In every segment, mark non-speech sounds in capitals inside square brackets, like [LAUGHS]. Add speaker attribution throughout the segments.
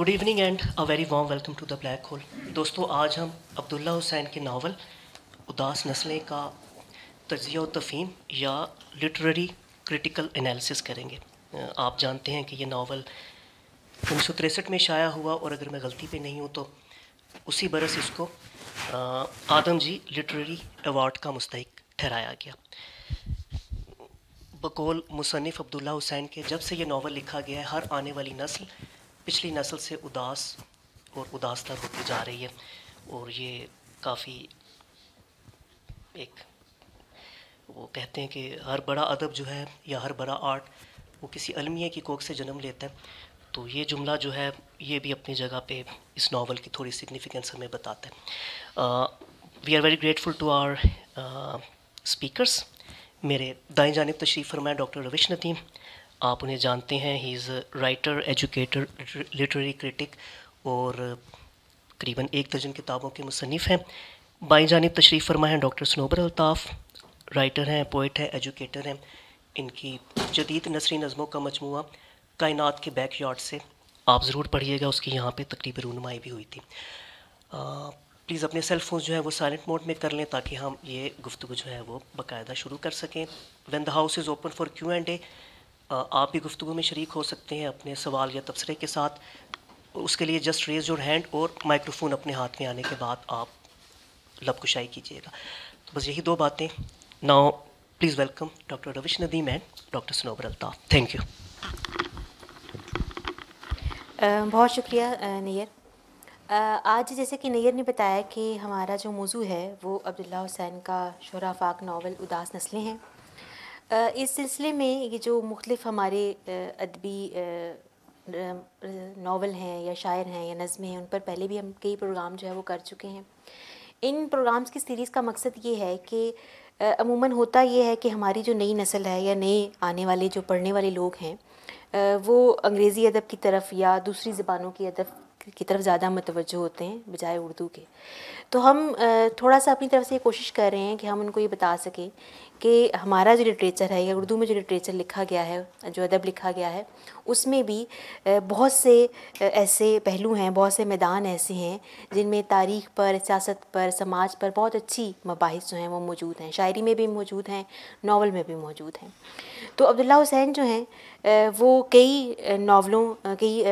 Speaker 1: Good evening and a very warm welcome to the black hole दोस्तों आज हम अब्दुल्ला हुसैन के नावल उदास नस्लें का तजिया तफ़ीम या लिटरेरी क्रिटिकल एनालिसिस करेंगे आप जानते हैं कि ये नावल उन्नीस में शाया हुआ और अगर मैं गलती पे नहीं हूँ तो उसी बरस इसको आदम जी लिटरेरी अवार्ड का मुस्तक ठहराया गया बकोल मुसनफ़ अब्दुल्ला हुसैन के जब से ये नावल लिखा गया है हर आने वाली नस्ल पिछली नस्ल से उदास और तर होती जा रही है और ये काफ़ी एक वो कहते हैं कि हर बड़ा अदब जो है या हर बड़ा आर्ट वो किसी अलमिया की कोख से जन्म लेता है तो ये जुमला जो है ये भी अपनी जगह पे इस नावल की थोड़ी सिग्निफिकेंस हमें बताता है we are very grateful to our speakers मेरे दाएं जानब तशरीफ़ फरमाए डॉक्टर रविश नदीम आप उन्हें जानते हैं he is writer educator literary critic और करीबन एक दर्जन किताबों के मुसनफ़ हैं बाई जानब तशरीफ़ फरमा हैं डॉक्टर सनोबर अलताफ़ राइटर हैं पोइट हैं एजुकेटर हैं इनकी जदीद नसरी नज़मों का मजमू कायनात के बैक यार्ड से आप ज़रूर पढ़िएगा उसकी यहाँ पर तकरीब रूनमाई भी हुई थी प्लीज़ अपने सेल फोन जो है वो साइलेंट मोड में कर लें ताकि हम ये गुफ्तु जो है वो बाकायदा शुरू कर सकें one the house is open for Q and A आप भी गुफ्तु में शरीक हो सकते हैं अपने सवाल या तबसरे के साथ उसके लिए जस्ट रेज योर हैंड और माइक्रोफोन अपने हाथ में आने के बाद आप लबकुशाई कीजिएगा तो बस यही दो बातें now please welcome doctor Ravish Nadeem and doctor Sanobar Altaf thank you बहुत
Speaker 2: शुक्रिया नैर आज जैसे कि नैर ने बताया कि हमारा जो मौजू है वो अब्दुल्ला हुसैन का शरा फाक नावल उदास नस्लें हैं इस सिलसिले में ये जो मुख्तफ हमारे अदबी नावल हैं या शायर हैं या नज़में हैं उन पर पहले भी हम कई प्रोग्राम जो है वो कर चुके हैं इन प्रोग्राम्स की सीरीज़ का मकसद ये है कि अमूमन होता ये है कि हमारी जो नई नस्ल है या नए आने वाले जो पढ़ने वाले लोग हैं वो अंग्रेज़ी अदब की तरफ या दूसरी ज़बानों की अदब की तरफ ज़्यादा मतवज होते हैं बजाय उर्दू के तो हम थोड़ा सा अपनी तरफ से ये कोशिश कर रहे हैं कि हम उनको ये बता सकें कि हमारा जो लिटरेचर है या उर्दू में जो लिटरेचर लिखा गया है जो अदब लिखा गया है उसमें भी बहुत से ऐसे पहलू हैं बहुत से मैदान ऐसे हैं जिनमें तारीख पर सियासत पर समाज पर बहुत अच्छी मबास जो हैं वो मौजूद हैं शायरी में भी मौजूद हैं नावल में भी मौजूद हैं तो अब्दुल्ला हुसैन जो हैं वो कई नावलों कई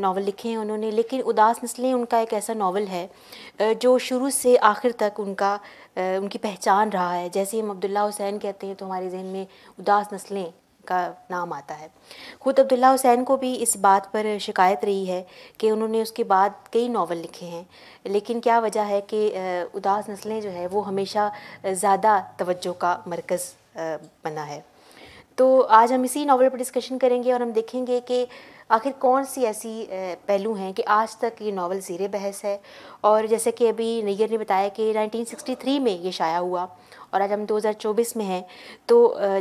Speaker 2: नावल लिखे हैं उन्होंने लेकिन उदास नस्लें उनका एक ऐसा नावल है जो शुरू से आखिर तक उनका उनकी पहचान रहा है जैसे हम अब्दुल्ला हुसैन कहते हैं तो हमारे जहन में उदास नस्लें का नाम आता है ख़ुद अब्दुल्ला हुसैन को भी इस बात पर शिकायत रही है कि उन्होंने उसके बाद कई नावल लिखे हैं लेकिन क्या वजह है कि उदास नस्लें जो है वो हमेशा ज़्यादा तवज्जो का मरकज़ बना है तो आज हम इसी नावल पर डिस्कशन करेंगे और हम देखेंगे कि आखिर कौन सी ऐसी पहलू हैं कि आज तक ये नावल जीर बहस है और जैसे कि अभी नैयर ने बताया कि 1963 में ये शाया हुआ और आज हम 2024 में हैं तो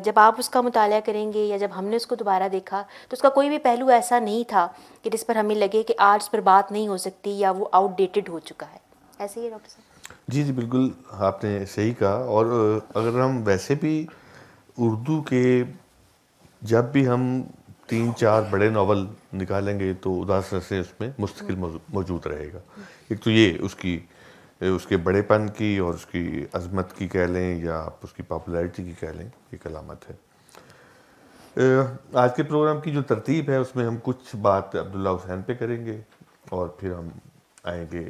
Speaker 2: जब आप उसका मुताल करेंगे या जब हमने उसको दोबारा देखा तो उसका कोई भी पहलू ऐसा नहीं था कि जिस पर हमें लगे कि आज पर बात नहीं हो सकती या वो आउटडेटेड हो चुका है ऐसे ही डॉक्टर साहब
Speaker 3: जी जी बिल्कुल आपने सही कहा और अगर हम वैसे भी उर्दू के जब भी हम तीन चार बड़े नावल निकालेंगे तो उदास रसें उसमें मुस्तकिल मौजूद रहेगा एक तो ये उसकी उसके बड़ेपन की और उसकी अजमत की कह लें या आप उसकी पॉपुलैरिटी की कह लें एक अलामत है आज के प्रोग्राम की जो तरतीब है उसमें हम कुछ बात अब्दुल्ला हुसैन पे करेंगे और फिर हम आएंगे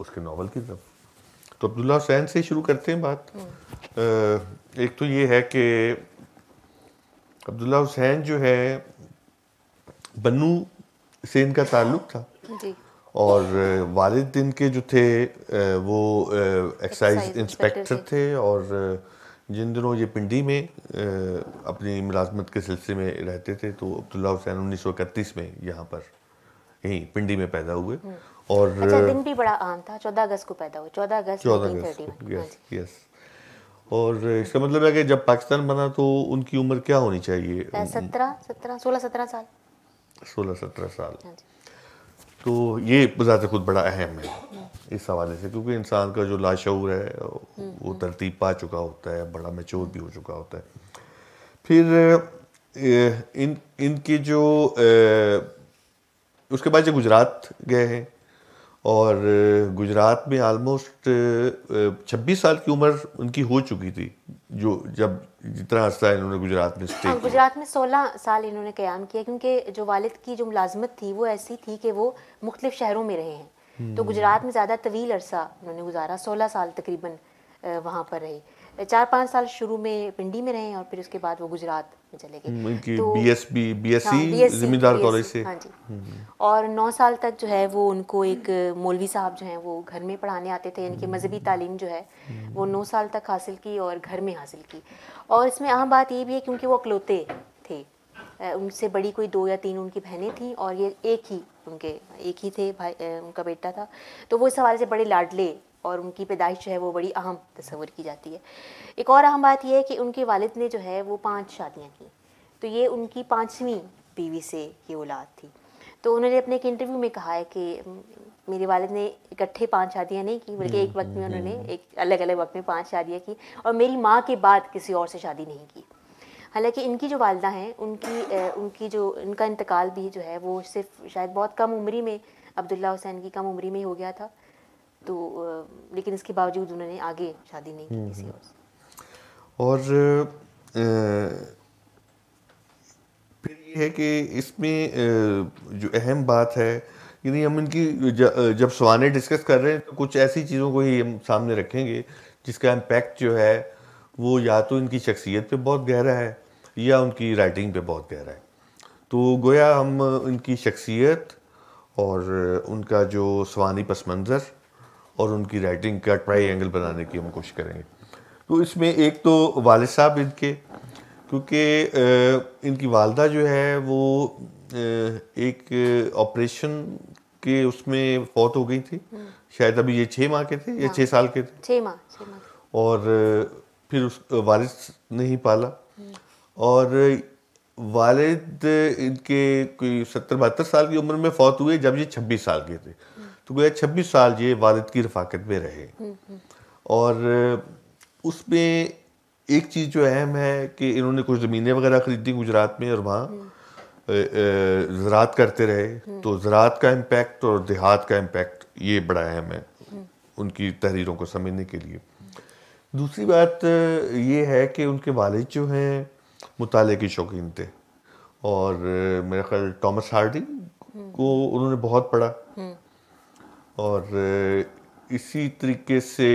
Speaker 3: उसके नावल की तरफ तो अब्दुल्ला हुसैन से शुरू करते हैं बात एक तो ये है कि अब्दुल्ला हुसैन जो है बनू से इनका ताल्लुक था जी। और वालिद इनके जो थे वो एक्साइज इंस्पेक्टर थे और जिन दिनों ये पिंडी में अपनी मुलाजमत के सिलसिले में रहते थे तो अब्दुल्ला हुसैन उन्नीस सौ इकतीस में यहाँ पर यहीं पिंडी में पैदा हुए हम्म। और अच्छा, दिन
Speaker 2: भी बड़ा आम था चौदह अगस्त को पैदा हुए चौदह अगस्त चौदह अगस्त यस
Speaker 3: यस और इसका मतलब है कि जब पाकिस्तान बना तो उनकी उम्र क्या होनी चाहिए सत्रह
Speaker 2: सत्रह सोलह सत्रह साल
Speaker 3: सोलह सत्रह साल हाँ तो ये बजात खुद बड़ा अहम है इस हवाले से क्योंकि इंसान का जो लाशूर है वो हम्म। तरतीब पा चुका होता है बड़ा मेचोर भी हो चुका होता है फिर इन इनके जो ए, उसके बाद जो गुजरात गए हैं और गुजरात में आलमोस्ट 26 साल की उम्र उनकी हो चुकी थी जो जब जितना हादसा इन्होंने गुजरात में स्टे हाँ,
Speaker 2: गुजरात में 16 साल इन्होंने क्याम किया क्योंकि जो वालिद की जो मुलाजमत थी वो ऐसी थी कि वो मुख्तलिफ शहरों में रहे हैं तो हम्म। गुजरात में ज़्यादा तवील अरसा उन्होंने गुजारा सोलह साल तकरीबन वहाँ पर रहे चार पाँच साल शुरू में पिंडी में रहे और फिर उसके बाद वो गुजरात में चले
Speaker 3: गए हम्म, तो- हाँ, कॉलेज से हाँ जी
Speaker 2: हम्म। और नौ साल तक जो है वो उनको एक मौलवी साहब जो हैं वो घर में पढ़ाने आते थे इनकी हम्म। मजहबी तालीम जो है वो नौ साल तक हासिल की और घर में हासिल की और इसमें अहम बात ये भी है क्योंकि वो अकलौते थे उनसे बड़ी कोई दो या तीन उनकी बहनें थी और ये एक ही उनके एक ही थे भाई उनका बेटा था तो वो इस हवाले से बड़े लाडले और उनकी पैदाइश जो है वो बड़ी अहम तस्वर की जाती है एक और अहम बात यह है कि उनके वालद ने जो है वो पाँच शादियाँ की तो ये उनकी पाँचवीं बीवी से ये औलाद थी तो उन्होंने अपने एक इंटरव्यू में कहा है कि मेरे वालद ने इकट्ठे पांच शादियां नहीं की बल्कि एक वक्त में हम्म, उन्होंने हम्म। एक अलग अलग वक्त में पांच शादियां की और मेरी माँ के बाद किसी और से शादी नहीं की हालांकि इनकी जो वालदा हैं उनकी उनकी जो इनका इंतकाल भी जो है वो सिर्फ शायद बहुत कम उम्री में अब्दुल्ला हुसैन की कम उम्री में हो गया था तो लेकिन इसके बावजूद उन्होंने आगे शादी नहीं की किसी हम्म।
Speaker 3: और और फिर ये है कि इसमें जो अहम बात है यानी हम इनकी जब सवाने डिस्कस कर रहे हैं तो कुछ ऐसी चीज़ों को ही हम सामने रखेंगे जिसका इम्पैक्ट जो है वो या तो इनकी शख्सियत पे बहुत गहरा है या उनकी राइटिंग पे बहुत गहरा है तो गोया हम इनकी शख्सियत और उनका जो सवानी पस मंज़र और उनकी राइटिंग का ट्राई एंगल बनाने की हम कोशिश करेंगे तो इसमें एक तो वाल साहब इनके क्योंकि इनकी वालदा जो है वो एक ऑपरेशन के उसमें फौत हो गई थी शायद अभी ये छः माह के थे या हाँ। छः साल के थे छः माह और फिर उस वालिद नहीं पाला हम्म। और वालिद इनके कोई सत्तर बहत्तर साल की उम्र में फौत हुए जब ये छब्बीस साल के थे तो गोया छब्बीस साल ये वालद की रफाकत में रहे हम्म, हम्म। और उसमें एक चीज़ जो अहम है कि इन्होंने कुछ ज़मीनें वगैरह ख़रीदी गुजरात में और वहाँ हम्म। ज़रात करते रहे तो ज़रात का इम्पेक्ट और देहात का इम्पेक्ट ये बड़ा अहम है उनकी तहरीरों को समझने के लिए दूसरी बात ये है कि उनके वालिद जो हैं मुताले के शौकीन थे और मेरा ख्याल टॉमस हार्डी को उन्होंने बहुत पढ़ा और इसी तरीके से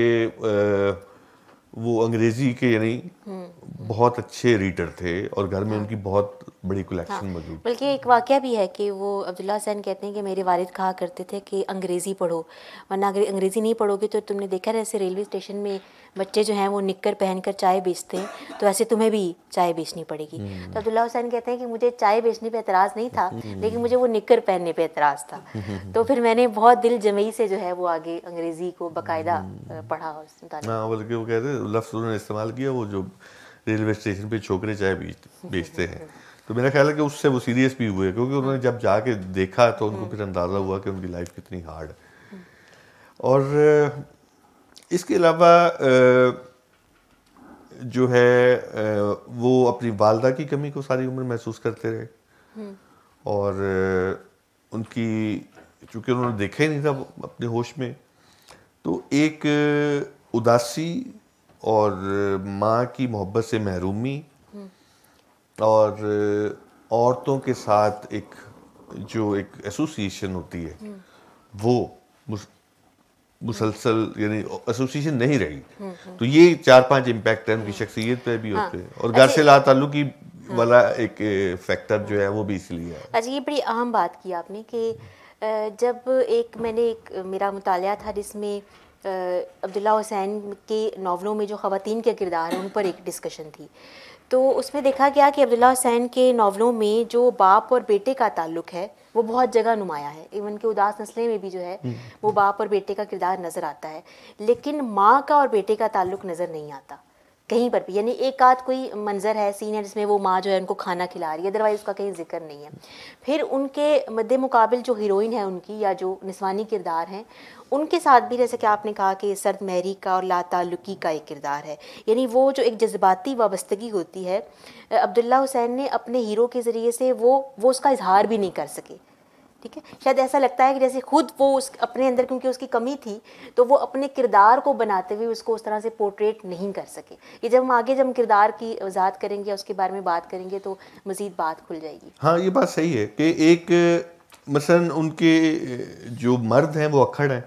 Speaker 3: वो अंग्रेज़ी के यानी बहुत अच्छे रीडर थे और घर में हाँ। उनकी बहुत बड़ी कलेक्शन हाँ। मौजूद
Speaker 2: बल्कि एक वाक्य भी है कि वो अब्दुल्ला हुसैन कहते हैं कि मेरे वालिद कहा करते थे कि अंग्रेज़ी पढ़ो वरना अगर अंग्रेज़ी नहीं पढ़ोगे तो तुमने देखा ऐसे रेलवे स्टेशन में बच्चे जो हैं वो निककर पहनकर चाय बेचते हैं तो ऐसे तुम्हें भी चाय बेचनी पड़ेगी हम्म। तो अब्दुल्ला हुसैन कहते हैं कि मुझे चाय बेचने पर एतराज़ नहीं था हम्म। लेकिन मुझे वो निककर पहनने पर एतराज़ था हम्म, तो फिर मैंने बहुत दिल जमई से जो है वो आगे अंग्रेज़ी को बाकायदा पढ़ा और
Speaker 3: हाँ, बल्कि वो कहते लफ्ज़ उन्होंने इस्तेमाल किया वो जो रेलवे स्टेशन पे छोकरे चाय [LAUGHS] [LAUGHS] बेचते हैं तो मेरा ख्याल है कि उससे वो सीरियस भी हुए क्योंकि उन्होंने जब जाके देखा तो उनको हम्म। फिर अंदाज़ा हुआ कि उनकी लाइफ कितनी हार्ड है हम्म। और इसके अलावा जो है वो अपनी वालदा की कमी को सारी उम्र महसूस करते रहे हम्म। और उनकी चूँकि उन्होंने देखा ही नहीं था अपने होश में तो एक उदासी और माँ की मोहब्बत से महरूमी और औरतों के साथ एक जो एक एसोसिएशन होती है हम्म। वो मुसलसल यानी एसोसिएशन नहीं रही हम्म, हम्म। तो ये चार पांच इम्पैक्ट है उनकी शख्सियत पे भी हाँ। होते हैं और घर अच्छा से ला ताल्लुक की हाँ। वाला एक फैक्टर जो है वो भी इसलिए है
Speaker 2: अच्छा ये बड़ी अहम बात की आपने कि जब एक मैंने एक मेरा मुताल था जिसमें अब्दुल्ला हुसैन के नावलों में जो ख़वान के किरदार हैं उन पर एक डिस्कशन थी तो उसमें देखा गया कि अब्दुल्ला हुसैन के नावलों में जो बाप और बेटे का ताल्लुक है वो बहुत जगह नुमाया है इवन के उदास नस्लें में भी जो है हम्म। वो बाप और बेटे का किरदार नज़र आता है लेकिन माँ का और बेटे का ताल्लुक नज़र नहीं आता कहीं पर भी यानी एक आध कोई मंजर है सीन है जिसमें वो माँ जो है उनको खाना खिला रही है अदरवाइज़ उसका कहीं जिक्र नहीं है फिर उनके मद्दे मुकाबल जो हीरोइन है उनकी या जो निस्वानी किरदार हैं उनके साथ भी जैसे कि आपने कहा कि सर्द महरी का और लातालुकी का एक किरदार है यानी वो जो एक जज्बाती वाबस्तगी होती है अब्दुल्ला हुसैन ने अपने हीरो के ज़रिए से वो वो उसका इजहार भी नहीं कर सके ठीक है शायद ऐसा लगता है कि जैसे खुद वो उस अपने अंदर क्योंकि उसकी कमी थी तो वो अपने किरदार को बनाते हुए उसको उस तरह से पोर्ट्रेट नहीं कर सके ये जब हम आगे जब हम किरदार की वजात करेंगे या उसके बारे में बात करेंगे तो मज़ीद बात खुल जाएगी
Speaker 3: हाँ ये बात सही है कि एक मसलन उनके जो मर्द हैं वो अखड़ हैं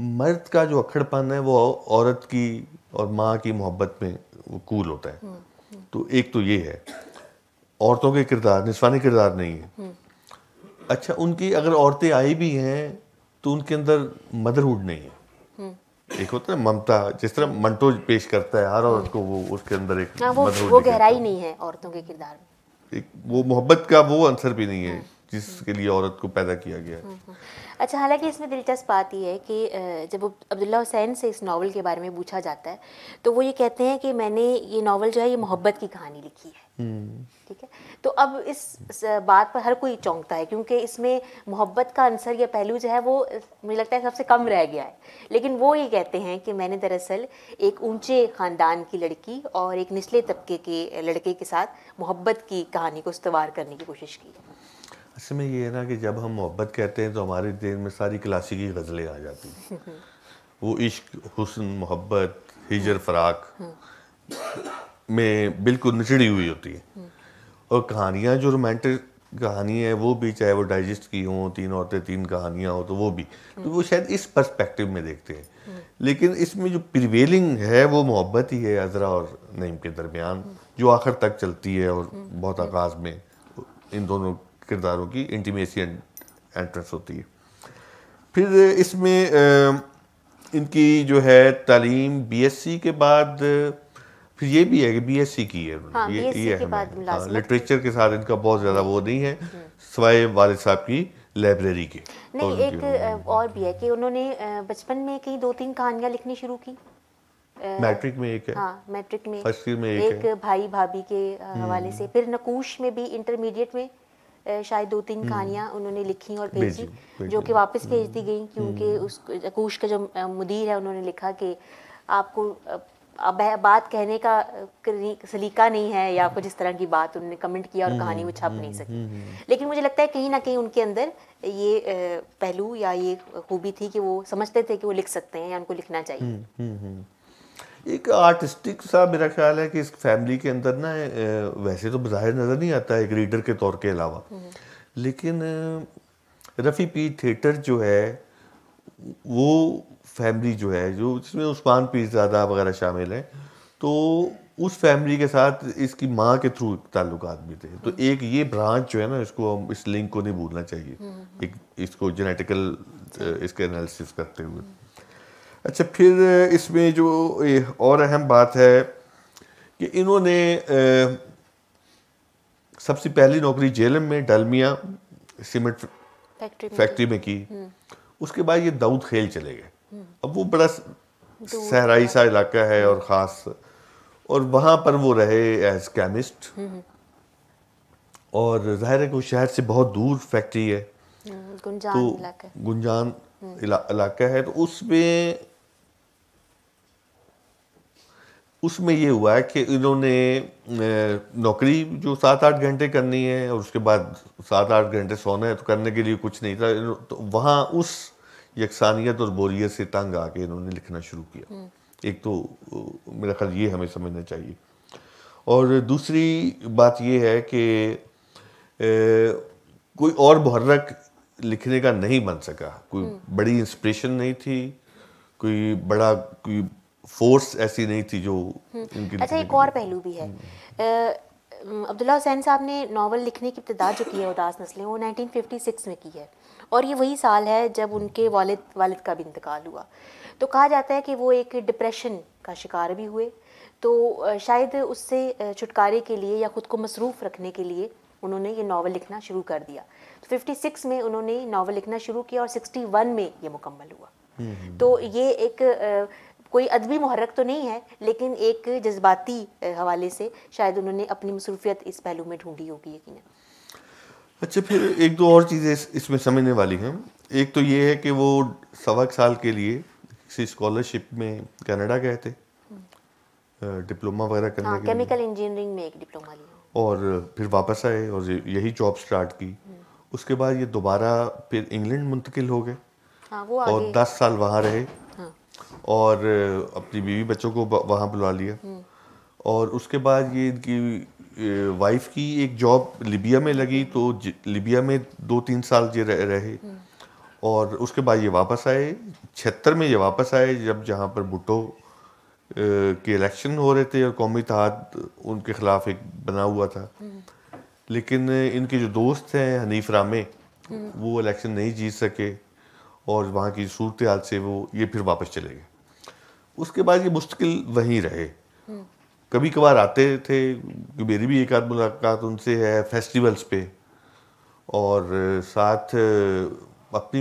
Speaker 3: मर्द का जो अखड़पन है वो औरत की और माँ की मोहब्बत में वो कूल होता
Speaker 4: है
Speaker 3: तो एक तो ये है औरतों के किरदार निस्वानी किरदार नहीं है अच्छा उनकी अगर औरतें आई भी हैं तो उनके अंदर मदरहुड नहीं है एक होता है ममता जिस तरह मंटो पेश करता है हर औरत को वो उसके अंदर एक हाँ, मदरहुड वो, वो गहराई
Speaker 2: नहीं है औरतों के किरदार
Speaker 3: में एक वो मोहब्बत का वो आंसर भी नहीं है जिसके लिए औरत को पैदा किया गया
Speaker 2: है अच्छा हालांकि इसमें दिलचस्प बात यह है कि जब अब्दुल्ला हुसैन से इस नावल के बारे में पूछा जाता है तो वो ये कहते हैं कि मैंने ये नावल जो है ये मोहब्बत की कहानी लिखी है हम्म। ठीक है तो अब इस बात पर हर कोई चौंकता है क्योंकि इसमें मोहब्बत का आंसर या पहलू जो है वो मुझे लगता है सबसे कम रह गया है लेकिन वो ये कहते हैं कि मैंने दरअसल एक ऊंचे ख़ानदान की लड़की और एक निचले तबके के लड़के के साथ मोहब्बत की कहानी को इस्तवार करने की कोशिश की है
Speaker 3: असल में ये है ना कि जब हम मोहब्बत कहते हैं तो हमारे दिन में सारी क्लासिकी गज़लें आ जाती हैं [LAUGHS] वो इश्क हुसन मोहब्बत हिजर फराक में बिल्कुल निचड़ी हुई होती है और कहानियाँ जो रोमांटिक कहानी है वो भी चाहे वो डाइजेस्ट की हों तीन औरतें तीन कहानियाँ हो तो वो भी तो वो शायद इस पर्सपेक्टिव में देखते हैं लेकिन इसमें जो प्रिवेलिंग है वो मोहब्बत ही है अजरा और नईम के दरमियान जो आखिर तक चलती है और बहुत आगाज में इन दोनों किरदारों की इंटीमेसी एंड एंट्रेंस होती है फिर इसमें इनकी जो है तालीम बीएससी के बाद फिर ये भी है कि बीएससी की है हाँ, ये, ये है हाँ, लिटरेचर के साथ इनका बहुत ज़्यादा वो नहीं है सवाए वाल साहब की लाइब्रेरी के नहीं एक
Speaker 2: और भी है कि उन्होंने बचपन में कहीं दो तीन कहानियाँ लिखनी शुरू की मैट्रिक में एक है हाँ मैट्रिक में में एक, एक भाई भाभी के हम्म। हवाले से फिर नकूश में भी इंटरमीडिएट में शायद दो तीन हम्म। कहानियाँ उन्होंने लिखी और भेजी जो कि वापस हम्म, भेज दी गई क्योंकि हम्म। उस कोश का जो मुदीर है उन्होंने लिखा कि आपको अब बात कहने का सलीका नहीं है या कुछ इस तरह की बात उन्होंने कमेंट किया और कहानी वो छप नहीं सकी लेकिन मुझे लगता है कहीं ना कहीं उनके अंदर ये पहलू या ये खूबी थी कि वो समझते थे कि वो लिख सकते हैं या उनको लिखना
Speaker 4: चाहिए
Speaker 3: एक आर्टिस्टिक सा मेरा ख्याल है कि इस फैमिली के अंदर ना वैसे तो बाहर नज़र नहीं आता एक रीडर के तौर के अलावा हम्म। लेकिन रफ़ी पी थिएटर जो है वो फैमिली जो है जो जिसमें उस्मान पीरजादा वगैरह शामिल हैं तो उस फैमिली के साथ इसकी माँ के थ्रू ताल्लुक भी थे तो हम्म। एक ये ब्रांच जो है ना इसको हम इस लिंक को नहीं भूलना चाहिए हम्म। एक इसको जेनेटिकल इसके एनालिसिस करते हुए अच्छा फिर इसमें जो और अहम बात है कि इन्होंने सबसे पहली नौकरी जेलम में डलमिया सीमेंट फैक्ट्री, में की हम्म। उसके बाद ये दाऊद खेल चले गए हम्म। अब वो बड़ा सहराई सा इलाका है और हम्म। ख़ास और वहाँ पर वो रहे एज केमिस्ट और जाहिर है कि शहर से बहुत दूर फैक्ट्री है
Speaker 2: गुंजान तो
Speaker 3: गुंजान इलाका है तो उसमें उसमें ये हुआ है कि इन्होंने नौकरी जो सात आठ घंटे करनी है और उसके बाद सात आठ घंटे सोना है तो करने के लिए कुछ नहीं था तो वहाँ उस यकसानियत और बोरियत से तंग आके इन्होंने लिखना शुरू
Speaker 4: किया हम्म।
Speaker 3: एक तो मेरा ख्याल ये हमें समझना चाहिए और दूसरी बात यह है कि कोई और मुहर्रक लिखने का नहीं बन सका कोई हम्म। बड़ी इंस्पिरेशन नहीं थी कोई बड़ा कोई फोर्स ऐसी नहीं थी जो हम्म। अच्छा एक
Speaker 2: और पहलू भी है हम्म। अब्दुल्ला हुसैन साहब ने नावल लिखने की इब्तदा जो की है उदास नस्लें वो 1956 में की है और ये वही साल है जब उनके वालिद वालिद का भी इंतकाल हुआ तो कहा जाता है कि वो एक डिप्रेशन का शिकार भी हुए तो शायद उससे छुटकारे के लिए या ख़ुद को मसरूफ़ रखने के लिए उन्होंने ये नावल लिखना शुरू कर दिया तो सिक्स में उन्होंने नावल लिखना शुरू किया और सिक्सटी वन में ये मुकम्मल हुआ हम्म, तो ये एक कोई अदबी मुहरक तो नहीं है लेकिन एक जज्बाती हवाले से शायद उन्होंने अपनी मसरूफियत इस पहलू में ढूंढी होगी यकीन
Speaker 3: अच्छा फिर एक दो और चीज़ें इस, इसमें समझने वाली हैं एक तो ये है कि वो सवा साल के लिए किसी स्कॉलरशिप में कनाडा गए थे
Speaker 2: हम्म।
Speaker 3: डिप्लोमा वगैरह करने हाँ, के केमिकल
Speaker 2: इंजीनियरिंग में एक डिप्लोमा
Speaker 3: लिया और फिर वापस आए और यही जॉब स्टार्ट की हम्म। उसके बाद ये दोबारा फिर इंग्लैंड मुंतकिल हो गए हाँ, वो और दस साल वहाँ रहे और अपनी बीवी बच्चों को वहाँ बुला लिया हम्म। और उसके बाद ये इनकी वाइफ की एक जॉब लिबिया में लगी तो लिबिया में दो तीन साल ये रह, रहे हम्म। और उसके बाद ये वापस आए छिहत्तर में ये वापस आए जब जहाँ पर भुट्टो के इलेक्शन हो रहे थे और कौमी तहत उनके ख़िलाफ़ एक बना हुआ था हम्म। लेकिन इनके जो दोस्त हैं हनीफ रामे वो इलेक्शन नहीं जीत सके और वहाँ की सूरत हाल से वो ये फिर वापस चले गए उसके बाद ये मुश्किल वहीं रहे हम्म। कभी कभार आते थे कि मेरी भी एक आध मुलाकात उनसे है फेस्टिवल्स पे और साथ अपनी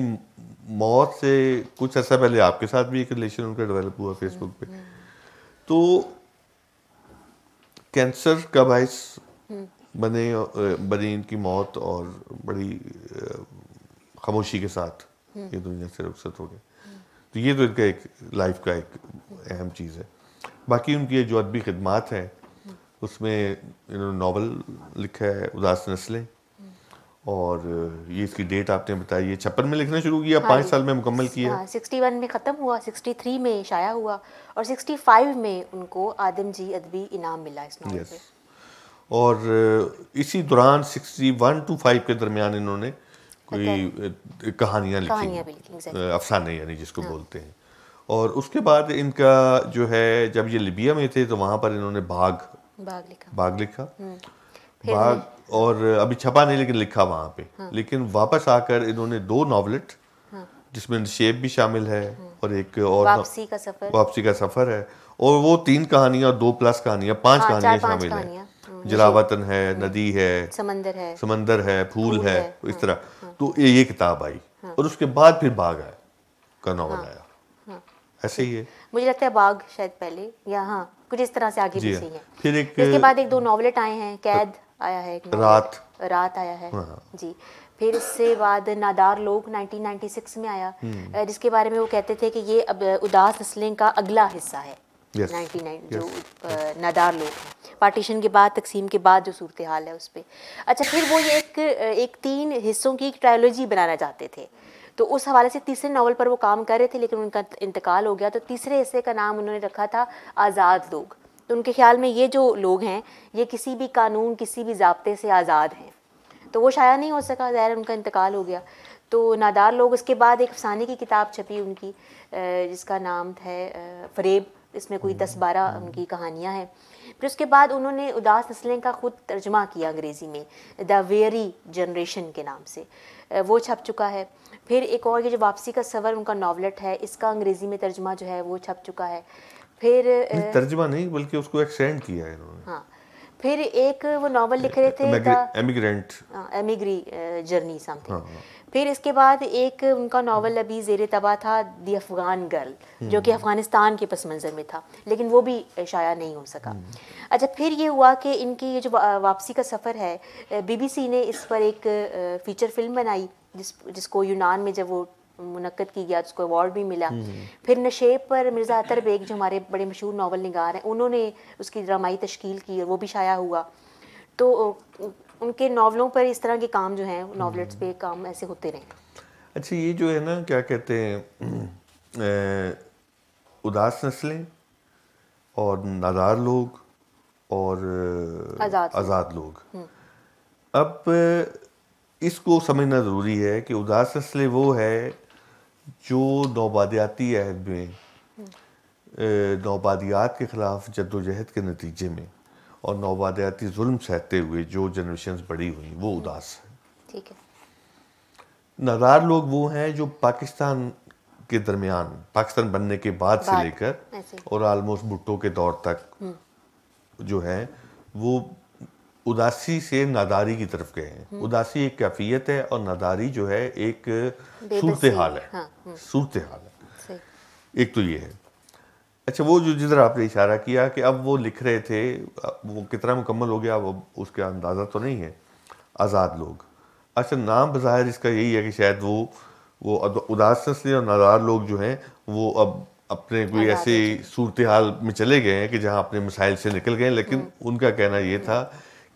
Speaker 3: मौत से कुछ अर्सा पहले आपके साथ भी एक रिलेशन उनका डेवलप हुआ फेसबुक पे हम्म। तो कैंसर का बायस हम्म। बने बनी इनकी मौत और बड़ी खामोशी के साथ हम्म। ये दुनिया से रुखसत हो गए तो ये तो इनका एक लाइफ का एक अहम चीज़ है बाकी उनकी जो अदबी खदमात हैं हम्म। उसमें इन्होंने नावल लिखा है उदास नस्लें
Speaker 2: हम्म।
Speaker 3: और ये इसकी डेट आपने बताई है छप्पन में लिखना शुरू किया हाँ पाँच साल में मुकम्मल किया
Speaker 2: सिक्सटी हाँ, वन में ख़त्म हुआ सिक्सटी थ्री में शाया हुआ और सिक्सटी फाइव में उनको आदम जी अदबी इनाम मिला इस नावल yes.
Speaker 3: और इसी दौरान सिक्सटी वन टू फाइव के दरमियान इन्होंने कोई कहानियाँ लिखी अफसाने यानी जिसको हाँ। बोलते हैं और उसके बाद इनका जो है जब ये लिबिया में थे तो वहाँ पर इन्होंने भाग भाग लिखा भाग लिखा
Speaker 4: भाग
Speaker 3: हम्म। और अभी छपा नहीं लेकिन लिखा वहाँ पे हाँ। लेकिन वापस आकर इन्होंने दो नावलेट हाँ। जिसमें शेप भी शामिल है हाँ। और एक और वापसी
Speaker 4: का सफर वापसी
Speaker 3: का सफर है और वो तीन कहानियां और दो प्लस कहानियां पांच कहानियां शामिल हैं जलावतन है नदी है समंदर है समंदर है फूल है तो इस तरह हाँ। तो ये किताब आई हाँ। और उसके बाद फिर बाघ आया का नॉवल हाँ।
Speaker 2: आया ऐसे ही है मुझे लगता है बाघ शायद पहले या हाँ कुछ इस तरह से आगे भी सही है
Speaker 3: फिर एक इसके बाद एक
Speaker 2: दो नॉवलेट आए हैं कैद आया है रात रात आया है हाँ। जी फिर इससे बाद नादार लोग 1996 में आया जिसके हम्म। बारे में वो कहते थे कि ये अब उदास नस्लें का अगला हिस्सा है yes. 99 जो नादार लोग हैं पार्टीशन के बाद तकसीम के बाद जो सूरत हाल है उस पर अच्छा फिर वो ये एक एक तीन हिस्सों की ट्रायोलॉजी बनाना चाहते थे तो उस हवाले से तीसरे नावल पर वो काम कर रहे थे लेकिन उनका इंतकाल हो गया तो तीसरे हिस्से का नाम उन्होंने रखा था आज़ाद लोग तो उनके ख्याल में ये जो लोग हैं ये किसी भी कानून किसी भी जबते से आज़ाद हैं तो वो शाया नहीं हो सका ज़ाहिर उनका इंतकाल हो गया तो नादार लोग उसके बाद एक अफसाने की किताब छपी उनकी जिसका नाम है फरेब इसमें कोई दस बारह उनकी कहानियाँ हैं फिर उसके बाद उन्होंने उदास नस्लें का ख़ुद तर्जमा किया अंग्रेज़ी में द वेरी जनरेशन के नाम से वो छप चुका है फिर एक और ये जो वापसी का सवर उनका नावलेट है इसका अंग्रेज़ी में तर्जमा जो है वो छप चुका है फिर नहीं, तर्जमा
Speaker 3: नहीं बल्कि उसको एक्सटेंड किया है इन्होंने
Speaker 2: हाँ फिर एक वो नावल लिख रहे थे एमिग्रेंट हाँ, एमिग्री जर्नी समथिंग हाँ, हाँ। फिर इसके बाद एक उनका नावल अभी जेर तबाह था दी अफ़गान गर्ल जो कि हम्म। अफ़गानिस्तान के पस मंज़र में था लेकिन वो भी शाया नहीं हो सका हम्म। अच्छा फिर ये हुआ कि इनकी ये जो वापसी का सफ़र है बीबीसी ने इस पर एक फ़ीचर फिल्म बनाई जिस जिसको यूनान में जब वो मुनद की गया उसको अवार्ड भी मिला हम्म। फिर नशेब पर मिर्ज़ा अतर बेग जो हमारे बड़े मशहूर नावल नगार हैं उन्होंने उसकी ड्रामाई तश्कील की और वो भी शाया हुआ तो उनके नावलों पर इस तरह के काम जो हैं नावलेट्स पे काम ऐसे होते रहे
Speaker 3: अच्छा ये जो है ना क्या कहते हैं उदास नस्लें और नादार लोग और आज़ाद, आजाद लोग हम्म। अब इसको समझना ज़रूरी है कि उदास नस्लें वो है जो नौबादियाती अहद में हम्म। नौबादियात के ख़िलाफ़ जद्दोजहद के नतीजे में और नौबादयाती जुल्म सहते हुए जो जनरेशन बड़ी हुई वो हम्म। उदास
Speaker 4: है ठीक
Speaker 3: है नदार लोग वो हैं जो पाकिस्तान के दरमियान पाकिस्तान बनने के बाद से लेकर और आलमोस्ट भुट्टो के दौर तक
Speaker 4: हम्म।
Speaker 3: जो है वो उदासी से नादारी की तरफ गए हैं हम्म। उदासी एक कैफियत है और नादारी जो है एक
Speaker 4: सूरत हाल है हाँ, सूरत हाल है
Speaker 3: एक तो ये है अच्छा वो जो जिधर आपने इशारा किया कि अब वो लिख रहे थे वो कितना मुकम्मल हो गया अब उसका अंदाज़ा तो नहीं है आज़ाद लोग अच्छा नाम बज़ाहिर इसका यही है कि शायद वो वो उदास नस्ली और नादार लोग जो हैं वो अब अपने कोई ऐसी सूरत हाल में चले गए हैं कि जहाँ अपने मिसाइल से निकल गए लेकिन हम्म। उनका कहना ये था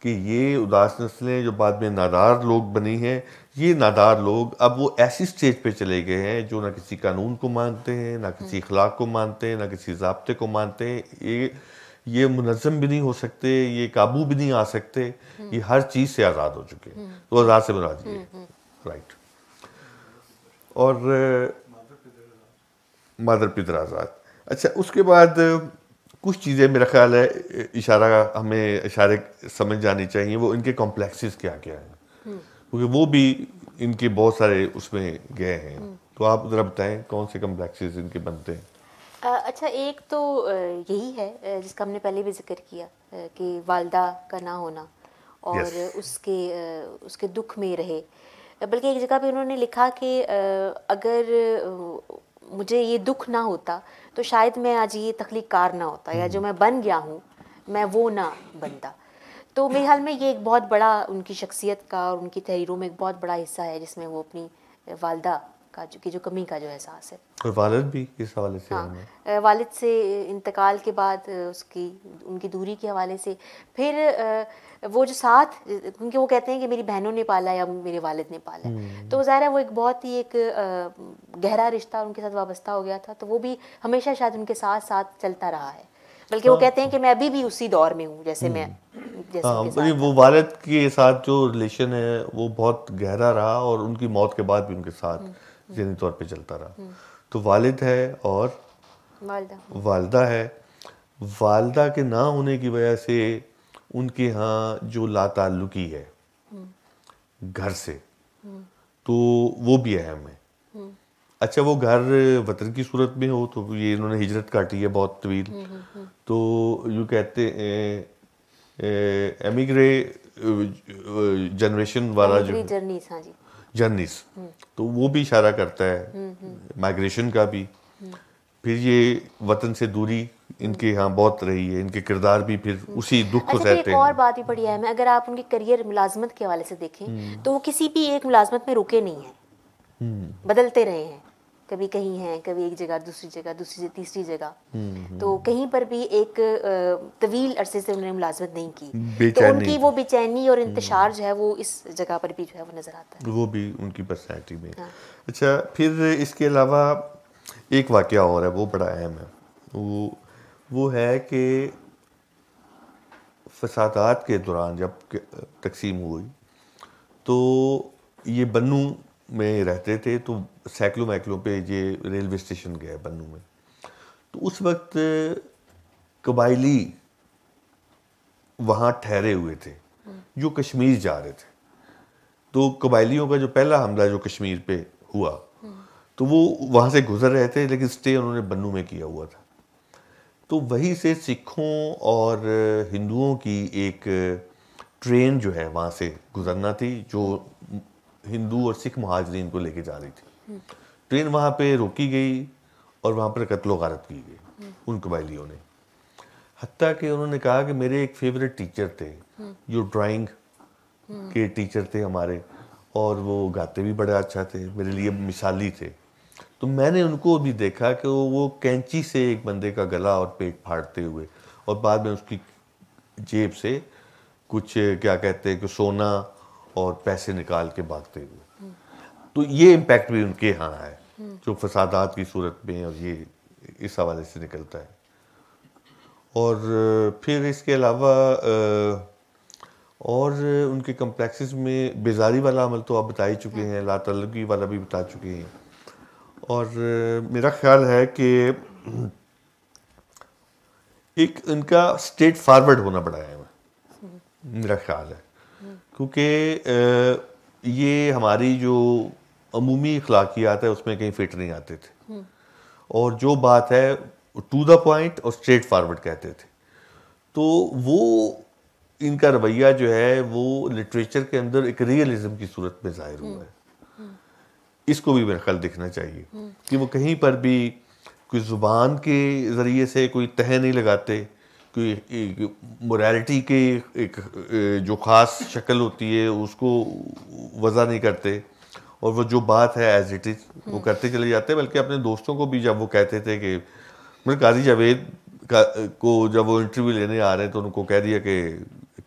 Speaker 3: कि ये उदास नस्लें जो बाद में नादार लोग बनी हैं ये नादार लोग अब वो ऐसी स्टेज पे चले गए हैं जो ना किसी कानून को मानते हैं ना किसी हम्म। इखलाक को मानते हैं ना किसी जबते को मानते हैं ये ये मुनजम भी नहीं हो सकते ये काबू भी नहीं आ सकते हम्म। ये हर चीज़ से आज़ाद हो चुके हैं हम्म। तो आज़ाद से बना दिए राइट और मादर पितर आज़ाद अच्छा उसके बाद कुछ चीज़ें मेरा ख्याल है इशारा हमें इशारे समझ जानी चाहिए वो इनके कॉम्प्लेक्सेस क्या क्या हैं क्योंकि वो भी इनके बहुत सारे उसमें गए हैं हम्म। तो आप ज़रा बताएं कौन से कम्प्लेक्सेस इनके बनते हैं
Speaker 2: अच्छा एक तो यही है जिसका हमने पहले भी जिक्र किया कि वालदा का ना होना और yes. उसके उसके दुख में रहे बल्कि एक जगह पे उन्होंने लिखा कि अगर मुझे ये दुख ना होता तो शायद मैं आज ये तख्लीकार ना होता या जो हम्म। मैं बन गया हूँ मैं वो ना बनता तो मेरे ख्याल में ये एक बहुत बड़ा उनकी शख्सियत का और उनकी तहरीरों में एक बहुत बड़ा हिस्सा है जिसमें वो अपनी वालदा का जो की जो कमी का जो एहसास है
Speaker 3: और वालद भी इस हवाले से हाँ
Speaker 2: वालद से इंतकाल के बाद उसकी उनकी दूरी के हवाले से फिर वो जो साथ क्योंकि वो कहते हैं कि मेरी बहनों ने पाला या मेरे वालद ने पाला हम्म। तो ज़ाहिर है वो एक बहुत ही एक गहरा रिश्ता उनके साथ वाबस्ता हो गया था तो वो भी हमेशा शायद उनके साथ साथ चलता रहा है बल्कि वो हाँ। कहते हैं कि मैं अभी भी उसी दौर में हूँ जैसे हम्म। मैं जैसे हाँ,
Speaker 3: वो भारत के साथ जो रिलेशन है वो बहुत गहरा रहा और उनकी मौत के बाद भी उनके साथ हम्म। जहनी तौर पर चलता रहा हम्म। तो वालद है और वालदा वालदा है वालदा के ना होने की वजह से उनके यहाँ जो लाताल्लुकी है घर से तो वो भी अहम है अच्छा वो घर वतन की सूरत में हो तो ये इन्होंने हिजरत काटी है बहुत तवील तो यू कहते एमिग्रे जनरेशन वाला जो जर्नीस हाँ जी जर्नीस हम्म। तो वो भी इशारा करता है माइग्रेशन हम्म, हम्म। का भी फिर ये वतन से दूरी इनके यहाँ बहुत रही है इनके किरदार भी फिर उसी दुख को अच्छा, तो सहते हैं और
Speaker 2: बात भी बढ़िया है मैं अगर आप उनके करियर मुलाजमत के हवाले से देखें तो वो किसी भी एक मुलाजमत में रुके नहीं
Speaker 4: है
Speaker 2: बदलते रहे हैं कभी कहीं हैं कभी एक जगह दूसरी जगह दूसरी जगह तीसरी जगह हम्म, तो हम्म। कहीं पर भी एक तवील अरसे से उन्होंने मुलाजमत नहीं की तो उनकी वो बेचैनी और हम्म। इंतजार जो है वो इस जगह पर भी जो है वो नज़र आता
Speaker 3: है वो भी उनकी पर्सनैलिटी में हाँ। अच्छा फिर इसके अलावा एक वाक्य और है वो बड़ा अहम है वो वो है कि फसादात के दौरान जब तकसीम हुई तो ये बनू में रहते थे तो सैकड़ों मैकलों पे ये रेलवे स्टेशन गया बन्नू में तो उस वक्त कबायली वहाँ ठहरे हुए थे जो कश्मीर जा रहे थे तो कबायलियों का जो पहला हमला जो कश्मीर पे हुआ तो वो वहाँ से गुजर रहे थे लेकिन स्टे उन्होंने बन्नू में किया हुआ था तो वहीं से सिखों और हिंदुओं की एक ट्रेन जो है वहाँ से गुजरना थी जो हिंदू और सिख महाजरीन को लेके जा रही थी ट्रेन वहाँ पे रोकी गई और वहाँ पर कत्लो गारत की गई उन कबायलियों ने हती कि उन्होंने कहा कि मेरे एक फेवरेट टीचर थे जो हम्म। ड्राइंग हम्म। के टीचर थे हमारे और वो गाते भी बड़े अच्छा थे मेरे लिए मिसाली थे तो मैंने उनको भी देखा कि वो वो कैंची से एक बंदे का गला और पेट फाड़ते हुए और बाद में उसकी जेब से कुछ क्या कहते हैं कि सोना और पैसे निकाल के भागते हुए तो ये इम्पैक्ट भी उनके यहाँ है जो फसादात की सूरत में और ये इस हवाले से निकलता है और फिर इसके अलावा और उनके कम्प्लेक्सेस में बेजारी वाला अमल तो आप बता ही चुके हैं लातलगी वाला भी बता चुके हैं और मेरा ख्याल है कि एक इनका स्टेट फारवर्ड होना पड़ा है मेरा ख्याल है क्योंकि ये हमारी जो अमूमी अखलाकियात है उसमें कहीं फिट नहीं आते थे हम्म। और जो बात है टू द पॉइंट और स्ट्रेट फारवर्ड कहते थे तो वो इनका रवैया जो है वो लिटरेचर के अंदर एक रियलिज्म की सूरत में जाहिर हुआ हम्म। है इसको भी मेरा ख्याल दिखना चाहिए हम्म। कि वो कहीं पर भी कोई ज़ुबान के ज़रिए से कोई तह नहीं लगाते मोरालिटी की एक जो ख़ास शक्ल होती है उसको वजह नहीं करते और वो जो बात है एज इट इज़ वो हम्म। करते चले जाते बल्कि अपने दोस्तों को भी जब वो कहते थे कि मतलब काजी जावेद का, को जब वो इंटरव्यू लेने आ रहे हैं तो उनको कह दिया कि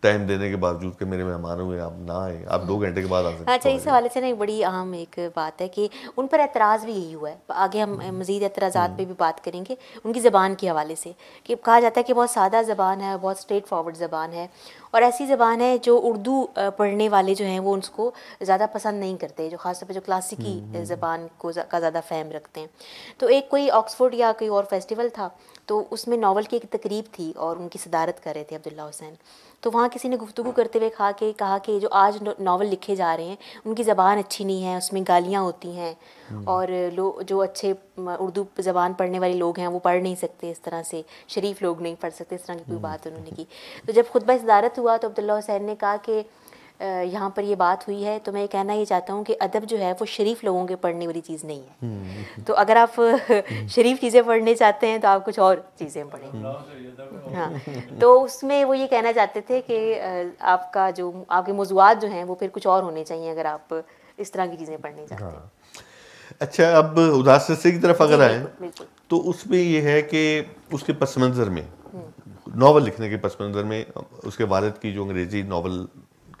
Speaker 3: टाइम देने के बावजूद कि मेरे मेहमान हुए आप ना आए आप दो घंटे के बाद आ सकते अच्छा इस
Speaker 2: हवाले से ना एक बड़ी अहम एक बात है कि उन पर एतराज़ भी यही हुआ है आगे हम हम्म। मज़ीद एतराज़ा हम्म। पर भी बात करेंगे उनकी ज़बान के हवाले से कि कहा जाता है कि बहुत सादा ज़बान है बहुत स्ट्रेट फॉर्वर्ड ज़बान है और ऐसी ज़बान है जो उर्दू पढ़ने वाले जो हैं वो उसको ज़्यादा पसंद नहीं करते जो खासतौर पर जो क्लासिकी हम्म, ज़बान को का ज़्यादा फ़ैम रखते हैं तो एक कोई ऑक्सफोर्ड या कोई और फेस्टिवल था तो उसमें नावल की एक तकरीब थी और उनकी सदारत कर रहे थे अब्दुल्ला हुसैन तो वहाँ किसी ने गुफ्तु करते हुए कहा कि कहा कि जो आज नावल लिखे जा रहे हैं उनकी ज़बान अच्छी नहीं है उसमें गालियाँ होती हैं हम्म। और लो जो अच्छे उर्दू ज़बान पढ़ने वाले लोग हैं वो पढ़ नहीं सकते इस तरह से शरीफ लोग नहीं पढ़ सकते इस तरह की कोई हम्म। बात उन्होंने की तो जब खुतबा सदारत हुआ तो अब्दुल्ला हुसैन ने कहा कि यहाँ पर ये बात हुई है तो मैं कहना ये चाहता हूँ कि अदब जो है वो शरीफ लोगों के पढ़ने वाली चीज़ नहीं है हम्म, हम्म। तो अगर आप हम्म। [LAUGHS] शरीफ चीज़ें पढ़ने चाहते हैं तो आप कुछ और चीज़ें पढ़ें
Speaker 5: हाँ
Speaker 2: तो उसमें वो ये कहना चाहते थे कि आपका जो आपके मौजूद जो हैं वो फिर कुछ और होने चाहिए अगर आप इस तरह की चीज़ें पढ़ने चाहते हैं हाँ।
Speaker 3: अच्छा अब उदास की तरफ अगर आए तो उसमें यह है कि उसके पस मंज़र में नावल लिखने के पस मंज़र में उसके वालद की जो अंग्रेज़ी नावल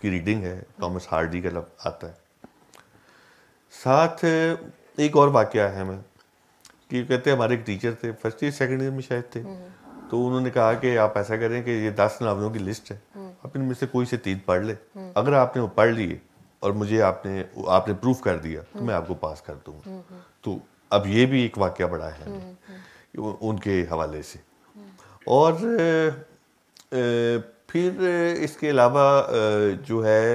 Speaker 3: की रीडिंग है थॉमस हार्डी का लफ आता है साथ एक और वाक्य है हमें कि कहते हैं हमारे एक टीचर थे फर्स्ट ईयर सेकेंड ईयर में शायद थे हम्म। तो उन्होंने कहा कि आप ऐसा करें कि ये दस नावलों की लिस्ट है हम्म। आप इनमें से कोई से तीन पढ़ ले हम्म। अगर आपने वो पढ़ लिए और मुझे आपने आपने प्रूफ कर दिया तो मैं आपको पास कर दूंगा तो अब ये भी एक वाक्य बड़ा है उनके हवाले से और फिर इसके अलावा जो है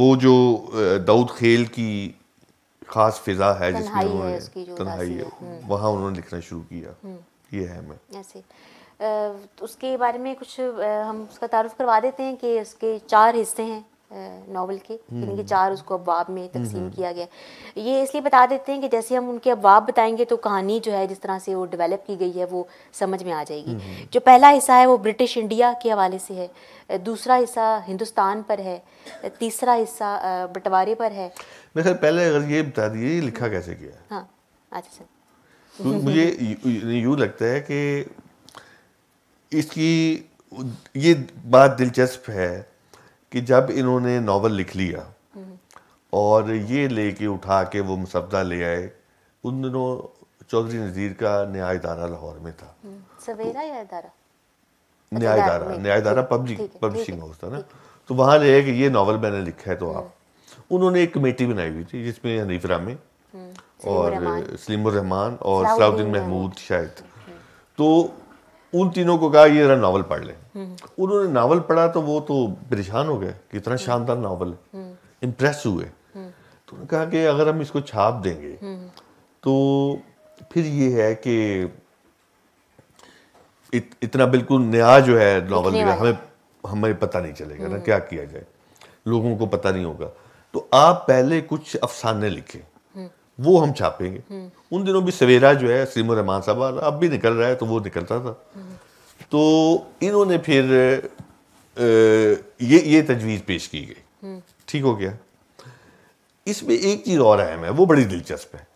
Speaker 3: वो जो दाऊद खेल की खास फिजा है जिसमें उन्होंने तनहाई है हम्म। वहाँ उन्होंने लिखना शुरू किया हम्म। ये है
Speaker 2: मैं तो उसके बारे में कुछ हम उसका तारुफ करवा देते हैं कि उसके चार हिस्से हैं नावल के इनके हम्म। चार उसको अबाब में तकसीम हम्म। किया गया ये इसलिए बता देते हैं कि जैसे हम उनके अबाब बताएंगे तो कहानी जो है जिस तरह से वो डेवलप की गई है वो समझ में आ जाएगी हम्म, जो पहला हिस्सा है वो ब्रिटिश इंडिया के हवाले से है दूसरा हिस्सा हिंदुस्तान पर है तीसरा हिस्सा बंटवारे पर है
Speaker 5: मेरे
Speaker 3: पहले अगर ये बता दिए लिखा कैसे किया
Speaker 2: हाँ अच्छा सर तो
Speaker 3: मुझे यूँ लगता है कि इसकी ये बात दिलचस्प है कि जब इन्होंने नावल लिख लिया और ये लेके उठा के वो मुसवदा ले आए उन दिनों चौधरी नज़ीर का न्याय दारा लाहौर में था
Speaker 2: हम्म, अच्छा, न्याय
Speaker 3: दारा न्याय दारा पब्लिक पब्लिशिंग हाउस था ना तो वहाँ ले आए कि ये नावल मैंने लिखा है तो हम्म। आप उन्होंने एक कमेटी बनाई हुई थी जिसमें हनीफरा में
Speaker 4: हम्म, और
Speaker 3: सलीम और सलाउद्दीन महमूद शायद तो उन तीनों को कहा ये जरा नावल पढ़ लें उन्होंने नावल पढ़ा तो वो तो परेशान हो गए कि इतना शानदार नावल है इम्प्रेस हुए
Speaker 4: तो उन्होंने
Speaker 3: कहा कि अगर हम इसको छाप देंगे तो फिर ये है कि इत, इतना बिल्कुल नया जो है नावल में हमें हमें पता नहीं चलेगा ना हम्म। क्या किया जाए लोगों को पता नहीं होगा तो आप पहले कुछ अफसाने लिखें वो हम छापेंगे हम्म। उन दिनों भी सवेरा जो है सीमर रहमान साहब अब भी निकल रहा है तो वो निकलता था तो इन्होंने फिर ये ये तजवीज़ पेश की गई हम्म। ठीक हो गया इसमें एक चीज़ और अहम है वो बड़ी दिलचस्प है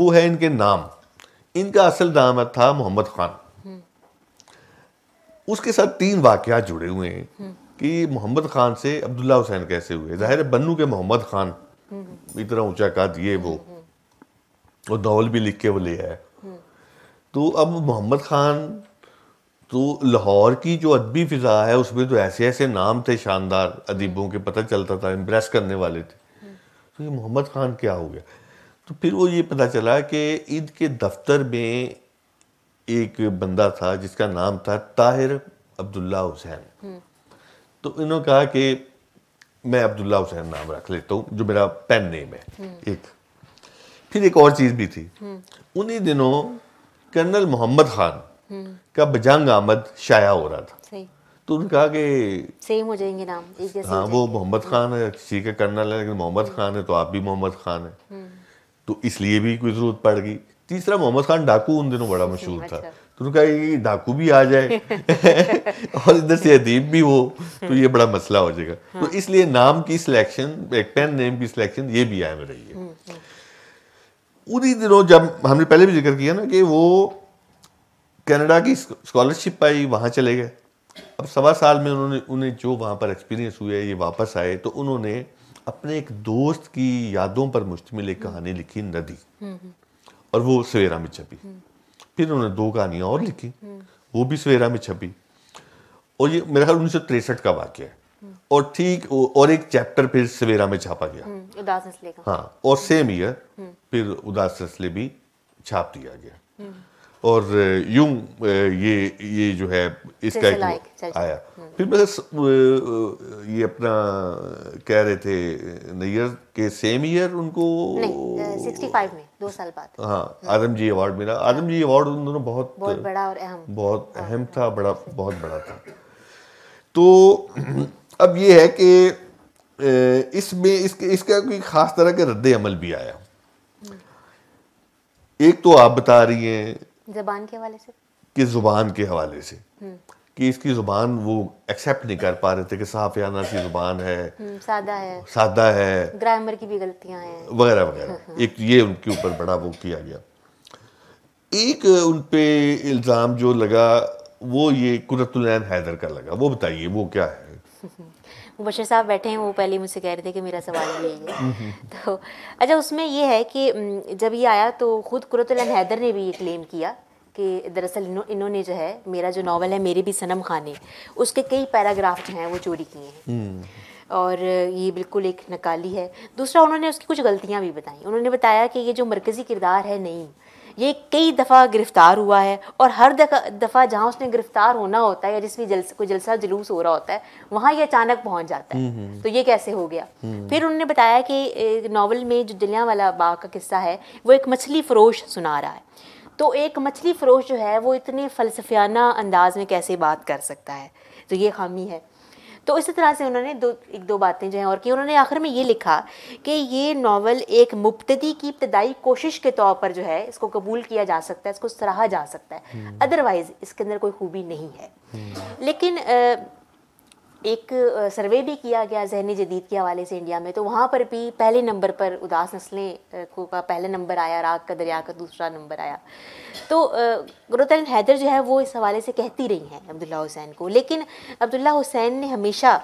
Speaker 3: वो है इनके नाम इनका असल नाम था मोहम्मद खान हम्म। उसके साथ तीन वाक़ जुड़े हुए हैं कि मोहम्मद खान से अब्दुल्ला हुसैन कैसे हुए ज़ाहिर बन्नू के मोहम्मद खान इतना ऊंचा का ये वो और नावल भी लिख के वो ले आए तो अब मोहम्मद ख़ान तो लाहौर की जो अदबी फ़िज़ा है उसमें तो ऐसे ऐसे नाम थे शानदार अदीबों के पता चलता था इम्प्रेस करने वाले थे तो ये मोहम्मद ख़ान क्या हो गया तो फिर वो ये पता चला कि ईद के दफ्तर में एक बंदा था जिसका नाम था ताहिर अब्दुल्ला हुसैन तो इन्होंने कहा कि मैं अब्दुल्ला हुसैन नाम रख लेता हूँ जो मेरा पेन नेम है एक फिर एक और चीज़ भी थी
Speaker 4: हम्म।
Speaker 3: उन्हीं दिनों कर्नल मोहम्मद खान हम्म। का बजंग आमद शाया हो रहा था तो उन्होंने कहा कि
Speaker 2: सेम हो जाएंगे नाम एक जैसे हाँ वो मोहम्मद हम्म। खान
Speaker 3: है किसी है कर्नल है लेकिन मोहम्मद खान है तो आप भी मोहम्मद खान है तो इसलिए भी कोई ज़रूरत पड़ गई तीसरा मोहम्मद खान डाकू उन दिनों बड़ा [LAUGHS] अच्छा। मशहूर था तो उन्होंने कहा कि डाकू भी आ जाए [LAUGHS] और इधर से अदीब भी हो तो ये बड़ा मसला हो जाएगा तो हाँ। इसलिए नाम की सिलेक्शन एक पेन नेम की सिलेक्शन ये भी अहम रही है उन्हीं दिनों जब हमने पहले भी जिक्र किया ना कि वो कनाडा की स्कॉलरशिप पाई वहाँ चले गए अब सवा साल में उन्होंने उन्हें जो वहाँ पर एक्सपीरियंस हुए ये वापस आए तो उन्होंने अपने एक दोस्त की यादों पर मुश्तमिल एक कहानी लिखी नदी और वो सवेरा में छपी फिर उन्होंने दो कहानियाँ और लिखी वो भी सवेरा में छपी और ये मेरा ख्याल उन्नीस का वाक्य है और ठीक और एक चैप्टर फिर सवेरा में छापा गया
Speaker 4: हम्म, उदास का
Speaker 3: हाँ और सेम हम्म। ईयर फिर उदास नस्ले भी छाप दिया गया हम्म। और यूं ये ये जो है इसका एक आया फिर बस ये अपना कह रहे थे नैयर के सेम ईयर उनको नहीं,
Speaker 2: 65 में दो साल
Speaker 3: बाद हाँ आदम जी अवार्ड मिला आदम जी अवार्ड उन दोनों बहुत बहुत बड़ा और अहम बहुत अहम था बड़ा बहुत बड़ा था तो अब ये है कि इसमें इसके इसका कोई ख़ास तरह के रद्द अमल भी आया एक तो आप बता रही हैं
Speaker 2: जबान के हवाले से
Speaker 3: कि ज़ुबान के हवाले से हम्म। कि इसकी ज़ुबान वो एक्सेप्ट नहीं कर पा रहे थे कि साफियाना सी ज़ुबान है
Speaker 2: हम्म, सादा है सादा है ग्रामर की भी गलतियां हैं
Speaker 3: वगैरह वगैरह [LAUGHS] एक ये उनके ऊपर बड़ा वो किया गया एक उन पे इल्ज़ाम जो लगा वो ये कुरतुलैन हैदर का लगा वो बताइए वो क्या है
Speaker 2: मुबशर [LAUGHS] बशर साहब बैठे हैं वो पहले मुझसे कह रहे थे कि मेरा सवाल ये है [LAUGHS] तो अच्छा उसमें ये है कि जब ये आया तो ख़ुद कुरतुल हैदर ने भी ये क्लेम किया कि दरअसल इन्हों, इन्होंने जो है मेरा जो नावल है मेरे भी सनम खान ने उसके कई पैराग्राफ जो हैं वो चोरी किए हैं हम्म। और ये बिल्कुल एक नकाली है दूसरा उन्होंने उसकी कुछ गलतियाँ भी बताई उन्होंने बताया कि ये जो मरकज़ी किरदार है नईम ये कई दफ़ा गिरफ़्तार हुआ है और हर दफ़ा जहाँ उसने गिरफ़्तार होना होता है या जिसमें जल्स कोई जलसा जुलूस हो रहा होता है वहाँ ये अचानक पहुँच जाता है हम्म, हम्म। तो ये कैसे हो गया हम्म। फिर उन्होंने बताया कि नावल में जो दिलिया वाला बाग का किस्सा है वो एक मछली फरोश सुना रहा है तो एक मछली फरोश जो है वो इतने फ़लसफियाना अंदाज में कैसे बात कर सकता है तो ये खामी है तो इसी तरह से उन्होंने दो एक दो बातें जो हैं और कि उन्होंने आखिर में ये लिखा कि ये नावल एक मुबतदी की इब्तदाई कोशिश के तौर पर जो है इसको कबूल किया जा सकता है इसको सराहा जा सकता है अदरवाइज़ हम्म। इसके अंदर कोई खूबी नहीं है हम्म। लेकिन एक सर्वे भी किया गया जहनी जदीद के हवाले से इंडिया में तो वहाँ पर भी पहले नंबर पर उदास नस्लें को का पहला नंबर आया राग का दरिया का दूसरा नंबर आया तो गुरुतन हैदर जो है वो इस हवाले से कहती रही हैं अब्दुल्ला हुसैन को लेकिन अब्दुल्ला हुसैन ने हमेशा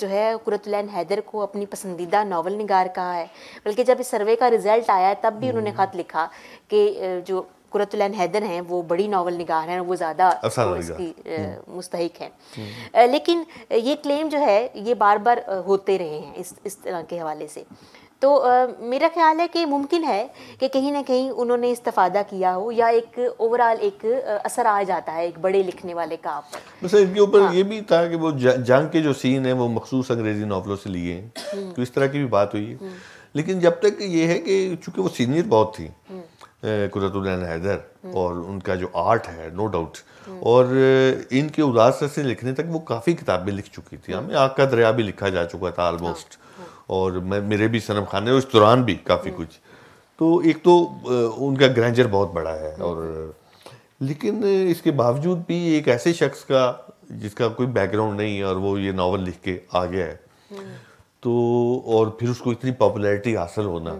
Speaker 2: जो है कुरतुल्लैन हैदर को अपनी पसंदीदा नावल निगार कहा है बल्कि जब इस सर्वे का रिज़ल्ट आया तब भी हम्म। उन्होंने ख़त लिखा कि जो कुरतुलन हैदर हैं वो बड़ी नावल निगार हैं वो ज़्यादा इसकी हम्म। मुस्तक हैं हम्म। लेकिन ये क्लेम जो है ये बार बार होते रहे हैं इस इस तरह के हवाले से तो आ, मेरा ख्याल है कि मुमकिन है कि कहीं ना कहीं उन्होंने इस्तफ़ादा किया हो या एक ओवरऑल एक असर आ जाता है एक बड़े लिखने वाले का
Speaker 3: वैसे इनके ऊपर हाँ। ये भी था कि वो जंग के जो सीन है वो मखसूस अंग्रेज़ी नावलों से लिए हैं हम्म। तो इस तरह की भी बात हुई है लेकिन जब तक ये है कि चूंकि वो सीनियर बहुत थी कुरतुल्लान हैदर और उनका जो आर्ट है नो डाउट और इनके उदास से लिखने तक वो काफ़ी किताबें लिख चुकी थी हमें आग का दरिया भी लिखा जा चुका था आलमोस्ट हाँ, हाँ। और मैं मेरे भी सनम खान ने उस दौरान भी काफ़ी हाँ। कुछ तो एक तो उनका ग्रैंजर बहुत बड़ा है और लेकिन इसके बावजूद भी एक ऐसे शख्स का जिसका कोई बैकग्राउंड नहीं है और वो ये नावल लिख के आ गया है तो और फिर उसको इतनी पॉपुलैरिटी हासिल होना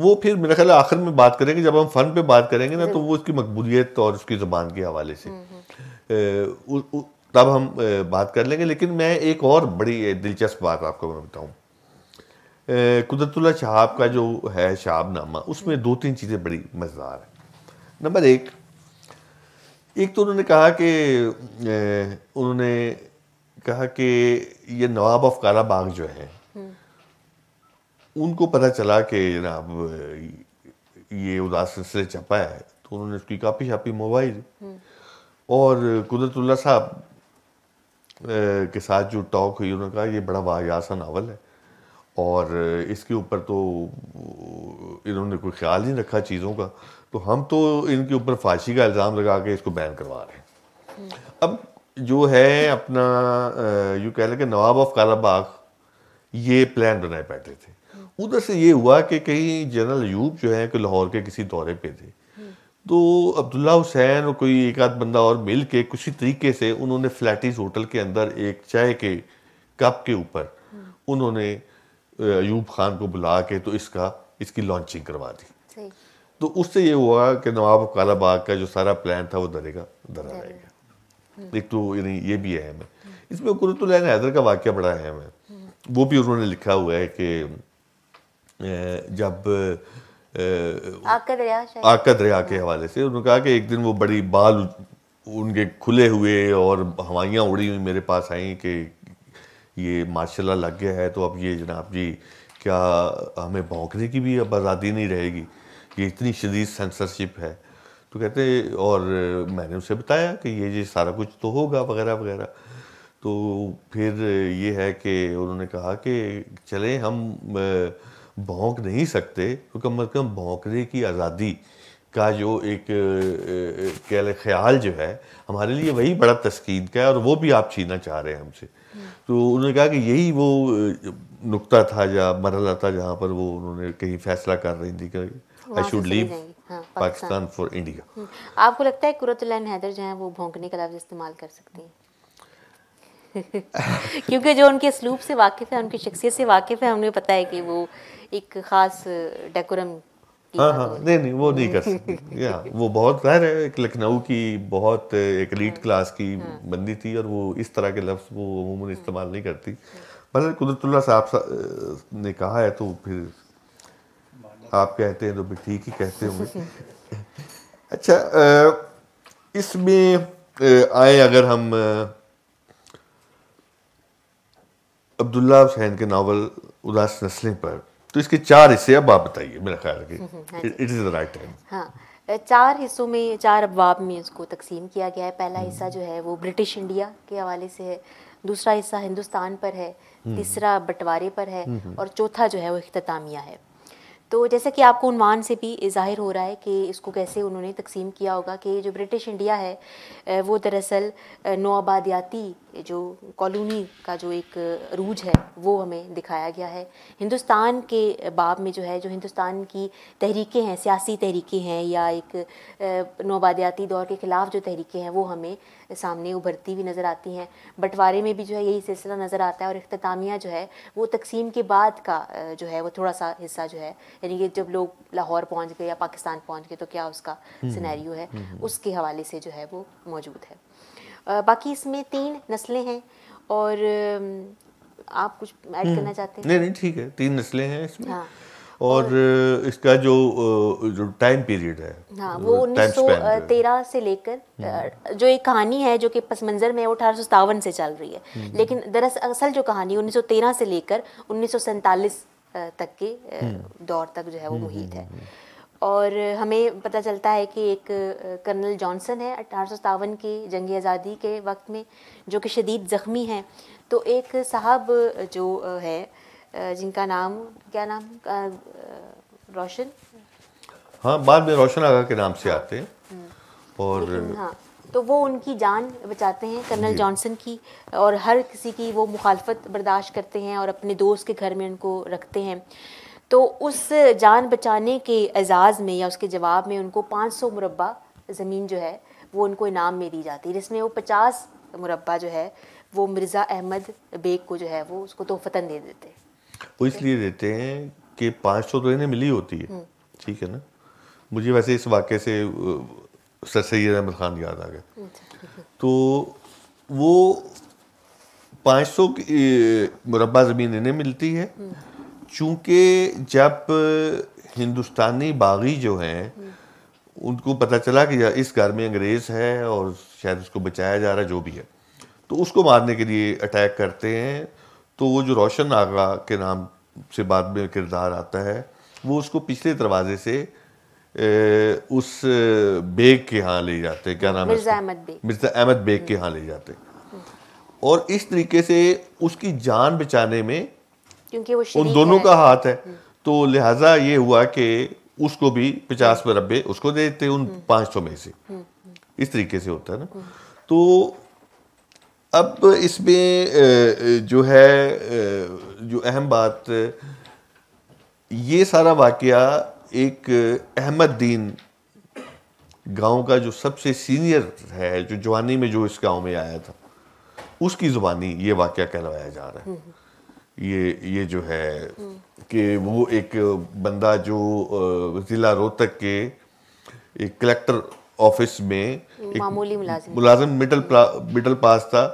Speaker 3: वो फिर मेरा ख्याल आखिर में बात करेंगे जब हम फन पे बात करेंगे ना तो वो उसकी मकबूलियत और उसकी ज़बान के हवाले से
Speaker 4: हम्म,
Speaker 3: हम्म। तब हम बात कर लेंगे लेकिन मैं एक और बड़ी दिलचस्प बात आपको मैं बताऊँ कुदरतुल्ला शहाब का जो है नामा उसमें हम्म। दो तीन चीज़ें बड़ी मज़ेदार हैं नंबर एक एक तो उन्होंने कहा कि उन्होंने कहा कि ये नवाब काला बाग जो है उनको पता चला कि जनाब ये उदास सिलसिले छपा है तो उन्होंने उसकी कापी छापी मोबाइल हम्म। और कुदरतुल्ला साहब के साथ जो टॉक हुई उन्होंने कहा ये बड़ा वाहियासा नावल है और इसके ऊपर तो इन्होंने कोई ख्याल नहीं रखा चीज़ों का तो हम तो इनके ऊपर फांसी का इल्ज़ाम लगा के इसको बैन करवा रहे हैं हम्म। अब जो है अपना यू कह लें कि नवाब ऑफ कालाबाग ये प्लान बनाए बैठे थे उधर से ये हुआ कि कहीं जनरल यूब जो है कि लाहौर के किसी दौरे पे थे हम्म। तो अब्दुल्ला हुसैन और कोई एक आध बंदा और मिल के कुछ तरीके से उन्होंने फ्लैटिस होटल के अंदर एक चाय के कप के ऊपर हम्म। उन्होंने अयूब खान को बुला के तो इसका इसकी लॉन्चिंग करवा दी तो उससे ये हुआ कि नवाब काला बाग का जो सारा प्लान था वो दरेगा दरा आएगा गया हम्म। एक तो यानी ये भी अहम है इसमें कुरतुल्लैन हैदर का वाक्य बड़ा अहम है वो भी उन्होंने लिखा हुआ है कि जब
Speaker 2: आका
Speaker 3: दरिया के हवाले से उन्होंने कहा कि एक दिन वो बड़ी बाल उनके खुले हुए और हवाइयाँ उड़ी हुई मेरे पास आई कि ये माशाल्लाह लग गया है तो अब ये जनाब जी क्या हमें भौंकने की भी अब आज़ादी नहीं रहेगी ये इतनी शदीद सेंसरशिप है तो कहते और मैंने उसे बताया कि ये ये सारा कुछ तो होगा वगैरह वगैरह तो फिर ये है कि उन्होंने कहा कि चलें हम आ, भोंक नहीं सकते तो कम अज़ कम भोंकने की आज़ादी का जो एक कह लें ख्याल जो है हमारे लिए वही बड़ा तस्कीन का है और वो भी आप छीना चाह रहे हैं हमसे तो उन्होंने कहा कि यही वो नुक्ता था या मरला था जहाँ पर वो उन्होंने कहीं फैसला कर रही थी कि I should leave Pakistan for India
Speaker 2: hmm. आपको लगता है कुरतुल्लान हैदर जो है वो भोंकने का लफ्ज़ इस्तेमाल कर सकते हैं [LAUGHS] क्योंकि जो उनके स्लूप से वाकिफ़ है उनकी शख्सियत से वाकिफ़ है हमें पता है कि वो एक खास डेकोरम हाँ हाँ तो नहीं नहीं वो नहीं कर सकती
Speaker 3: [LAUGHS] या वो बहुत जाहिर है एक लखनऊ की बहुत एक लीड क्लास हाँ। की हाँ। बंदी थी और वो इस तरह के लफ्ज़ वो अमूमन हाँ। इस्तेमाल नहीं करती मतलब कुदरतुल्ला साहब ने कहा है तो फिर आप कहते हैं तो फिर ठीक ही कहते होंगे [LAUGHS] अच्छा इसमें आए अगर हम अब्दुल्ला हुसैन के नावल उदास नस्लें पर तो इसके चार हिस्से अब आप बताइए मेरा ख्याल है it is the right time
Speaker 2: हाँ चार हिस्सों में चार अबाब में इसको तकसीम किया गया है पहला हिस्सा हम्म। जो है वो ब्रिटिश इंडिया के हवाले से है दूसरा हिस्सा हिंदुस्तान पर है हम्म। तीसरा बंटवारे पर है हम्म, और चौथा जो है वो अख्तामिया है तो जैसे कि आपको उनवान से भी ज़ाहिर हो रहा है कि इसको कैसे उन्होंने तकसीम किया होगा कि जो ब्रिटिश इंडिया है वो दरअसल नोआबादियाती जो कॉलोनी का जो एक रूज है वो हमें दिखाया गया है हिंदुस्तान के बाब में जो है जो हिंदुस्तान की तहरीकें हैं सियासी तहरीकें हैं या एक नौबादियाती दौर के ख़िलाफ़ जो तहरीकें हैं वो हमें सामने उभरती हुई नज़र आती हैं बंटवारे में भी जो है यही सिलसिला नज़र आता है और अख्तामिया जो है वो तकसीम के बाद का जो है वो थोड़ा सा हिस्सा जो है यानी कि जब लोग लाहौर पहुँच गए या पाकिस्तान पहुँच गए तो क्या उसका हम्म, सिनेरियो है हम्म, हम्म। उसके हवाले से जो है वो मौजूद है बाकी इसमें तीन नस्लें हैं और आप कुछ ऐड हम्म। करना चाहते हैं नहीं नहीं
Speaker 3: ठीक है तीन नस्लें हैं इसमें हाँ। और, इसका जो जो टाइम पीरियड है
Speaker 2: हाँ वो उन्नीस सौ तेरह से लेकर हम्म। जो एक कहानी है जो कि पस मंज़र में वो अठारह से चल रही है हम्म। लेकिन दरअसल असल जो कहानी उन्नीस सौ तेरह से लेकर उन्नीस सौ तक के दौर तक जो है वो मुहित है और हमें पता चलता है कि एक कर्नल जॉनसन है अठारह की जंग आज़ादी के वक्त में जो कि शदीद ज़ख्मी हैं तो एक साहब जो है जिनका नाम क्या नाम रोशन
Speaker 3: हाँ बाद में रोशन आगा के नाम से हाँ। आते हैं
Speaker 2: हम्म। और हाँ तो वो उनकी जान बचाते हैं कर्नल जॉनसन की और हर किसी की वो मुखालफत बर्दाश्त करते हैं और अपने दोस्त के घर में उनको रखते हैं तो उस जान बचाने के एजाज़ में या उसके जवाब में उनको 500 सौ मुरबा ज़मीन जो है वो उनको इनाम में दी जाती है जिसमें वो 50 मुरबा जो है वो मिर्ज़ा अहमद बेग को जो है वो उसको तोहफता दे देते हैं
Speaker 3: वो इसलिए देते हैं कि 500 तो इन्हें मिली होती है हम्म। ठीक है ना मुझे वैसे इस वाक़े से सर सैद अहमद खान याद आ गया अच्छा, तो वो पाँच सौ मुरबा ज़मीन इन्हें मिलती है हम्म। चूँकि जब हिंदुस्तानी बागी जो हैं उनको पता चला कि इस घर में अंग्रेज़ है और शायद उसको बचाया जा रहा है जो भी है तो उसको मारने के लिए अटैक करते हैं तो वो जो रोशन आगा के नाम से बाद में किरदार आता है वो उसको पिछले दरवाजे से ए, उस बेग के यहाँ ले जाते हैं क्या नाम है मिर्ज़ा अहमद बेग मिर्ज़ा अहमद बेग के यहाँ ले जाते हैं और इस तरीके से उसकी जान बचाने में
Speaker 2: क्योंकि वो उन दोनों का हाथ है
Speaker 3: तो लिहाजा ये हुआ कि उसको भी पचास में रबे उसको दे देते उन हम्म। पाँच सौ में से हम्म, हम्म। इस तरीके से होता है ना तो अब इसमें जो है जो अहम बात ये सारा वाक़ एक अहमद दीन गांव का जो सबसे सीनियर है जो जवानी में जो इस गांव में आया था उसकी ज़ुबानी ये वाक़ कहलवाया जा रहा है ये ये जो है कि वो एक बंदा जो ज़िला रोहतक के एक कलेक्टर ऑफिस में एक
Speaker 2: मुलाजिम मुलाजिम
Speaker 3: मिडल मिडल पास था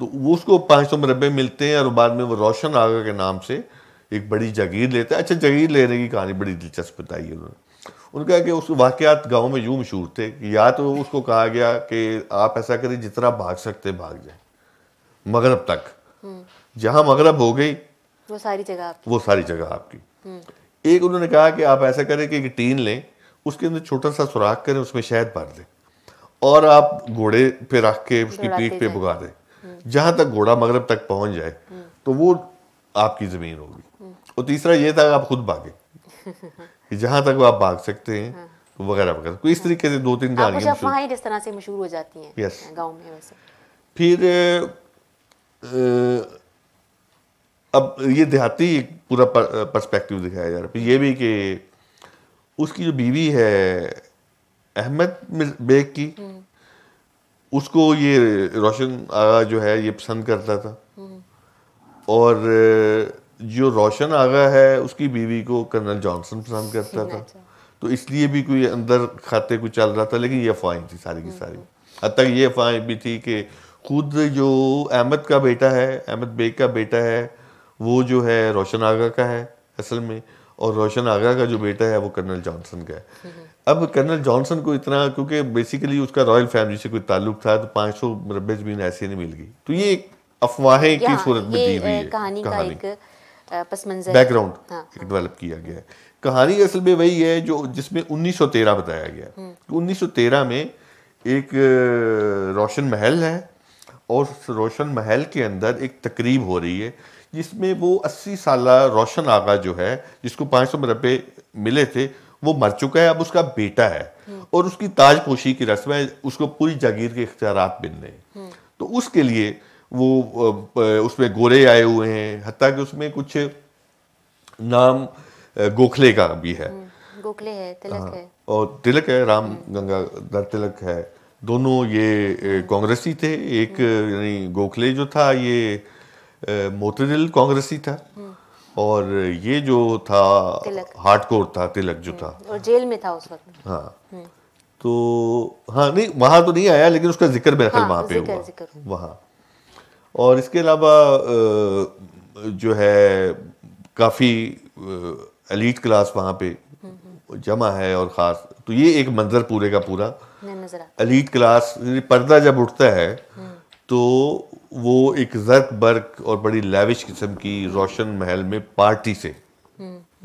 Speaker 3: तो वो उसको पाँच सौ मरबे मिलते हैं और बाद में वो रोशन आगा के नाम से एक बड़ी जगीर लेता है अच्छा जगीर लेने की कहानी बड़ी दिलचस्प बताई है उन्होंने उनका कि उस वाक़ात गांव में यूँ मशहूर थे कि या तो उसको कहा गया कि आप ऐसा करें जितना भाग सकते भाग जाए मगरब तक हम्म। जहां मगरब हो गई
Speaker 2: वो सारी जगह आपकी
Speaker 3: वो सारी जगह आपकी हम्म। एक उन्होंने कहा कि आप ऐसा करें कि टीन लें उसके अंदर छोटा सा सुराख करें उसमें शहद भर दें और आप घोड़े पे रख के उसकी पीठ पे भुगा दें हम्म। जहां तक घोड़ा मगरब तक पहुंच जाए हम्म। तो वो आपकी ज़मीन होगी और तीसरा ये था आप खुद भागे
Speaker 2: [LAUGHS]
Speaker 3: जहां तक आप भाग सकते हैं हाँ। तो वगैरह वगैरह तो इस हाँ। तरीके से दो तीन कहानियाँ
Speaker 2: जिस तरह से मशहूर हो जाती हैं में वैसे
Speaker 3: फिर अब ये देहाती पूरा पर्सपेक्टिव दिखाया जा रहा है ये भी कि उसकी जो बीवी है अहमद बेग की हम्म। उसको ये रोशन आगा जो है ये पसंद करता था हम्म। और जो रोशन आगा है उसकी बीवी को कर्नल जॉनसन पसंद करता था अच्छा। तो इसलिए भी कोई अंदर खाते को चल रहा था लेकिन ये अफवाहें थी सारी की हम्म, सारी हद तक ये अफवाहें भी थी कि खुद जो अहमद का बेटा है अहमद बेग का बेटा है वो जो है रोशन आगा का है असल में और रोशन आगा का जो बेटा है वो कर्नल जॉनसन का है अब कर्नल जॉनसन को इतना क्योंकि बेसिकली उसका रॉयल फैमिली से कोई ताल्लुक था तो पाँच सौ मरबे जमीन ऐसे नहीं मिल गई तो ये एक अफवाहें की सूरत में दी हुई है कहानी, कहानी का
Speaker 2: एक बैकग्राउंड हाँ,
Speaker 3: डेवलप हाँ। किया गया है कहानी असल में वही है जो जिसमें 1913 बताया गया हम्म। तो तेरह में एक रोशन महल है और रोशन महल के अंदर एक तकरीब हो रही है जिसमें वो अस्सी साल रोशन आगा जो है जिसको पाँच सौ रुपये मिले थे वो मर चुका है अब उसका बेटा है हम्म। और उसकी ताजपोशी की रस्म है उसको पूरी जागीर के इख्तियार मिल रहे हम्म। तो उसके लिए वो उसमें गोरे आए हुए हैं हती कि उसमें कुछ नाम गोखले का भी है
Speaker 2: हम्म, गोखले है तिलक हाँ, है
Speaker 3: और तिलक है राम गंगाधर तिलक है दोनों ये कांग्रेसी थे एक यानी गोखले जो था ये मोतीलाल कांग्रेसी था और ये जो था हार्ड कोर था तिलक जो हम्म, था
Speaker 2: और जेल में था उस वक्त हाँ हम्म।
Speaker 3: तो हाँ नहीं वहाँ तो नहीं आया लेकिन उसका जिक्र मेरा ख्याल हाँ, वहाँ पे हुआ वहाँ और इसके अलावा जो है काफ़ी एलिट क्लास वहाँ पे हम्म, जमा है और ख़ास तो ये एक मंजर पूरे का पूरा एलिट क्लास पर्दा जब उठता है तो वो एक जर्क बर्क और बड़ी लैविश किस्म की रोशन महल में पार्टी से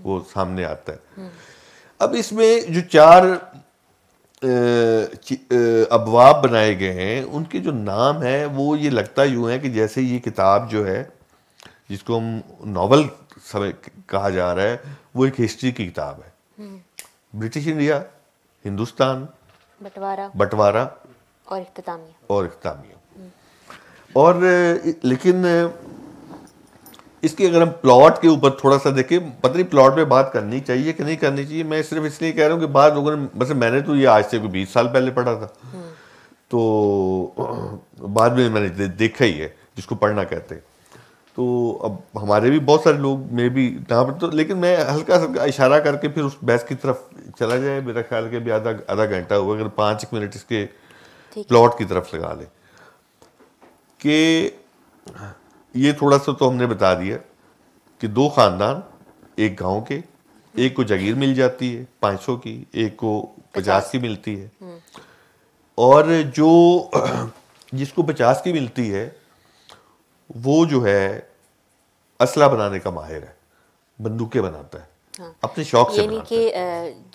Speaker 3: वो सामने आता है अब इसमें जो चार अबवाब बनाए गए हैं उनके जो नाम है वो ये लगता यूँ है कि जैसे ये किताब जो है जिसको हम नावल समय कहा जा रहा है वो एक हिस्ट्री की किताब है ब्रिटिश इंडिया हिंदुस्तान बंटवारा बंटवारा
Speaker 2: और इख्तामिया
Speaker 3: और इख्तामिया और लेकिन इसकी अगर हम प्लॉट के ऊपर थोड़ा सा देखें पता नहीं प्लॉट पे बात करनी चाहिए कि नहीं करनी चाहिए मैं सिर्फ इसलिए कह रहा हूँ कि बाद लोगों ने बस मैंने तो ये आज से कोई बीस साल पहले पढ़ा था हम्म। तो बाद में मैंने दे, देखा ही है जिसको पढ़ना कहते हैं तो अब हमारे भी बहुत सारे लोग मे भी यहाँ पर तो लेकिन मैं हल्का हल्का इशारा करके फिर उस बहस की तरफ चला जाए मेरा ख्याल कि अभी आधा आधा घंटा हुआ अगर पाँच एक मिनट इसके प्लॉट की तरफ लगा लें कि ये थोड़ा सा तो हमने बता दिया कि दो खानदान एक गांव के एक को जागीर मिल जाती है 500 की एक को पचास की मिलती है हम्म। और जो [CLEARS THROAT] जिसको पचास की मिलती है वो जो है असला बनाने का माहिर है बंदूकें बनाता है हाँ। अपने शौक से यानी
Speaker 2: कि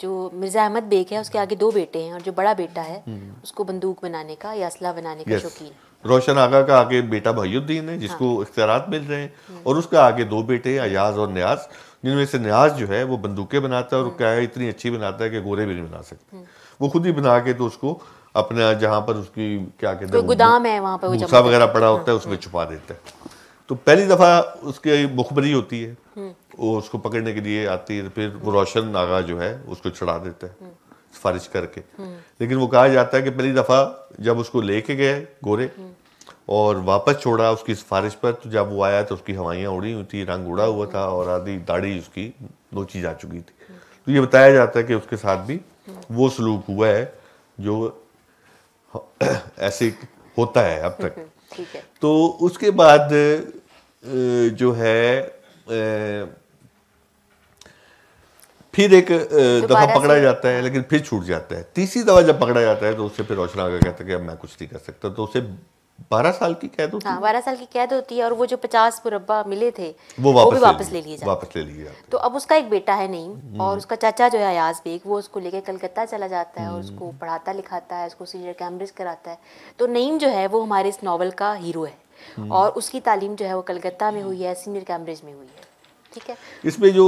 Speaker 2: जो मिर्जा अहमद बेग है उसके आगे दो बेटे हैं और जो बड़ा बेटा है हम्म। उसको बंदूक बनाने का या असला बनाने का शौकीन
Speaker 3: रोशन आगा का आगे बेटा भयुद्दीन है जिसको हाँ। इख्तियार मिल रहे हैं हम्म। और उसका आगे दो बेटे अयाज और न्याज जिनमें से न्याज जो है वो बंदूकें बनाता है और हम्म। क्या है इतनी अच्छी बनाता है कि गोरे भी नहीं बना सकते हम्म। वो खुद ही बना के तो उसको अपना जहाँ पर उसकी क्या कहते हैं गोदाम है वहाँ पर गुस्सा वगैरह पड़ा हाँ, होता है उसमें छुपा देता है तो पहली दफ़ा उसकी मुखबरी होती है वो उसको पकड़ने के लिए आती है फिर वो रोशन नागा जो है उसको छुड़ा देता है सिफारिश करके लेकिन वो कहा जाता है कि पहली दफ़ा जब उसको लेके गए गोरे और वापस छोड़ा उसकी सिफारिश पर तो जब वो आया तो उसकी हवाइयाँ उड़ी हुई थी रंग उड़ा हुआ था और आधी दाढ़ी उसकी नोची जा चुकी थी तो ये बताया जाता है कि उसके साथ भी वो सलूक हुआ है जो [CLEARS THROAT] ऐसे होता है अब तक है। तो उसके बाद जो है फिर एक दफ़ा पकड़ा जाता है लेकिन फिर छूट जाता है तीसरी दफ़ा जब पकड़ा जाता है तो उससे फिर रोशन आगे कहता है कि अब मैं कुछ नहीं कर सकता तो उसे बारह साल की कैद होती हाँ, है
Speaker 2: बारह साल की कैद होती है और वो जो पचास मुरब्बा मिले थे वो वापस वो भी वापस ले लिए वापस ले लिए तो अब उसका एक बेटा है नहीं हम्म। और उसका चाचा जो है अयाज बेग वो उसको लेके कलकत्ता चला जाता है और हम्म। उसको पढ़ाता लिखाता है उसको सीनियर कैम्ब्रिज कराता है तो नईम जो है वो हमारे इस नावल का हीरो है हम्म। और उसकी तालीम जो है वो कलकत्ता में हुई है सीनियर कैम्ब्रिज में हुई है ठीक है
Speaker 3: इसमें जो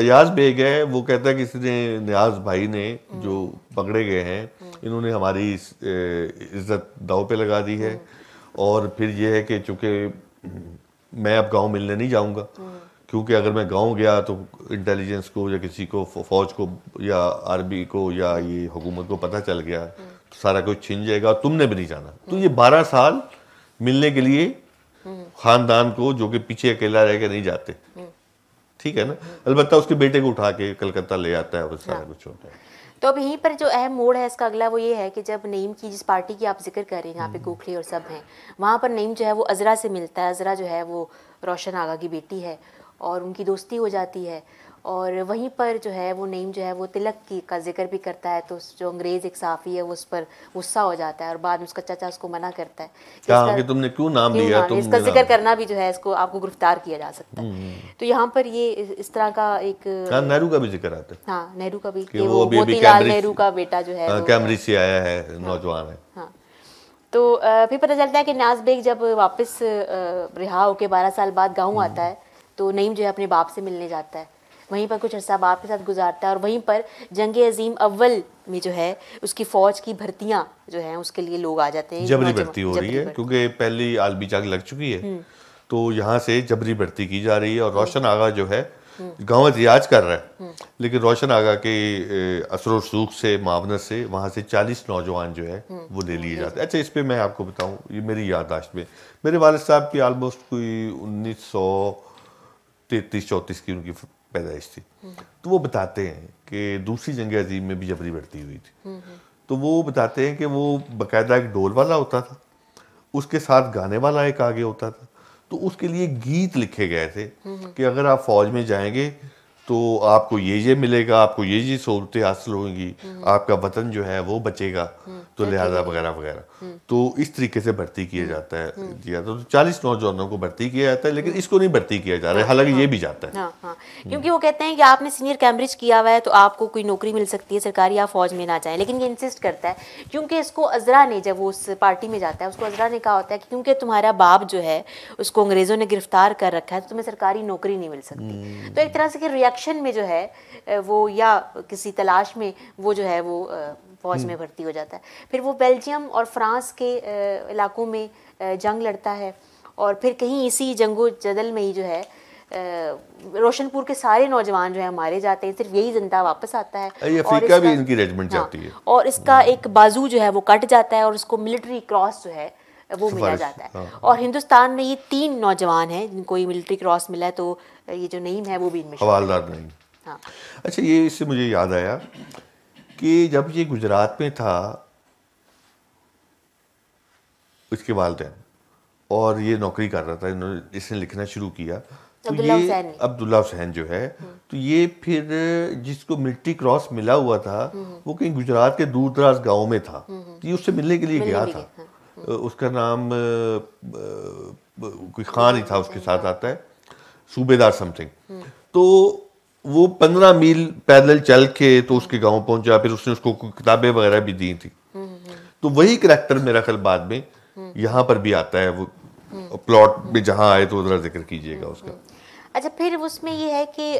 Speaker 3: अयाज बेग है वो कहता है कि इसने न्याज भाई ने जो पकड़े गए हैं इन्होंने हमारी इज्जत दाव पे लगा दी है और फिर ये है कि चूंकि मैं अब गांव मिलने नहीं जाऊंगा क्योंकि अगर मैं गांव गया तो इंटेलिजेंस को या किसी को फौज को या आर्मी को या ये हुकूमत को पता चल गया तो सारा कुछ छिन जाएगा तुमने भी नहीं जाना तो ये बारह साल मिलने के लिए खानदान को जो कि पीछे अकेला रह के नहीं जाते ठीक है ना अलबत्ता उसके बेटे को उठा के कलकत्ता ले आता है और सारा हाँ। कुछ होता है
Speaker 2: तो अब यहीं पर जो अहम मोड़ है इसका अगला वो ये है कि जब नईम की जिस पार्टी की आप जिक्र कर रहे हैं यहाँ पे हम्म। गोखले और सब हैं वहाँ पर नईम जो है वो अजरा से मिलता है अजरा जो है वो रोशन आगा की बेटी है और उनकी दोस्ती हो जाती है और वहीं पर जो है वो नईम जो है वो तिलक की का जिक्र भी करता है तो जो अंग्रेज़ एक साफ़ी है वो उस पर गुस्सा हो जाता है और बाद में उसका चाचा उसको मना करता है तो हाँ, कि, कि
Speaker 3: तुमने क्यों नाम क्यों लिया तुमने इसका जिक्र करना
Speaker 2: भी जो है इसको आपको गिरफ्तार किया जा सकता है हम्म। तो यहाँ पर ये इस तरह का एक हाँ,
Speaker 3: नेहरू का भी जिक्र आता है
Speaker 2: हाँ नेहरू का भी मोतीलाल नेहरू का बेटा जो है
Speaker 3: कैमरी हाँ, से आया है नौजवान
Speaker 2: है तो फिर पता चलता है कि नाज बेग जब वापस रिहा होकर बारह साल बाद गाँव हम्म। आता है तो नईम जो है अपने बाप से मिलने जाता है वहीं पर कुछ अरसा बाप के साथ गुजारता है और वहीं पर जंग अजीम अव्वल में जो है उसकी फ़ौज की भर्तियाँ जो है उसके लिए लोग आ जाते हैं जबरी भर्ती हो रही है
Speaker 3: क्योंकि पहली आलमी जंग लग चुकी है हम्म। तो यहाँ से जबरी भर्ती की जा रही है और हम्म। रोशन आगा जो है हम्म। गाँव रियाज कर रहा है लेकिन रोशन आगा के असर रसूख से मावनत से वहाँ से चालीस नौजवान जो है वो ले लिए जाते हैं अच्छा इस पर मैं आपको बताऊँ ये मेरी याददाश्त में मेरे वालद साहब की आलमोस्ट कोई उन्नीस सौ तैतीस चौंतीस की उनकी पैदाइश थी तो वो बताते हैं कि दूसरी जंग अजीब में भी जबरी बढ़ती हुई थी तो वो बताते हैं कि वो बाकायदा एक डोल वाला होता था उसके साथ गाने वाला एक आगे होता था तो उसके लिए गीत लिखे गए थे कि अगर आप फौज में जाएंगे तो आपको ये ये मिलेगा आपको ये ये सहूलतें हासिल होंगी हम्म। आपका वतन जो है वो बचेगा हम्म, तो लिहाजा वगैरह वगैरह हम्म। तो इस तरीके से भर्ती किया जाता है दिया हाँ, तो चालीस नौजवानों को भर्ती किया जाता है लेकिन इसको नहीं भर्ती किया जा रहा है हाँ, हालांकि हाँ। ये भी जाता
Speaker 2: है क्योंकि वो कहते हैं कि आपने सीनियर कैम्ब्रिज किया हुआ है तो आपको कोई नौकरी मिल सकती है सरकारी या फौज में ना जाए लेकिन ये इंसिस्ट करता है क्योंकि इसको अजरा ने जब वो उस पार्टी में जाता है उसको अजरा ने कहा होता है क्योंकि तुम्हारा बाप जो है उसको अंग्रेजों ने गिरफ्तार कर रखा है तो तुम्हें सरकारी नौकरी नहीं मिल
Speaker 5: सकती
Speaker 2: तो एक तरह से रिएक्शन इंडक्शन में जो है वो या किसी तलाश में वो जो है वो फौज में हम्म। भर्ती हो जाता है फिर वो बेल्जियम और फ्रांस के इलाकों में जंग लड़ता है और फिर कहीं इसी जंगो जदल में ही जो है रोशनपुर के सारे नौजवान जो है मारे जाते हैं सिर्फ यही जिंदा वापस आता है ये इसका, भी इनकी
Speaker 3: हाँ, जाती है
Speaker 2: और इसका हम्म। एक बाजू जो है वो कट जाता है और उसको मिलिट्री क्रॉस जो है वो मिला जाता है हाँ। और हिंदुस्तान में ये तीन नौजवान हैं जिनको ये मिलिट्री क्रॉस मिला है तो ये जो नईम है वो भी इनमें हवालदार नईम हाँ
Speaker 3: अच्छा ये इससे मुझे याद आया कि जब ये गुजरात में था उसके वालदेन और ये नौकरी कर रहा था इन्होंने इसने लिखना शुरू किया तो ये अब्दुल्ला हुसैन जो है हम्म। तो ये फिर जिसको मिल्ट्री क्रॉस मिला हुआ था हम्म। वो कहीं गुजरात के दूर दराज गाँव में था हम्म, तो ये उससे मिलने के लिए मिलने गया था हाँ। उसका नाम कोई खान ही था उसके साथ आता है सूबेदार समथिंग तो वो पंद्रह मील पैदल चल के तो उसके गांव पहुंचा फिर उसने उसको किताबें वगैरह भी दी थी तो वही करेक्टर मेरा ख्याल बाद में यहाँ पर भी आता है
Speaker 2: वो
Speaker 3: प्लॉट में जहाँ आए तो उधर जिक्र कीजिएगा उसका
Speaker 2: अच्छा फिर उसमें ये है कि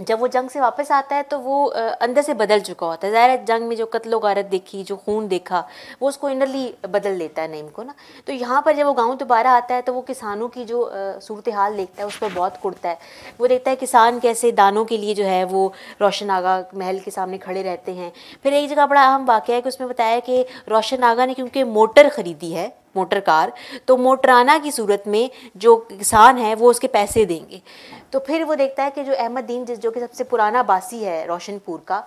Speaker 2: जब वो जंग से वापस आता है तो वो अंदर से बदल चुका होता है ज़ाहिर है जंग में जो कत्लो गारत देखी जो खून देखा वो उसको इनरली बदल देता है नईम को ना तो यहाँ पर जब वो गांव दोबारा आता है तो वो किसानों की जो सूरत हाल देखता है उस पर बहुत कुड़ता है वो देखता है किसान कैसे दानों के लिए जो है वो रोशन आगा महल के सामने खड़े रहते हैं फिर एक जगह बड़ा अहम वाक़ है कि उसमें बताया कि रोशन आगा ने क्योंकि मोटर ख़रीदी है मोटर कार तो मोटराना की सूरत में जो किसान है वो उसके पैसे देंगे तो फिर वो देखता है कि जो अहमद दीन जिस जो कि सबसे पुराना बासी है रोशनपुर का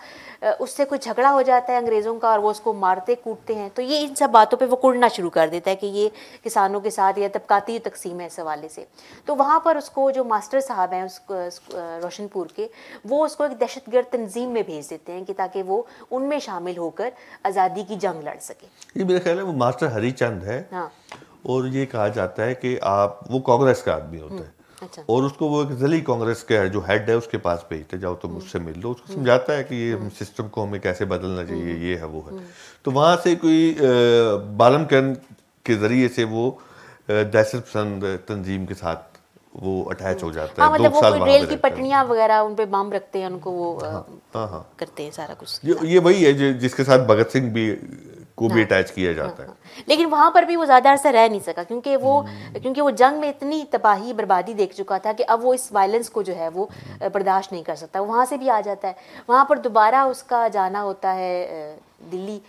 Speaker 2: उससे कोई झगड़ा हो जाता है अंग्रेज़ों का और वो उसको मारते कूटते हैं तो ये इन सब बातों पे वो कुड़ना शुरू कर देता है कि ये किसानों के साथ या तबकाती तकसीम है इस हवाले से तो वहाँ पर उसको जो मास्टर साहब हैं उस रोशनपुर के वो उसको एक दहशत तंजीम में भेज देते हैं कि ताकि वो उनमें शामिल होकर आज़ादी की जंग लड़ सके
Speaker 3: ये मेरा ख्याल है वो मास्टर हरी चंद है हाँ। हाँ। और ये कहा जाता है कि आप वो कांग्रेस का आदमी होता हम्म, है अच्छा। और उसको वो एक जली कांग्रेस के जो हेड है उसके पास भेजते जाओ तो मुझसे हम्म। मिल लो उसको हम्म। समझाता है कि ये सिस्टम को हमें कैसे बदलना चाहिए ये है वो है तो वहाँ से कोई बालमकन के ज़रिए से वो दहशत पसंद तंजीम के साथ वो अटैच हो जाता है हाँ, मतलब दो साल रेल की पटनियां
Speaker 2: वगैरह उन पे बम रखते हैं उनको वो हाँ, हाँ, हाँ, करते हैं सारा कुछ
Speaker 3: ये, ये वही है जिसके साथ भगत सिंह भी को भी अटैच हाँ। किया जाता
Speaker 5: है हाँ, हाँ।
Speaker 2: लेकिन वहाँ पर भी वो ज़्यादा अरसा रह नहीं सका क्योंकि वो हम्म। क्योंकि वो जंग में इतनी तबाही बर्बादी देख चुका था कि अब वो इस वायलेंस को जो है वो हम्म। बर्दाश्त नहीं कर सकता वहाँ से भी आ जाता है वहाँ पर दोबारा उसका जाना होता है दिल्ली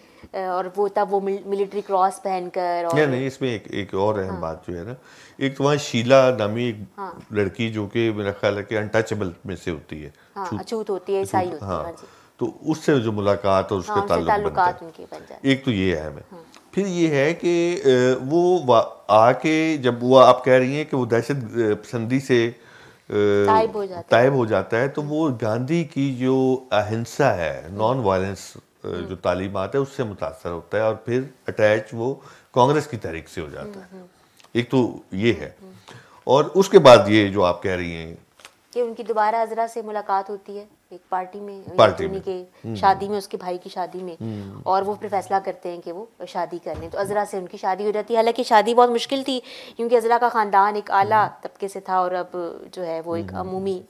Speaker 2: और वो तब वो मिलिट्री क्रॉस पहनकर और नहीं
Speaker 3: नहीं इसमें एक एक और अहम हाँ। बात जो है ना एक तो वहाँ शीला नामी एक हाँ। लड़की जो कि मेरा ख्याल है कि अनटचेबल में से होती है
Speaker 2: हाँ, छूत होती है ईसाई होती है हाँ, हाँ
Speaker 3: तो उससे जो मुलाकात और उसके हाँ,
Speaker 2: बन
Speaker 3: एक तो ये है हमें हाँ। फिर ये है कि वो आके जब वो आप कह रही हैं कि वो दहशत पसंदी से तायब हो जाता तायब हो जाता है तो वो गांधी की जो अहिंसा है नॉन हम्म। वायलेंस जो हम्म। तालीमत है उससे मुतासर होता है और फिर अटैच वो कांग्रेस की तहरीक से हो जाता हम्म, है एक तो ये है और उसके बाद ये जो आप कह रही हैं
Speaker 2: कि उनकी दोबारा हजरा से मुलाकात होती है एक पार्टी में पार्टी में के हम्म। शादी में उसके भाई की शादी में हम्म। और वो फिर फैसला करते हैं कि वो शादी कर लें तो अजरा से उनकी शादी हो जाती है हालांकि शादी बहुत मुश्किल थी क्योंकि अजरा का ख़ानदान एक आला हम्म। तबके से था और अब जो है वो एक अमूमी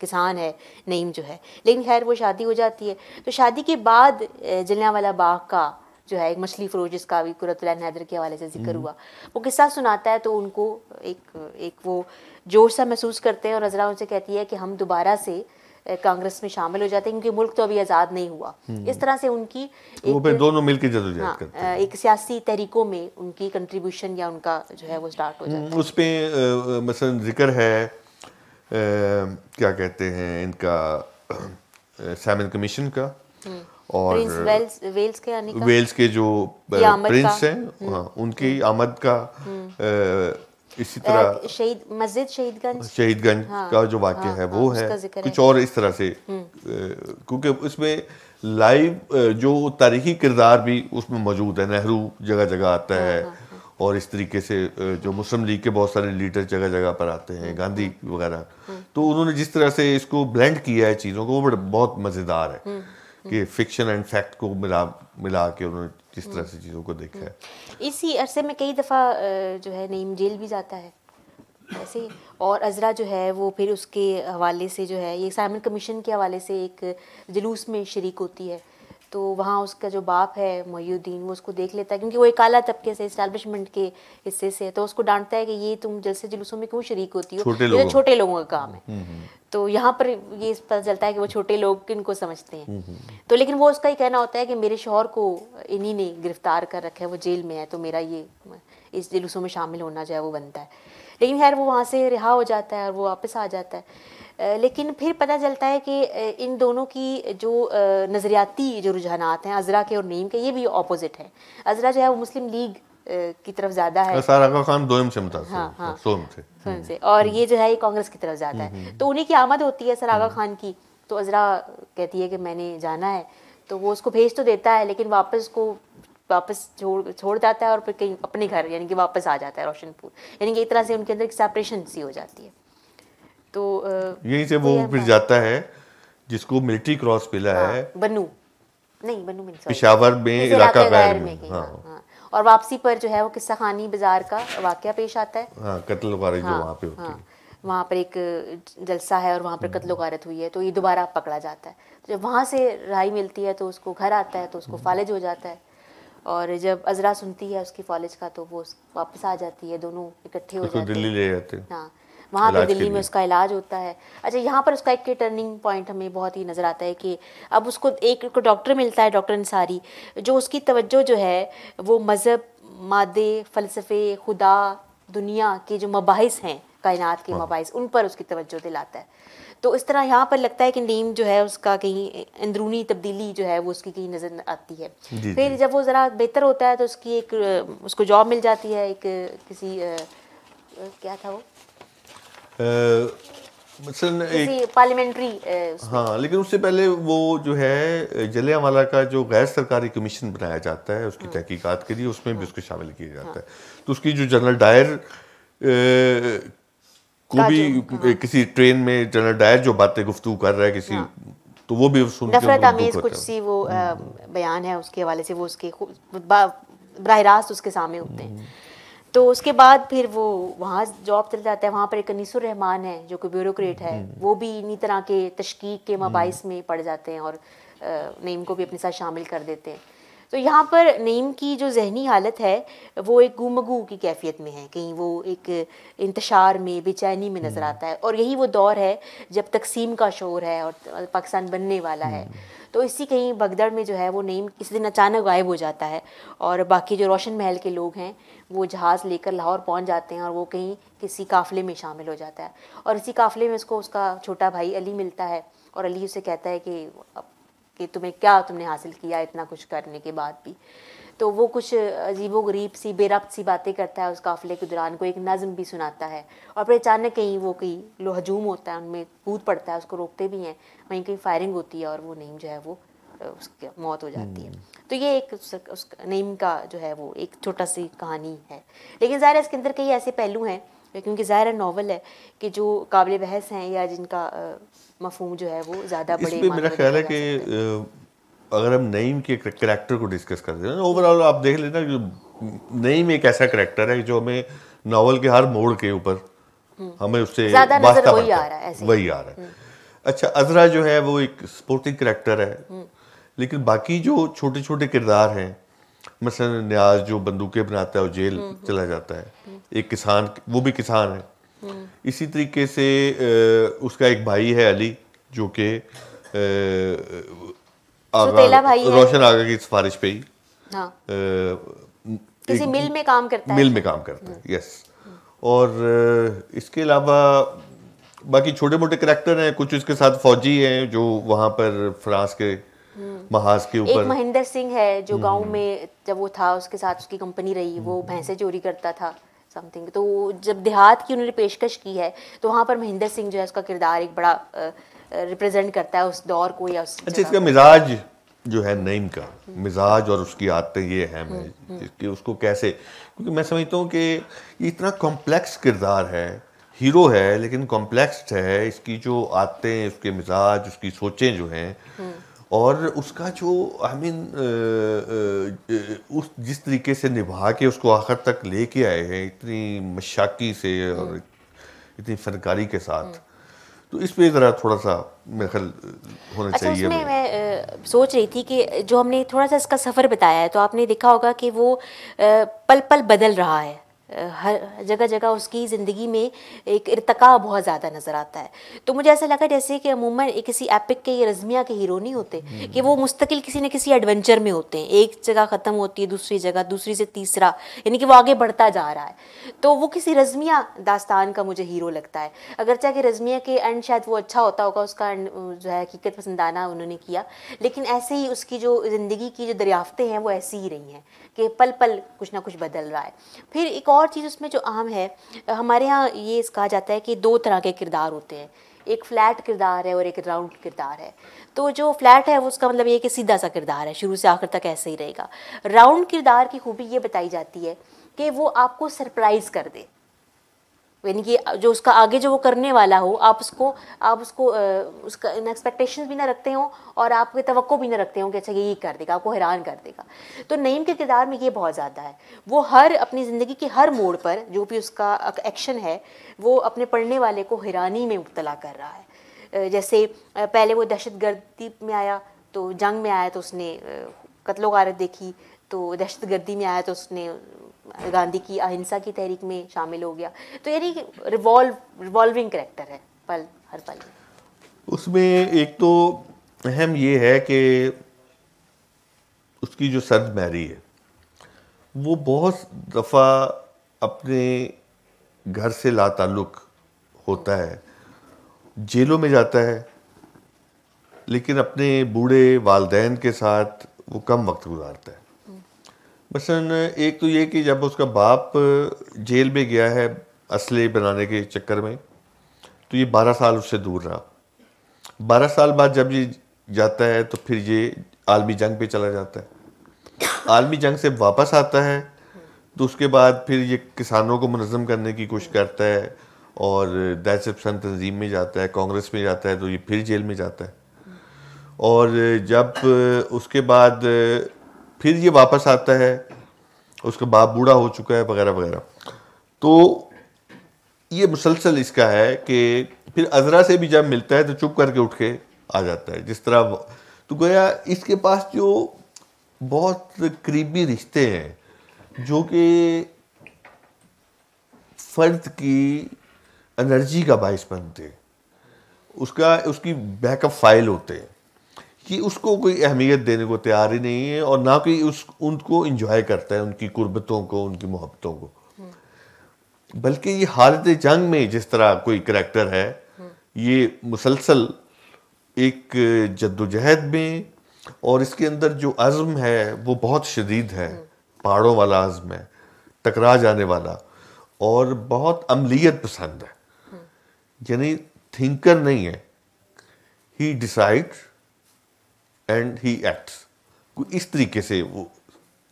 Speaker 2: किसान है नईम जो है लेकिन खैर वो शादी हो जाती है तो शादी के बाद जलियावाला बाग का जो है एक मछली फरोज जिसका भी कुरतुल्लान हैदर के हवाले से जिक्र हुआ वो किस्सा सुनाता है तो उनको एक एक वो जोश सा महसूस करते हैं और अजरा उनसे कहती है कि हम दोबारा से कांग्रेस में शामिल हो जाते हैं क्योंकि मुल्क तो अभी आज़ाद नहीं हुआ हम्म। इस तरह से उनकी एक, वो दोनों
Speaker 3: मिलकर जदोजहद हाँ, करते
Speaker 2: हैं। एक सियासी तहरीकों में उनकी कंट्रीब्यूशन या उनका जो है वो स्टार्ट हो जाता है
Speaker 3: हम्म, उस पर मसलन जिक्र है आ, क्या कहते हैं इनका सैमन कमीशन का
Speaker 2: हम्म। और वेल्स, वेल्स के वेल्स
Speaker 3: के जो प्रिंस हैं हाँ, उनकी आमद का इसी तरह
Speaker 2: शहीद मस्जिद शहीदगंज
Speaker 3: शहीदगंज हाँ, का जो वाक्य हाँ, है हाँ, वो हाँ, है कुछ और इस तरह से हम्म। क्योंकि उसमें लाइव जो तारीखी किरदार भी उसमें मौजूद है नेहरू जगह जगह आता हाँ, है हाँ, और इस तरीके से जो मुस्लिम लीग के बहुत सारे लीडर जगह जगह पर आते हैं हम्म, गांधी हम्म, वगैरह तो उन्होंने जिस तरह से इसको ब्लेंड किया है चीज़ों को वो बहुत मज़ेदार है कि फिक्शन एंड फैक्ट को मिला मिला के उन्होंने किस तरह से चीज़ों को देखा है
Speaker 2: हम्म। इसी अरसे में कई दफ़ा जो है नईम जेल भी जाता है ऐसे और अजरा जो है वो फिर उसके हवाले से जो है ये साइमन कमीशन के हवाले से एक जुलूस में शरीक होती है तो वहाँ उसका जो बाप है मयुद्दीन वो उसको देख लेता है क्योंकि वो एक काला तबके से इस्टेब्लिशमेंट के हिस्से से है तो उसको डांटता है कि ये तुम जलसे जुलूसों में क्यों शरीक होती हो ये तो छोटे लोगों का काम है हम्म, हम्म। तो यहाँ पर ये पता चलता है कि वो छोटे लोग किन को समझते हैं हम्म, तो लेकिन वो उसका ही कहना होता है कि मेरे शोहर को इन्हीं ने गिरफ्तार कर रखा है वो जेल में है तो मेरा ये इस जुलूसों में शामिल होना जो है वो बनता है लेकिन खैर वो वहाँ से रिहा हो जाता है और वो वापस आ जाता है लेकिन फिर पता चलता है कि इन दोनों की जो नज़रियाती जो रुझानात हैं अजरा के और नीम के ये भी अपोजिट हैं अजरा जो है वो मुस्लिम लीग की तरफ ज्यादा है
Speaker 3: खान दो से हाँ, हाँ, सोम से से
Speaker 2: हम्म। और ये जो है ये कांग्रेस की तरफ ज्यादा है
Speaker 5: हम्म,
Speaker 3: हम्म।
Speaker 2: तो उन्हीं की आमद होती है सर आगा खान की तो अजरा कहती है कि मैंने जाना है तो वो उसको भेज तो देता है लेकिन वापस को वापस छोड़ छोड़ जाता है और फिर कहीं अपने घर यानी कि वापस आ जाता है रोशनपुर यानी कि एक तरह से उनके अंदर एक सेपरेशन सी हो जाती है तो यहीं
Speaker 3: से वो तो फिर जाता है जिसको मिलिट्री क्रॉस मिला हाँ, है
Speaker 2: बनू नहीं बनू में पिशावर में इलाका गैर में, हाँ। हाँ, और वापसी पर जो है वो किस्सा खानी बाजार का वाक्य पेश आता है
Speaker 3: हाँ, कत्ल हाँ, जो वहाँ पे होती
Speaker 2: हाँ, वहाँ पर एक जलसा है और वहाँ पर कत्ल वारत हम्म। हुई है तो ये दोबारा पकड़ा जाता है तो जब वहाँ से राय मिलती है तो उसको घर आता है तो उसको फॉलेज हम्म। हो जाता है और जब अजरा सुनती है उसकी फॉलेज का तो वो वापस आ जाती है दोनों इकट्ठे हो जाते हैं हाँ वहाँ पर दिल्ली में उसका इलाज होता है अच्छा यहाँ पर उसका एक टर्निंग पॉइंट हमें बहुत ही नज़र आता है कि अब उसको एक डॉक्टर मिलता है डॉक्टर अंसारी जो उसकी तवज्जो जो है वो मज़हब मादे फ़लसफ़े खुदा दुनिया के जो मबास हैं कायनात के हाँ। मबाइस उन पर उसकी तवज्जो दिलाता है तो इस तरह यहाँ पर लगता है कि नीम जो है उसका कहीं अंदरूनी तब्दीली जो है वो उसकी कहीं नज़र आती है जी, फिर जी. जब वो ज़रा बेहतर होता है तो उसकी एक उसको जॉब मिल जाती है एक किसी क्या था वो पार्लियामेंट्री
Speaker 3: हाँ लेकिन उससे पहले वो जो है जलियावाला का जो गैर सरकारी कमीशन बनाया जाता है उसकी हाँ। तहकीकात के लिए उसमें भी हाँ। उसको शामिल किया जाता है हाँ। तो उसकी जो जनरल डायर को भी किसी ट्रेन में जनरल डायर जो बातें गुफ्तु कर रहा है किसी तो वो भी सुन नफरत आमेज कुछ सी
Speaker 2: वो हम्म। बयान है उसके हवाले से वो उसके बराह रास्त उसके सामने होते हैं हम्म। तो उसके बाद फिर वो वहाँ जॉब चल जाता है वहाँ पर एक अनीसुर रहमान है जो कि ब्यूरोक्रेट है हम्म। वो भी इन्हीं तरह के तशकीक के हम्म। मबाइस में पड़ जाते हैं और नईम को भी अपने साथ शामिल कर देते हैं तो यहाँ पर नईम की जो जहनी हालत है वो एक गुमगू की कैफियत में है कहीं वो एक इंतशार में बेचैनी में नज़र हम्म। आता है और यही वो दौर है जब तकसीम का शोर है और पाकिस्तान बनने वाला है तो इसी कहीं भगदड़ में जो है वो नईम किसी दिन अचानक गायब हो जाता है और बाकी जो रोशन महल के लोग हैं वो जहाज़ लेकर लाहौर पहुंच जाते हैं और वो कहीं किसी काफ़िले में शामिल हो जाता है और इसी काफ़िले में उसको उसका छोटा भाई अली मिलता है और अली उसे कहता है कि कि तुम्हें क्या तुमने हासिल किया इतना कुछ करने के बाद भी तो वो कुछ अजीबो गरीब सी बेरब्त सी बातें करता है उस काफ़िले के दौरान को एक नज़म भी सुनाता है और फिर अचानक कहीं वो कहीं लो हजूम होता है उनमें कूद पड़ता है उसको रोकते भी हैं वहीं कहीं फायरिंग होती है और वो नहीं जो है वो उसकी मौत हो जाती है हम्म। तो ये एक उस, उस का जो है वो एक छोटा सी कहानी है लेकिन ज़ाहिर इसके अंदर कई ऐसे पहलू हैं क्योंकि ज़ाहिर नावल है कि जो काबिल बहस हैं या जिनका मफहम जो है वो ज़्यादा बड़े मेरा ख्याल है कि
Speaker 3: अगर हम नईम के करेक्टर को डिस्कस करते हैं ओवरऑल आप देख लेना कि नईम एक ऐसा करेक्टर है जो हमें नावल के हर मोड़ के ऊपर हम्म। हमें उससे वही आ रहा है वही आ रहा है अच्छा अजरा जो है वो एक स्पोर्टिंग करेक्टर है हम्म। लेकिन बाकी जो छोटे छोटे किरदार हैं मसलन न्याज जो बंदूकें बनाता है और जेल हम्म, हम्म। चला जाता है एक किसान वो भी किसान है हम्म। इसी तरीके से उसका एक भाई है अली जो कि रोशन आगा की सिफारिश पे ही हाँ। किसी मिल
Speaker 2: में काम करता मिल है में काम करता है
Speaker 3: यस और इसके अलावा बाकी छोटे मोटे करेक्टर हैं कुछ इसके साथ फौजी हैं जो वहाँ पर फ्रांस के महाज के ऊपर महेंद्र
Speaker 2: सिंह है जो हम्म। गांव में जब वो था उसके साथ उसकी कंपनी रही वो हम्म। भैंसे चोरी करता था समथिंग तो जब देहात की उन्होंने पेशकश की है तो वहाँ पर महेंद्र सिंह जो है उसका किरदार एक बड़ा रिप्रेजेंट करता है उस दौर को या उस अच्छा इसका
Speaker 3: मिजाज जो है नईम का हम्म। मिजाज और उसकी आदतें ये है मैं कि उसको कैसे क्योंकि मैं समझता हूँ कि इतना कॉम्प्लेक्स किरदार है हीरो है लेकिन कॉम्प्लेक्स है इसकी जो आदतें उसके मिजाज उसकी सोचें जो हैं और उसका जो आई मीन उस जिस तरीके से निभा के उसको आखिर तक लेके आए हैं इतनी मशाकी से और हम्म। इतनी फनकारी के साथ तो इस पर ज़रा थोड़ा सा मेरे ख्याल होना अच्छा, चाहिए उसमें
Speaker 2: मैं आ, सोच रही थी कि जो हमने थोड़ा सा इसका सफ़र बताया है तो आपने देखा होगा कि वो आ, पल पल बदल रहा है हर जगह जगह उसकी ज़िंदगी में एक इरतका बहुत ज़्यादा नज़र आता है तो मुझे ऐसा लगा जैसे कि अमूमन किसी एपिक के या रजमिया के हीरो नहीं होते हम्म। कि वो मुस्तकिल किसी न किसी एडवेंचर में होते हैं एक जगह ख़त्म होती है दूसरी जगह दूसरी से तीसरा यानी कि वो आगे बढ़ता जा रहा है तो वो किसी रजमिया दास्तान का मुझे हीरो लगता है अगर कि रजमिया के एंड शायद वो अच्छा होता होगा उसका जो है हकीकत पसंदाना उन्होंने किया लेकिन ऐसे ही उसकी जो ज़िंदगी की जो दरियाफ़तें हैं वो ऐसी ही रही हैं कि पल पल कुछ ना कुछ बदल रहा है फिर एक और चीज़ उसमें जो अहम है हमारे यहाँ ये कहा जाता है कि दो तरह के किरदार होते हैं एक फ्लैट किरदार है और एक राउंड किरदार है तो जो फ्लैट है वो उसका मतलब ये कि सीधा सा किरदार है शुरू से आखिर तक ऐसे ही रहेगा राउंड किरदार की खूबी ये बताई जाती है कि वो आपको सरप्राइज़ कर दे यानी कि जो उसका आगे जो वो करने वाला हो आप उसको आप उसको उसका इन एक्सपेक्टेशन भी ना रखते हो और आप तो भी ना रखते हो कि अच्छा ये कर देगा आपको हैरान कर देगा तो नईम के किरदार में ये बहुत ज़्यादा है वो हर अपनी ज़िंदगी के हर मोड़ पर जो भी उसका एक्शन है वो अपने पढ़ने वाले को हैरानी में मुबतला कर रहा है जैसे पहले वो दहशत गर्दी में आया तो जंग में आया तो उसने कत्लो गारत देखी तो दहशत में आया तो उसने गांधी की अहिंसा की तहरीक में शामिल हो गया तो यानी रिवॉल्व रिवॉल्विंग करेक्टर है पल हर पल
Speaker 3: उसमें एक तो अहम ये है कि उसकी जो सर्द मैरी है वो बहुत दफ़ा अपने घर से लाताल्लुक होता है जेलों में जाता है लेकिन अपने बूढ़े वालदेन के साथ वो कम वक्त गुजारता है मसलन एक तो ये कि जब उसका बाप जेल में गया है असले बनाने के चक्कर में तो ये बारह साल उससे दूर रहा बारह साल बाद जब ये जाता है तो फिर ये आलमी जंग पे चला जाता है आलमी जंग से वापस आता है तो उसके बाद फिर ये किसानों को मनज़म करने की कोशिश करता है और दैसब तंजीम में जाता है कांग्रेस में जाता है तो ये फिर जेल में जाता है और जब उसके बाद फिर ये वापस आता है उसका बाप बूढ़ा हो चुका है वगैरह वगैरह तो ये मुसलसल इसका है कि फिर अजरा से भी जब मिलता है तो चुप करके उठ के आ जाता है जिस तरह तो गोया इसके पास जो बहुत करीबी रिश्ते हैं जो कि फ़र्द की एनर्जी का बायस बनते हैं उसका उसकी बैकअप फाइल होते हैं कि उसको कोई अहमियत देने को तैयार ही नहीं है और ना कोई उस उनको इंजॉय करता है उनकी कुर्बतों को उनकी मोहब्बतों को बल्कि ये हालत जंग में जिस तरह कोई करैक्टर है ये मुसलसल एक जद्दोजहद में और इसके अंदर जो अज़म है वो बहुत शदीद है पहाड़ों वाला अज़म है टकरा जाने वाला और बहुत अमलीत पसंद है यानी थिंकर नहीं है he decides and he acts इस तरीके से वो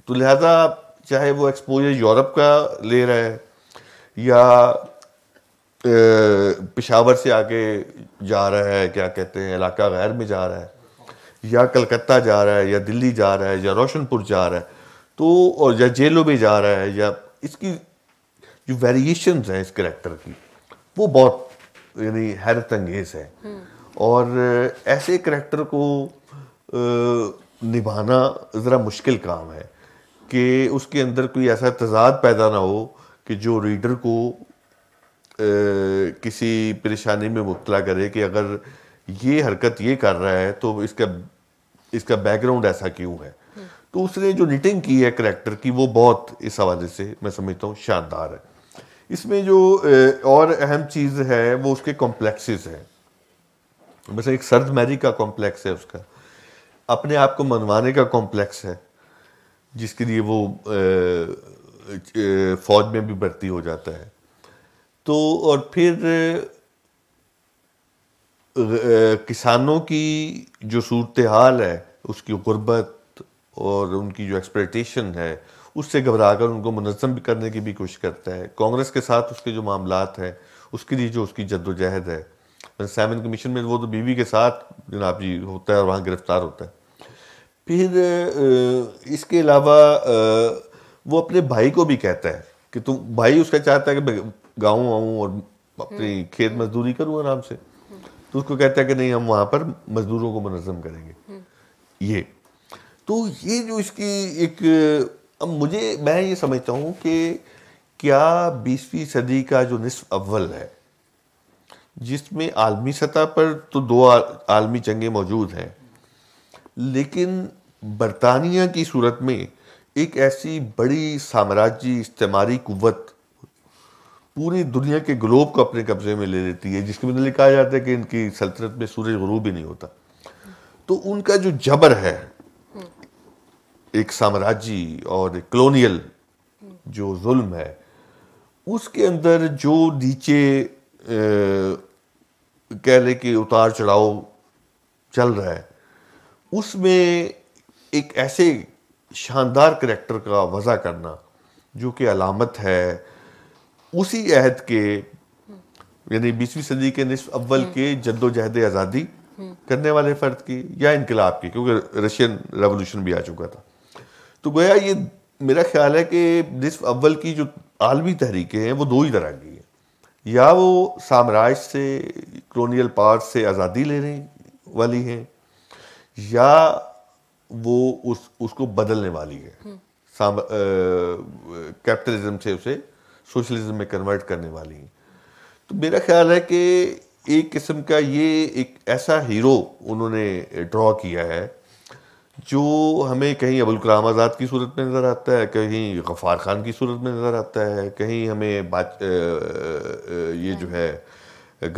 Speaker 3: तो लिहाजा चाहे वो एक्सपोजर यूरोप का ले रहे हैं या पेशावर से आगे जा रहा है क्या कहते हैं इलाका गैर में जा रहा है या कलकत्ता जा रहा है या दिल्ली जा रहा है या रोशनपुर जा रहा है तो और या जेलों में जा रहा है या इसकी जो वेरिएशन हैं इस करेक्टर की वो बहुत यानी हैरत अंगेज है हम्म। और ऐसे करेक्टर को निभाना ज़रा मुश्किल काम है कि उसके अंदर कोई ऐसा तजाद पैदा ना हो कि जो रीडर को किसी परेशानी में मुबला करे कि अगर ये हरकत ये कर रहा है तो इसका इसका बैकग्राउंड ऐसा क्यों है तो उसने जो निटिंग की है करेक्टर की वो बहुत इस हवाले से मैं समझता हूँ शानदार है इसमें जो और अहम चीज़ है वो उसके कॉम्प्लेक्सेस हैं वैसे एक सर्द मैरी का कॉम्प्लेक्स है उसका अपने आप को मनवाने का कॉम्प्लेक्स है जिसके लिए वो फौज में भी भर्ती हो जाता है तो और फिर किसानों की जो सूरत हाल है उसकी गुर्बत और उनकी जो एक्सपेक्टेशन है उससे घबरा कर उनको मुनज़म भी करने की भी कोशिश करता है कांग्रेस के साथ उसके जो मामला हैं उसके लिए जो उसकी जद्दोजहद है सैमन कमीशन में वो तो बीवी के साथ जनाब जी होता है और वहाँ गिरफ्तार होता है फिर इसके अलावा वो अपने भाई को भी कहता है कि तुम भाई उसका चाहता है कि मैं गाँव आऊँ और अपनी हम्म। खेत मजदूरी करूँ आराम से हम्म। तो उसको कहता है कि नहीं हम वहाँ पर मजदूरों को मनजम करेंगे हम्म। ये तो ये जो इसकी एक अब मुझे मैं ये समझता हूँ कि क्या बीसवीं सदी का जो निसफ अव्वल है जिसमें आलमी सतह पर तो दो आलमी जंगें मौजूद हैं लेकिन बरतानिया की सूरत में एक ऐसी बड़ी साम्राज्य इस्तेमारी कुत पूरी दुनिया के ग्लोब को अपने कब्जे में ले लेती है जिसके मतलब कहा जाता है कि इनकी सल्तनत में सूरज गुरू भी नहीं होता तो उनका जो जबर है एक साम्राज्य और एक कलोनियल जो जुल्म है उसके अंदर जो नीचे कह लें कि उतार चढ़ाव चल रहा है उसमें एक ऐसे शानदार करेक्टर का वज़ा करना जो कि अलामत है उसी अहद के यानी बीसवीं सदी के निसफ़ अव्वल हम्म। के जद्दोजहद आज़ादी हम्म। करने वाले फ़र्द की या इनकलाब की क्योंकि रशियन रेवोल्यूशन भी आ चुका था तो गोया ये मेरा ख्याल है कि निसफ अव्वल की जो आलमी तहरीकें हैं वो दो ही तरह की हैं या वो साम्राज्य से क्रोनियल पार्ट से आज़ादी लेने वाली हैं या वो उस उसको बदलने वाली है हम्म। कैपिटलिज्म से उसे सोशलिज्म में कन्वर्ट करने वाली है तो मेरा ख्याल है कि एक किस्म का ये एक ऐसा हीरो उन्होंने ड्रॉ किया है जो हमें कहीं अबुल कलाम आज़ाद की सूरत में नज़र आता है कहीं गफ़ार खान की सूरत में नज़र आता है कहीं हमें बात ये जो है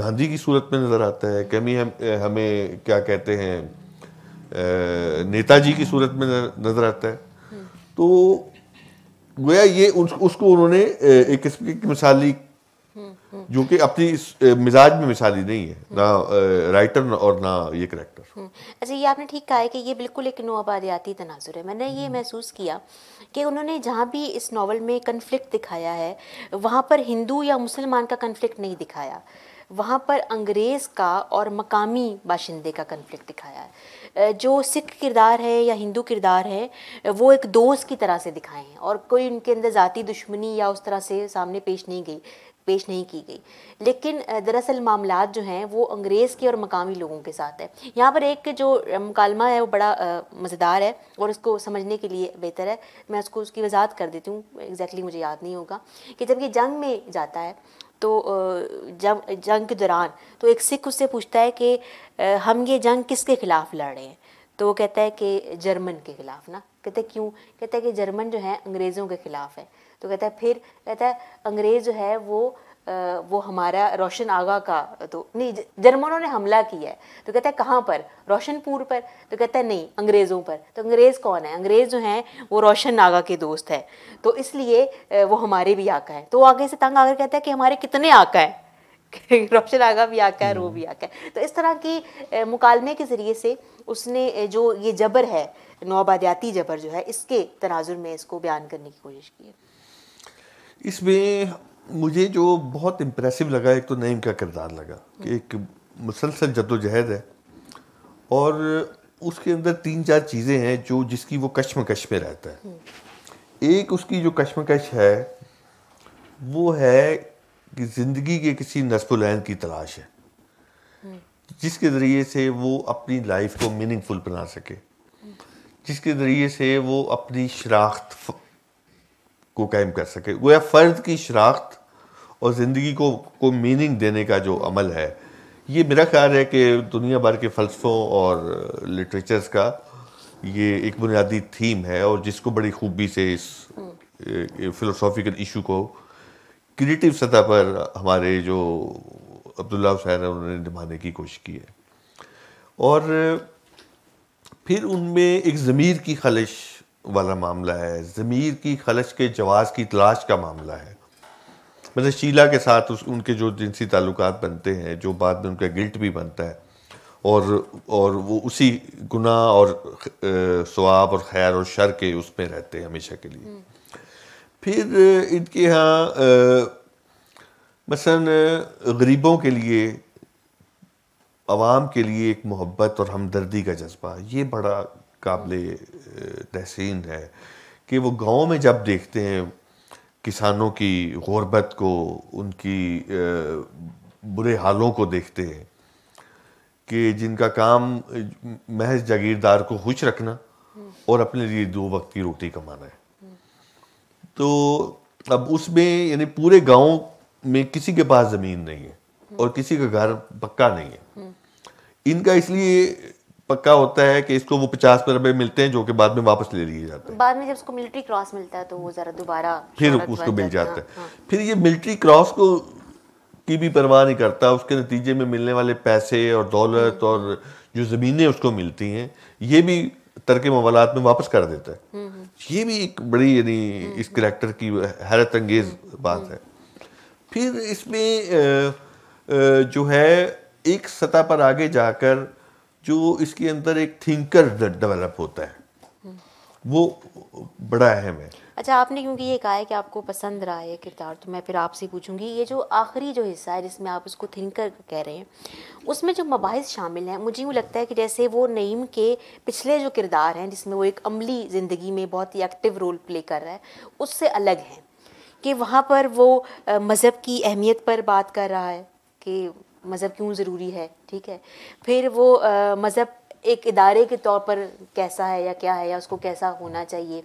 Speaker 3: गांधी की सूरत में नज़र आता है कहीं हम हमें क्या कहते हैं नेताजी की सूरत में नजर आता है तो गोया ये उस, उसको उन्होंने एक किस्म की मिसाली जो कि अपनी मिजाज में मिसाली नहीं है ना राइटर और ना ये करेक्टर
Speaker 2: अच्छा ये आपने ठीक कहा है कि ये बिल्कुल एक नोआबादियाती तनाजुर है मैंने ये महसूस किया कि उन्होंने जहाँ भी इस नावल में कन्फ्लिक्ट दिखाया है वहाँ पर हिंदू या मुसलमान का कन्फ्लिक्ट नहीं दिखाया वहाँ पर अंग्रेज़ का और मकामी बाशिंदे का कन्फ्लिक्ट दिखाया है जो सिख किरदार है या हिंदू किरदार है वो एक दोस्त की तरह से दिखाए हैं और कोई उनके अंदर ज़ाती दुश्मनी या उस तरह से सामने पेश नहीं गई पेश नहीं की गई लेकिन दरअसल मामला जो हैं वो अंग्रेज़ के और मकामी लोगों के साथ है यहाँ पर एक जो मकालमा है वो बड़ा मज़ेदार है और उसको समझने के लिए बेहतर है मैं उसको उसकी वजाहत कर देती हूँ एग्जैक्टली exactly मुझे याद नहीं होगा कि जब ये जंग में जाता है तो जंग जंग के दौरान तो एक सिख उससे पूछता है कि हम ये जंग किसके खिलाफ लड़ रहे हैं तो वो कहता है कि जर्मन के खिलाफ ना कहते क्यों कहता है कि जर्मन जो है अंग्रेज़ों के खिलाफ है तो कहता है फिर कहता है अंग्रेज़ जो है वो वो हमारा रोशन आगा का तो नहीं जर्मनों ने हमला किया है तो कहता है कहाँ पर रोशनपुर पर तो कहता है नहीं अंग्रेज़ों पर तो अंग्रेज़ कौन है अंग्रेज़ जो हैं वो रोशन आगा के दोस्त हैं तो इसलिए वो हमारे भी आका है तो आगे से तंग आकर कहता है कि हमारे कितने आका है [LAUGHS] रोशन आगा भी आका है रो हम्म। भी आका है तो इस तरह की मुकालमे के ज़रिए से उसने जो ये जबर है नौबादियाती जबर जो है इसके तनाजुर में इसको बयान करने की कोशिश की है
Speaker 3: इसमें मुझे जो बहुत इम्प्रेसिव लगा एक तो नईम का किरदार लगा कि एक मुसलसल जद्दोजहद है और उसके अंदर तीन चार चीज़ें हैं जो जिसकी वो कश्मकश में रहता है एक उसकी जो कश्मकश है वो है कि ज़िंदगी के किसी नसबुलैन की तलाश है जिसके ज़रिए से वो अपनी लाइफ को मीनिंगफुल बना सके जिसके ज़रिए से वो अपनी शनाख्त को कायम कर सके वह फ़र्द की शनाख्त और ज़िंदगी को को मीनिंग देने का जो अमल है ये मेरा ख्याल है कि दुनिया भर के फ़लसफ़ों और लिटरेचर्स का ये एक बुनियादी थीम है और जिसको बड़ी खूबी से इस फिलोसॉफिकल हम्म। इशू को क्रिएटिव सतह पर हमारे जो अब्दुल्ला हुसैन है उन्होंने निभाने की कोशिश की है और फिर उनमें एक ज़मीर की खलिश वाला मामला है ज़मीर की खलश के जवाज़ की तलाश का मामला है मतलब शीला के साथ उस उनके जो जिनसी ताल्लुक बनते हैं जो बाद में उनका गिल्ट भी बनता है और और वो उसी गुनाह और स्वाब और खैर और शर के उसमें रहते हैं हमेशा के लिए फिर इनके यहाँ मसन गरीबों के लिए आवाम के लिए एक मोहब्बत और हमदर्दी का जज्बा ये बड़ा काबिल तहसीन है कि वो गांव में जब देखते हैं किसानों की गुरबत को उनकी बुरे हालों को देखते हैं कि जिनका काम महज जागीरदार को खुश रखना और अपने लिए दो वक्त की रोटी कमाना है तो अब उसमें यानी पूरे गांव में किसी के पास ज़मीन नहीं है और किसी का घर पक्का नहीं है इनका इसलिए पक्का होता है कि इसको वो पचास रुपए मिलते हैं जो कि बाद में वापस ले लिए जाते
Speaker 2: हैं बाद में जब उसको मिलिट्री क्रॉस मिलता है तो वो जरा दोबारा फिर उसको मिल जाता है
Speaker 3: हाँ। फिर ये मिलिट्री क्रॉस को की भी परवाह नहीं करता उसके नतीजे में मिलने वाले पैसे और दौलत और जो ज़मीनें उसको मिलती हैं ये भी तरक मवालात में वापस कर देता है हम्म, हम्म। ये भी एक बड़ी यानी हम्म, इस करेक्टर की हैरत अंगेज बात है फिर इसमें जो है एक सतह पर आगे जाकर जो इसके अंदर एक थिंकर डेवलप होता है वो बड़ा अहम है
Speaker 2: अच्छा आपने क्योंकि ये कहा है कि आपको पसंद रहा है किरदार तो मैं फिर आपसे पूछूंगी ये जो आखिरी जो हिस्सा है जिसमें आप उसको थिंकर कह रहे हैं उसमें जो मबाइस शामिल हैं मुझे यूँ लगता है कि जैसे वो नईम के पिछले जो किरदार हैं जिसमें वो एक अमली ज़िंदगी में बहुत ही एक्टिव रोल प्ले कर रहा है उससे अलग हैं कि वहाँ पर वो मज़हब की अहमियत पर बात कर रहा है कि मज़हब क्यों ज़रूरी है ठीक है फिर वो मज़हब एक इदारे के तौर पर कैसा है या क्या है या उसको कैसा होना चाहिए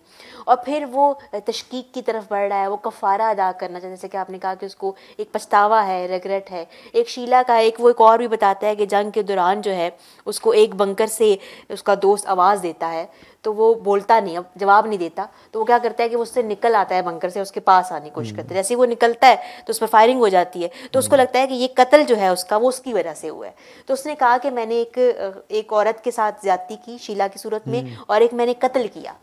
Speaker 2: और फिर वो तशकीक की तरफ बढ़ रहा है वो कफ़ारा अदा करना चाहिए जैसे कि आपने कहा कि उसको एक पछतावा है रेगरेट है एक शीला का एक वो एक और भी बताता है कि जंग के दौरान जो है उसको एक बंकर से उसका दोस्त आवाज़ देता है तो वो बोलता नहीं अब जवाब नहीं देता तो वो क्या करता है कि वो उससे निकल आता है बंकर से उसके पास आने की कोशिश हम्म। करता है जैसे वो निकलता है तो उस पर फायरिंग हो जाती है तो उसको हम्म। लगता है कि ये कत्ल जो है उसका वो उसकी वजह से हुआ है तो उसने कहा कि मैंने एक एक औरत के साथ ज्यादती की शीला की सूरत में हम्म। और एक मैंने कत्ल किया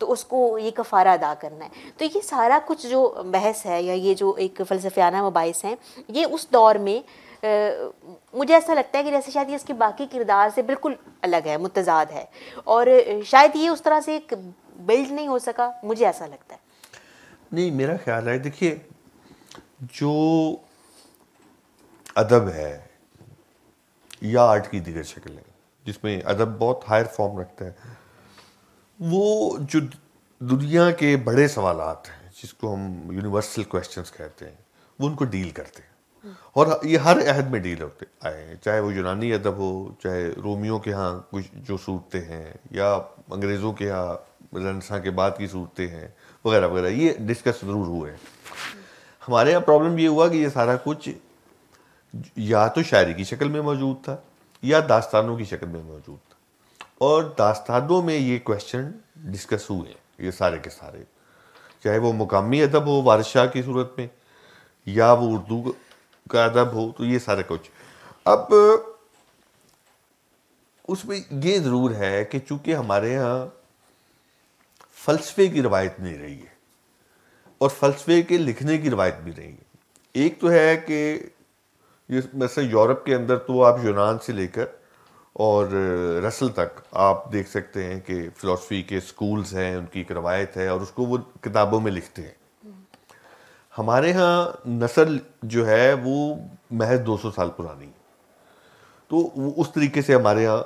Speaker 2: तो उसको ये कफ़ारा अदा करना है तो ये सारा कुछ जो बहस है या ये जो एक फ़लसफियाना मुबाइस हैं ये उस दौर में मुझे ऐसा लगता है कि जैसे शायद ये इसके बाकी किरदार से बिल्कुल अलग है मुतजाद है और शायद ये उस तरह से एक बिल्ड नहीं हो सका मुझे ऐसा लगता है
Speaker 3: नहीं मेरा ख्याल है देखिए जो अदब है या आर्ट की दीगर शक्लें जिसमें अदब बहुत हायर फॉर्म रखता है वो जो दुनिया के बड़े सवाल हैं जिसको हम यूनिवर्सल क्वेश्चंस कहते हैं वो उनको डील करते हैं और ये हर अहद में डील होते आए हैं चाहे वो यूनानी अदब हो चाहे रोमियों के यहाँ कुछ जो सूरतें हैं या अंग्रेज़ों के यहाँ रनसा के बाद की सूरतें हैं वगैरह वगैरह ये डिस्कस ज़रूर हुए हैं हमारे यहाँ प्रॉब्लम ये हुआ कि ये सारा कुछ या तो शायरी की शक्ल में मौजूद था या दास्तानों की शक्ल में मौजूद था और दास्तानों में ये क्वेश्चन डिस्कस हुए हैं ये सारे के सारे चाहे वो मुकामी अदब हो वारशाह की सूरत में या वो उर्दू का अदब हो तो ये सारा कुछ अब उसमें ये ज़रूर है कि चूंकि हमारे यहाँ फ़लसफ़े की रवायत नहीं रही है और फ़लसफ़े के लिखने की रवायत भी रही है एक तो है कि वैसे यूरोप के अंदर तो आप यूनान से लेकर और रसल तक आप देख सकते हैं कि फ़िलासफ़ी के स्कूल्स हैं उनकी एक रवायत है और उसको वो किताबों में लिखते हैं हमारे यहाँ नस्ल जो है वो महज 200 साल पुरानी है तो उस तरीके से हमारे यहाँ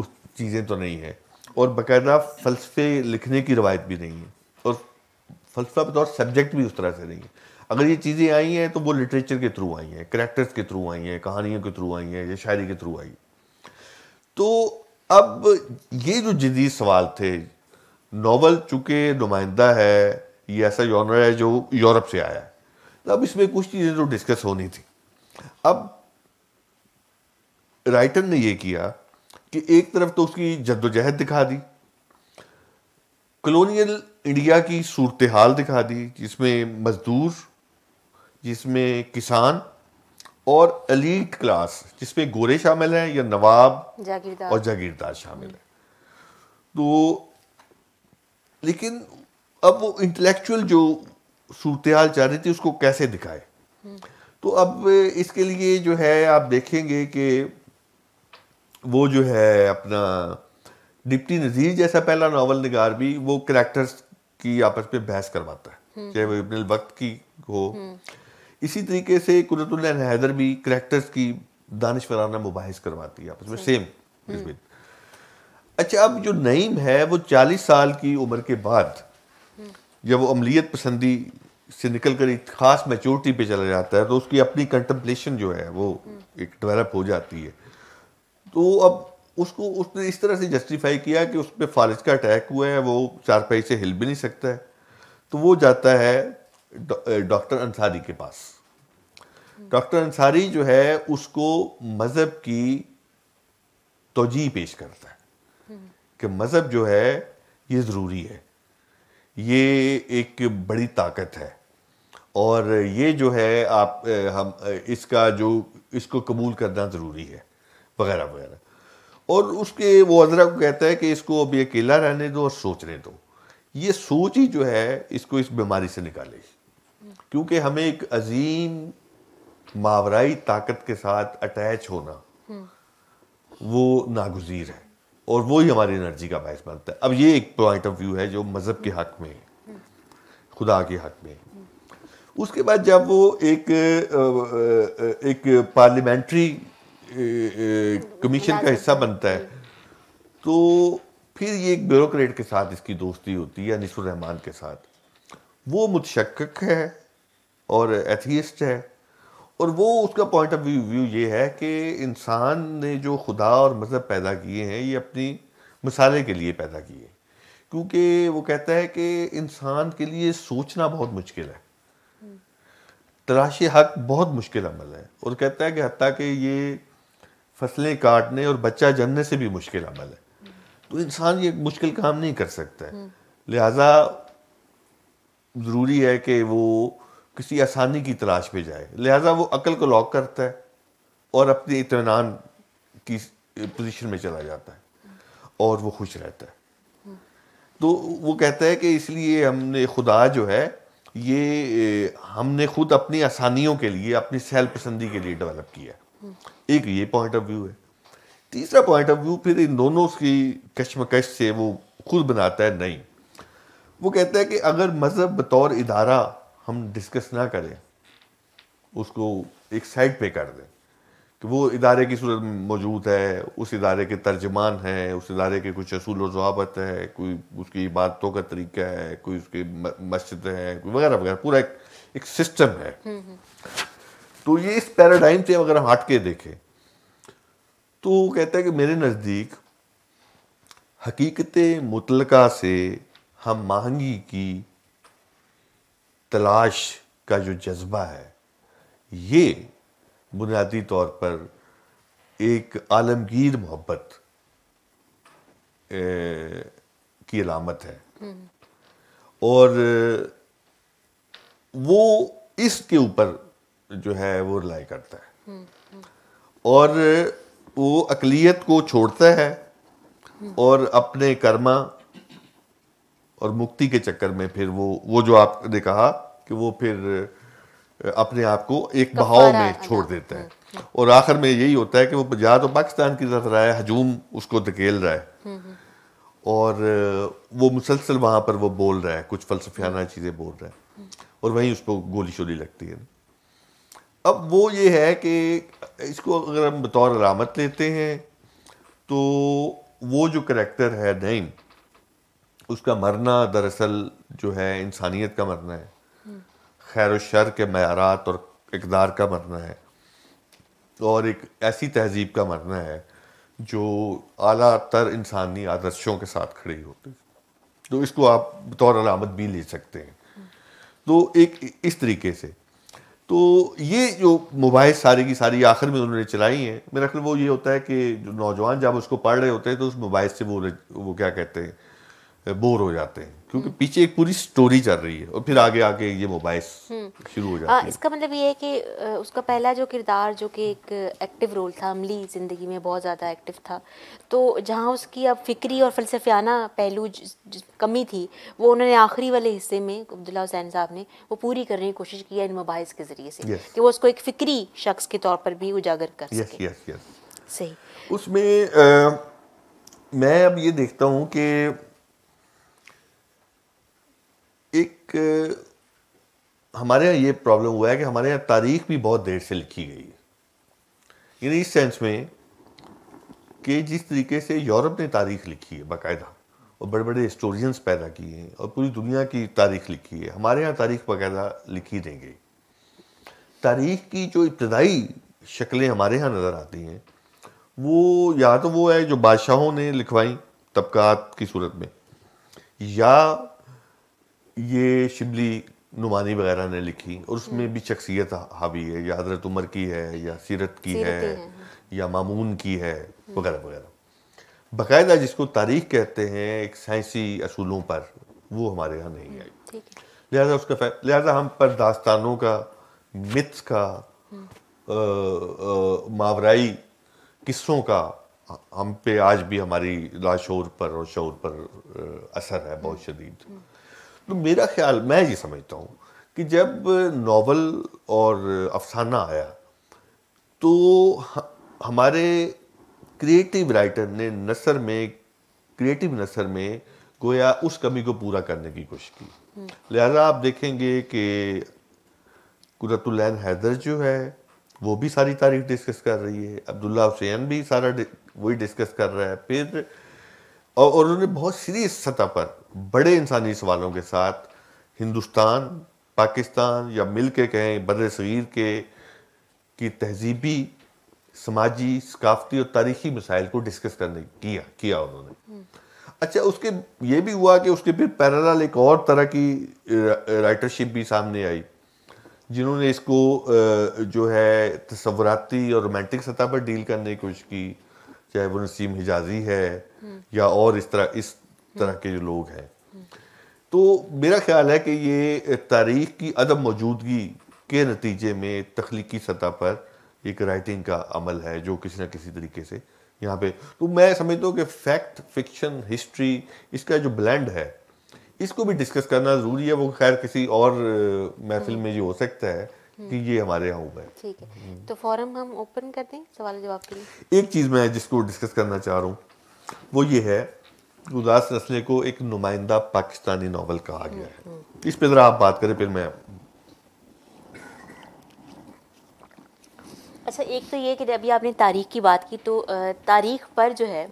Speaker 3: उस चीज़ें तो नहीं है और बाकायदा फ़लसफ़े लिखने की रवायत भी नहीं है और फ़लसफ़ा बतौर सब्जेक्ट भी उस तरह से नहीं है अगर ये चीज़ें आई हैं तो वो लिटरेचर के थ्रू आई हैं करेक्टर्स के थ्रू आई हैं कहानियों के थ्रू आई हैं या शायरी के थ्रू आई तो अब ये जो जदीद सवाल थे नावल चूँकि नुमाइंदा है ये ऐसा जॉनर है जो यूरोप से आया है अब इसमें कुछ चीज़ें तो डिस्कस होनी थी अब राइटर ने ये किया कि एक तरफ तो उसकी जद्दोजहद दिखा दी कलोनियल इंडिया की सूरत हाल दिखा दी जिसमें मज़दूर जिसमें किसान और अलीट क्लास जिसमें गोरे शामिल हैं या नवाब जागीरदार और जागीरदार शामिल हैं तो लेकिन अब वो इंटेलेक्चुअल जो सूरत हाल चाह रही थी उसको कैसे दिखाए तो अब इसके लिए जो है आप देखेंगे कि वो जो है अपना डिप्टी नज़ीर जैसा पहला नावल नगार भी वो करेक्टर्स की आपस में बहस करवाता है हम्म। चाहे वो इबन वक्त की हो हम्म। इसी तरीके से कुरतुल्लैन हैदर भी करेक्टर्स की दानिश वराना मुबास करवाती है आपस में सेम हम्म। अच्छा अब जो नईम है वो चालीस साल की उम्र के बाद जब वो अमलीत पसंदी से निकल कर एक ख़ास मेचोरिटी पे चला जाता है तो उसकी अपनी कंटम्पलेशन जो है वो एक डेवलप हो जाती है तो अब उसको उसने इस तरह से जस्टिफाई किया कि उस पर फालिज का अटैक हुआ है वो चारपाई से हिल भी नहीं सकता है तो वो जाता है डॉक्टर अंसारी के पास डॉक्टर अंसारी जो है उसको मज़हब की तोजी पेश करता
Speaker 4: है
Speaker 3: कि मज़हब जो है ये ज़रूरी है ये एक बड़ी ताकत है और ये जो है आप हम इसका जो इसको कबूल करना ज़रूरी है वगैरह वगैरह और उसके वो अजरा को कहता है कि इसको अभी अकेला रहने दो और सोचने दो ये सोच ही जो है इसको इस बीमारी से निकाले क्योंकि हमें एक अजीम मावराई ताकत के साथ अटैच होना हम्म। वो नागुजीर है और वो ही हमारी एनर्जी का बायस बनता है अब ये एक पॉइंट ऑफ व्यू है जो मज़हब के हक में खुदा के हक में उसके बाद जब वो एक एक पार्लियामेंट्री कमीशन का हिस्सा बनता है तो फिर ये एक ब्यूरोक्रेट के साथ इसकी दोस्ती होती है अनिसुर रहमान के साथ वो मुतशक्क है और एथियस्ट है और वो उसका पॉइंट ऑफ व्यू व्यू ये है कि इंसान ने जो खुदा और मज़हब पैदा किए हैं ये अपनी मसाले के लिए पैदा किए क्योंकि वो कहता है कि इंसान के लिए सोचना बहुत मुश्किल है तलाश हक बहुत मुश्किल अमल है और कहता है कि हती कि ये फसलें काटने और बच्चा जन्मने से भी मुश्किल अमल है तो इंसान ये मुश्किल काम नहीं कर सकता है हम्म। लिहाजा ज़रूरी है कि वो किसी आसानी की तलाश पे जाए लिहाजा वो अकल को लॉक करता है और अपने इतमान की पोजीशन में चला जाता है और वो खुश रहता है तो वो कहता है कि इसलिए हमने खुदा जो है ये हमने खुद अपनी आसानियों के लिए अपनी सेल पसंदी के लिए डेवलप किया एक ये पॉइंट ऑफ व्यू है तीसरा पॉइंट ऑफ व्यू फिर इन दोनों की कश्मकश से वो खुद बनाता है नहीं वो कहता है कि अगर मज़हब बतौर इदारा हम डिस्कस ना करें उसको एक साइड पे कर दें कि वो इदारे की सूरत मौजूद है उस इदारे के तर्जमान है उस इदारे के कुछ असूल और जवाबत है कोई उसकी इबादतों का तरीका है कोई उसकी मस्जिद है कोई वगैरह वगैरह पूरा एक, एक सिस्टम है हम्म, हम्म। तो ये इस पैराडाइम से अगर हम हट के देखें तो कहता है कि मेरे नज़दीक हकीकत मुतलका से हम महंगी की तलाश का जो जज्बा है ये बुनियादी तौर पर एक आलमगीर मोहब्बत की अलामत है और वो इसके ऊपर जो है वो रिलाई करता है और वो अकलीत को छोड़ता है और अपने कर्मा और मुक्ति के चक्कर में फिर वो वो जो आपने कहा कि वो फिर अपने आप को एक बहाव में छोड़ देता है हम्म। और आखिर में यही होता है कि वो या तो पाकिस्तान की तरफ रहा है हजूम उसको धकेल रहा है हम्म, हम्म। और वो मुसलसल वहाँ पर वो बोल रहा है कुछ फलसफियाना चीज़ें बोल रहा है और वहीं उसको गोली शोली लगती है अब वो ये है कि इसको अगर हम बतौर अलामत लेते हैं तो वो जो करेक्टर है नईम उसका मरना दरअसल जो है इंसानियत का मरना है खैर शर के मैारात और इकदार का मरना है और एक ऐसी तहजीब का मरना है जो अला तर इंसानी आदर्शों के साथ खड़ी होती तो इसको आप बतौर अलामत भी ले सकते हैं तो एक इस तरीके से तो ये जो मुबाइस सारी की सारी आखिर में उन्होंने चलाई हैं मेरा ख्याल वो ये होता है कि जो नौजवान जब उसको पढ़ रहे होते हैं तो उस मुबाइस से वो वो क्या कहते हैं बोर हो जाते हैं क्योंकि हम्म। पीछे एक पूरी स्टोरी चल रही है और फिर आगे आगे ये मोबाइल हम्म। शुरू हो जाता है इसका
Speaker 2: मतलब ये है कि उसका पहला जो किरदार जो कि एक एक्टिव रोल था अमली ज़िंदगी में बहुत ज़्यादा एक्टिव था तो जहाँ उसकी अब फिक्री और फलसफियाना पहलू कमी थी वो उन्होंने आखिरी वाले हिस्से में अब्दुल्ला हुसैन साहब ने वो पूरी करने की कोशिश की है इन मोबाइल के ज़रिए से कि वो उसको एक फ़िक्री शख्स के तौर पर भी उजागर कर सही
Speaker 3: उसमें मैं अब ये देखता हूँ कि एक हमारे यहाँ ये प्रॉब्लम हुआ है कि हमारे यहाँ तारीख भी बहुत देर से लिखी गई है यानी इस सेंस में कि जिस तरीके से यूरोप ने तारीख लिखी है बाकायदा और बड़े बड़े हिस्टोरियंस पैदा किए हैं और पूरी दुनिया की तारीख लिखी है हमारे यहाँ तारीख बाकायदा लिखी नहीं गई तारीख की जो इब्तदाई शक्लें हमारे यहाँ नज़र आती हैं वो या तो वो है जो बादशाहों ने लिखवाई तबकात की सूरत में या ये शिबली नुमानी वगैरह ने लिखी और उसमें हम्म। भी शख्सियत हावी है या हजरत उमर की है या सीरत की है, है या मामून की है हम्म। वगैरह वगैरह बाकायदा जिसको तारीख कहते हैं एक साइंसी असूलों पर वो हमारे यहाँ नहीं हम्म, आई लिहाजा उसका लिहाजा हम पर दास्तानों का मिथ्स का मावराई किस्सों का हम पे आज भी हमारी लाशोर पर और शोर पर असर है बहुत शदीद तो मेरा ख्याल मैं ये समझता हूँ कि जब नावल और अफसाना आया तो हमारे क्रिएटिव राइटर ने नसर में क्रिएटिव नसर में गोया उस कमी को पूरा करने की कोशिश की हम्म। लिहाजा आप देखेंगे कि कुरतुल्लैन हैदर जो है वो भी सारी तारीख डिस्कस कर रही है अब्दुल्ला हुसैन भी सारा वही डिस्कस कर रहा है फिर और उन्होंने बहुत सीरियस सतह पर बड़े इंसानी सवालों के साथ हिंदुस्तान पाकिस्तान या मिल के कहें बर सग़ीर के की तहजीबी समाजी सकाफती और तारीखी मिसाइल को डिस्कस करने किया किया उन्होंने हम्म। अच्छा उसके ये भी हुआ कि उसके फिर पैरल एक और तरह की राइटरशिप भी सामने आई जिन्होंने इसको जो है तस्वराती और रोमांटिक सतह पर डील करने की कोशिश की चाहे वो नसीम हिजाजी है हम्म। या और इस तरह इस तरह के जो लोग हैं तो मेरा ख्याल है कि ये तारीख की अदम मौजूदगी के नतीजे में तख्लीकी सतह पर एक राइटिंग का अमल है जो किसी ना किसी तरीके से यहाँ पे तो मैं समझता हूँ कि फैक्ट फिक्शन हिस्ट्री इसका जो ब्लेंड है इसको भी डिस्कस करना ज़रूरी है वो खैर किसी और महफिल में ये हो सकता है कि ये हमारे यहाँ हुआ है ठीक है
Speaker 2: तो फॉरम हम ओपन कर दें सवाल जवाब के
Speaker 3: लिए एक चीज़ मैं जिसको डिस्कस करना चाह रहा हूँ वो ये है उदास रसले को एक नुमाइंदा पाकिस्तानी नावल कहा गया है इस पर आप बात करें फिर मैं
Speaker 2: अच्छा एक तो ये कि अभी आपने तारीख की बात की तो तारीख पर जो है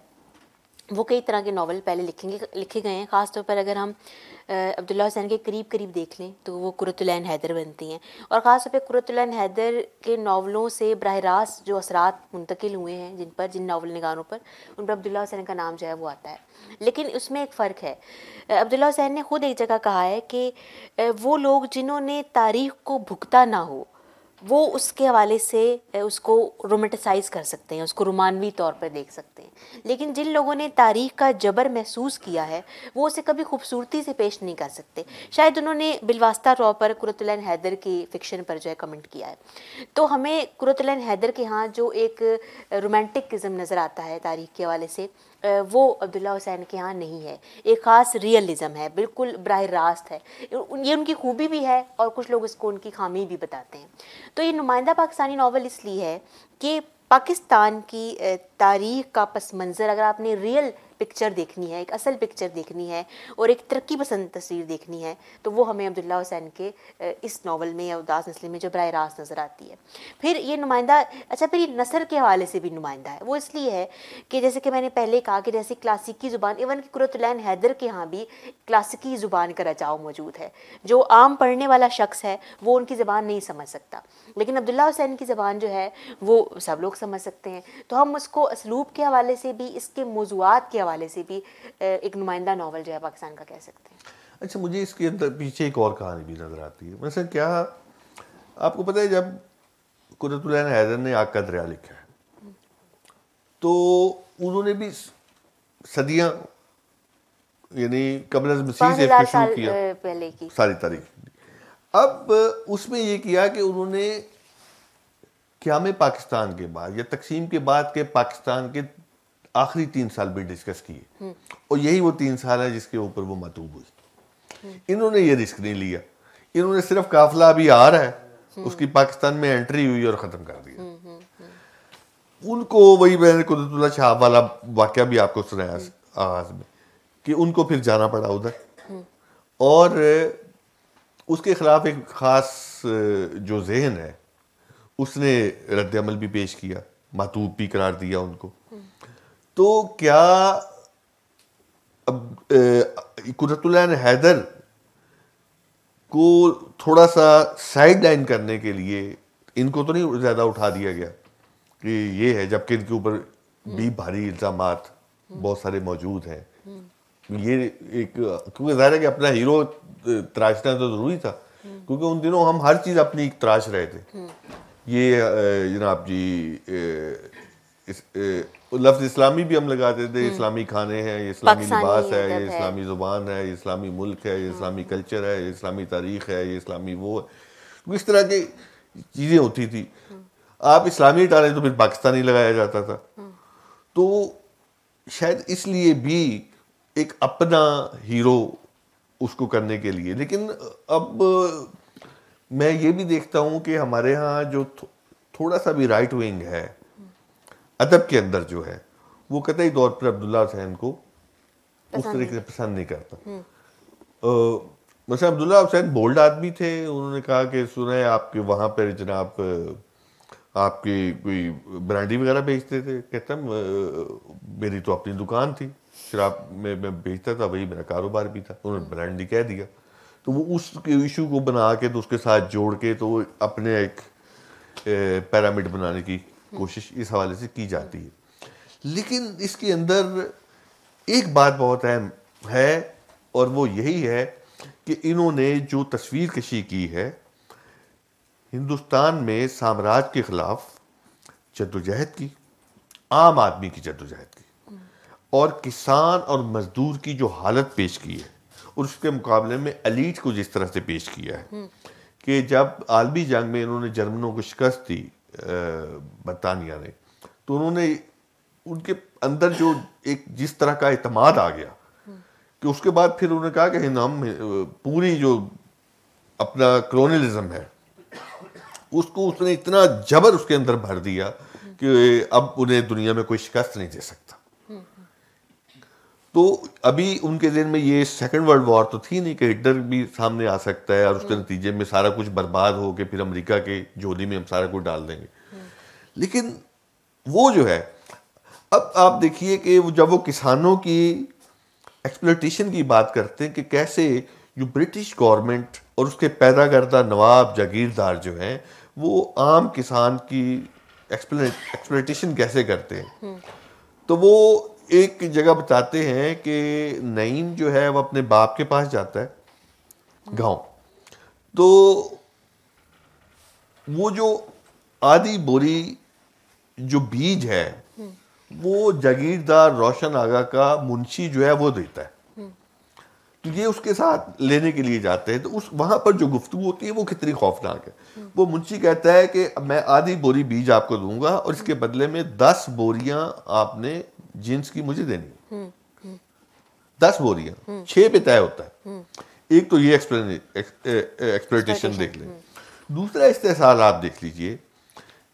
Speaker 2: वो कई तरह के नावल पहले लिखेंगे लिखे गए हैं ख़ासतौर पर अगर हम अब्दुल्ला हुसैन के करीब करीब देख लें तो वो कुरतुलैन हैदर बनती हैं और ख़ास तौर पर कुरतुलैन हैदर के नावलों से बरह रास्त जो असरात मुंतकिल हुए हैं जिन पर जिन नावल नगारों पर उन पर अब्दुल्ला हुसैन का नाम जो है वो आता है लेकिन उसमें एक फ़र्क है अब्दुल्ला हुसैन ने ख़ुद एक जगह कहा है कि वो लोग जिन्होंने तारीख को भुगता ना हो वो उसके हवाले से उसको रोमेटिसाइज़ कर सकते हैं उसको रोमानवी तौर पर देख सकते हैं लेकिन जिन लोगों ने तारीख का जबर महसूस किया है वो उसे कभी खूबसूरती से पेश नहीं कर सकते शायद उन्होंने बिलवास्ता तौर पर कुरतलन हैदर की फ़िक्शन पर जो है कमेंट किया है तो हमें कुरतलन हैदर के यहाँ जो एक रोमांटिक नज़र आता है तारीख के हवाले से वो अब्दुल्ला हुसैन के यहाँ नहीं है एक ख़ास रियलिज़म है बिल्कुल बरह रास्त है ये उनकी खूबी भी है और कुछ लोग इसको उनकी खामी भी बताते हैं तो ये नुमाइंदा पाकिस्तानी नावल इसलिए है कि पाकिस्तान की तारीख का पस मंज़र अगर आपने रियल पिक्चर देखनी है एक असल पिक्चर देखनी है और एक तरक्की पसंद तस्वीर देखनी है तो वो हमें अब्दुल्ला हुसैन के इस नावल में या उदास नस्ल में जो बर रास्त नज़र आती है फिर ये नुमाइंदा अच्छा फिर ये नसर के हवाले से भी नुमाइंदा है वो इसलिए है कि जैसे कि मैंने पहले कहा कि जैसे क्लासिकी ज़ुबान इवन कि कुरत हैदर के यहाँ भी क्लासिकी ज़ुबान का रचाव मौजूद है जो आम पढ़ने वाला शख्स है वो उनकी ज़बान नहीं समझ सकता लेकिन अब्दुल्ला हुसैन की ज़बान जो है वो सब लोग समझ सकते हैं तो हम उसको इसलूब के हवाले से भी इसके मौजूद के हवाले से भी एक नुमाइंदा नावल जो है पाकिस्तान का कह सकते हैं
Speaker 3: अच्छा मुझे इसके अंदर पीछे एक और कहानी भी नज़र आती है वैसे क्या आपको पता है जब कुदरतुल्लान हैदर ने आग का दरिया लिखा है तो उन्होंने भी सदियाँ यानी कबल मसीह से शुरू किया
Speaker 2: पहले की सारी
Speaker 3: तारीख अब उसमें ये किया कि उन्होंने क्या में पाकिस्तान के बाद या तकसीम के बाद के पाकिस्तान के आखिरी तीन साल भी डिस्कस किए और यही वो तीन साल है जिसके ऊपर वो मतूब
Speaker 4: हुई
Speaker 3: इन्होंने ये रिस्क नहीं लिया इन्होंने सिर्फ काफिला अभी आ रहा है उसकी पाकिस्तान में एंट्री हुई और ख़त्म कर दिया उनको वही मैंने कुदरतुल्ला शाह वाला वाक्य भी आपको सुनाया आगाज में कि उनको फिर जाना पड़ा उधर और उसके खिलाफ एक ख़ास जो जहन है उसने रद्द अमल भी पेश किया मातूब भी करार दिया उनको तो क्या अब कुरतुल्लान हैदर को थोड़ा सा साइड लाइन करने के लिए इनको तो नहीं ज़्यादा उठा दिया गया कि ये है जबकि इनके ऊपर भी हम्म। भारी इल्ज़ाम हम्म। बहुत सारे मौजूद हैं हम्म। ये एक क्योंकि ज़ाहिर है कि अपना हीरो तराशना तो ज़रूरी था क्योंकि उन दिनों हम हर चीज़ अपनी तराश रहे थे ये जनाब जी लफ्ज इस्लामी भी हम लगाते थे हम्म। इस्लामी खाने हैं ये इस्लामी लिबास है ये इस्लामी ज़ुबान है ये इस्लामी मुल्क है ये हाँ। इस्लामी कल्चर है ये इस्लामी तारीख है ये इस्लामी वो है इस तरह की चीज़ें होती थी हाँ। आप इस्लामी टाले तो फिर पाकिस्तानी लगाया जाता था हाँ। तो शायद इसलिए भी एक अपना हीरो उसको करने के लिए लेकिन अब मैं ये भी देखता हूँ कि हमारे यहाँ जो थोड़ा सा भी राइट विंग है अदब के अंदर जो है वो कतई दौर पर अब्दुल्ला हुसैन को उस तरीके से पसंद नहीं करता हम्म। वैसे अब्दुल्ला हुसैन बोल्ड आदमी थे उन्होंने कहा कि सुना है आपके वहाँ पर जनाब आपकी कोई ब्रांडी वगैरह बेचते थे कहता मेरी तो अपनी दुकान थी शराब में मैं बेचता था वही मेरा कारोबार भी था उन्होंने हम्म। ब्रांडी कह दिया तो वो उस इशू को बना के तो उसके साथ जोड़ के तो अपने एक पैरामिड बनाने की कोशिश इस हवाले से की जाती है लेकिन इसके अंदर एक बात बहुत अहम है और वो यही है कि इन्होंने जो तस्वीर कशी की है हिंदुस्तान में साम्राज्य के ख़िलाफ़ जदोजहद की आम आदमी की जदोजहद की और किसान और मज़दूर की जो हालत पेश की है और उसके मुकाबले में अलीट को जिस तरह से पेश किया है कि जब आलमी जंग में इन्होंने जर्मनों को शिकस्त दी बरतानिया ने तो उन्होंने उनके अंदर जो एक जिस तरह का अतमाद आ गया कि उसके बाद फिर उन्होंने कहा कि हम पूरी जो अपना क्रोनलिज्म है उसको उसने इतना जबर उसके अंदर भर दिया कि अब उन्हें दुनिया में कोई शिकस्त नहीं दे सकता तो अभी उनके दिन में ये सेकेंड वर्ल्ड वॉर तो थी नहीं कि हिटलर भी सामने आ सकता है और उसके हम्म। नतीजे में सारा कुछ बर्बाद हो के फिर अमेरिका के झोली में हम सारा कुछ डाल देंगे हम्म। लेकिन वो जो है अब आप देखिए कि वो जब वो किसानों की एक्सप्लेटेशन की बात करते हैं कि कैसे जो ब्रिटिश गवर्नमेंट और उसके पैदा करदा नवाब जागीरदार जो हैं वो आम किसान की एक्सप्लेटेशन कैसे करते हैं हम्म। तो वो एक जगह बताते हैं कि नईम जो है वो अपने बाप के पास जाता है गांव तो वो जो आधी बोरी जो बीज है वो जागीरदार रोशन आगा का मुंशी जो है वो देता है तो ये उसके साथ लेने के लिए जाते हैं तो उस वहां पर जो गुफ्तु होती है वो कितनी खौफनाक है वो मुंशी कहता है कि मैं आधी बोरी बीज आपको दूंगा और इसके बदले में दस बोरियां आपने जींस की मुझे देनी
Speaker 4: हम्म, हम्म।
Speaker 3: दस बोरियां हम्म। छह पे तय होता है एक तो ये एक्सप्लेटेशन देख लें दूसरा इस्तेसाल आप देख लीजिए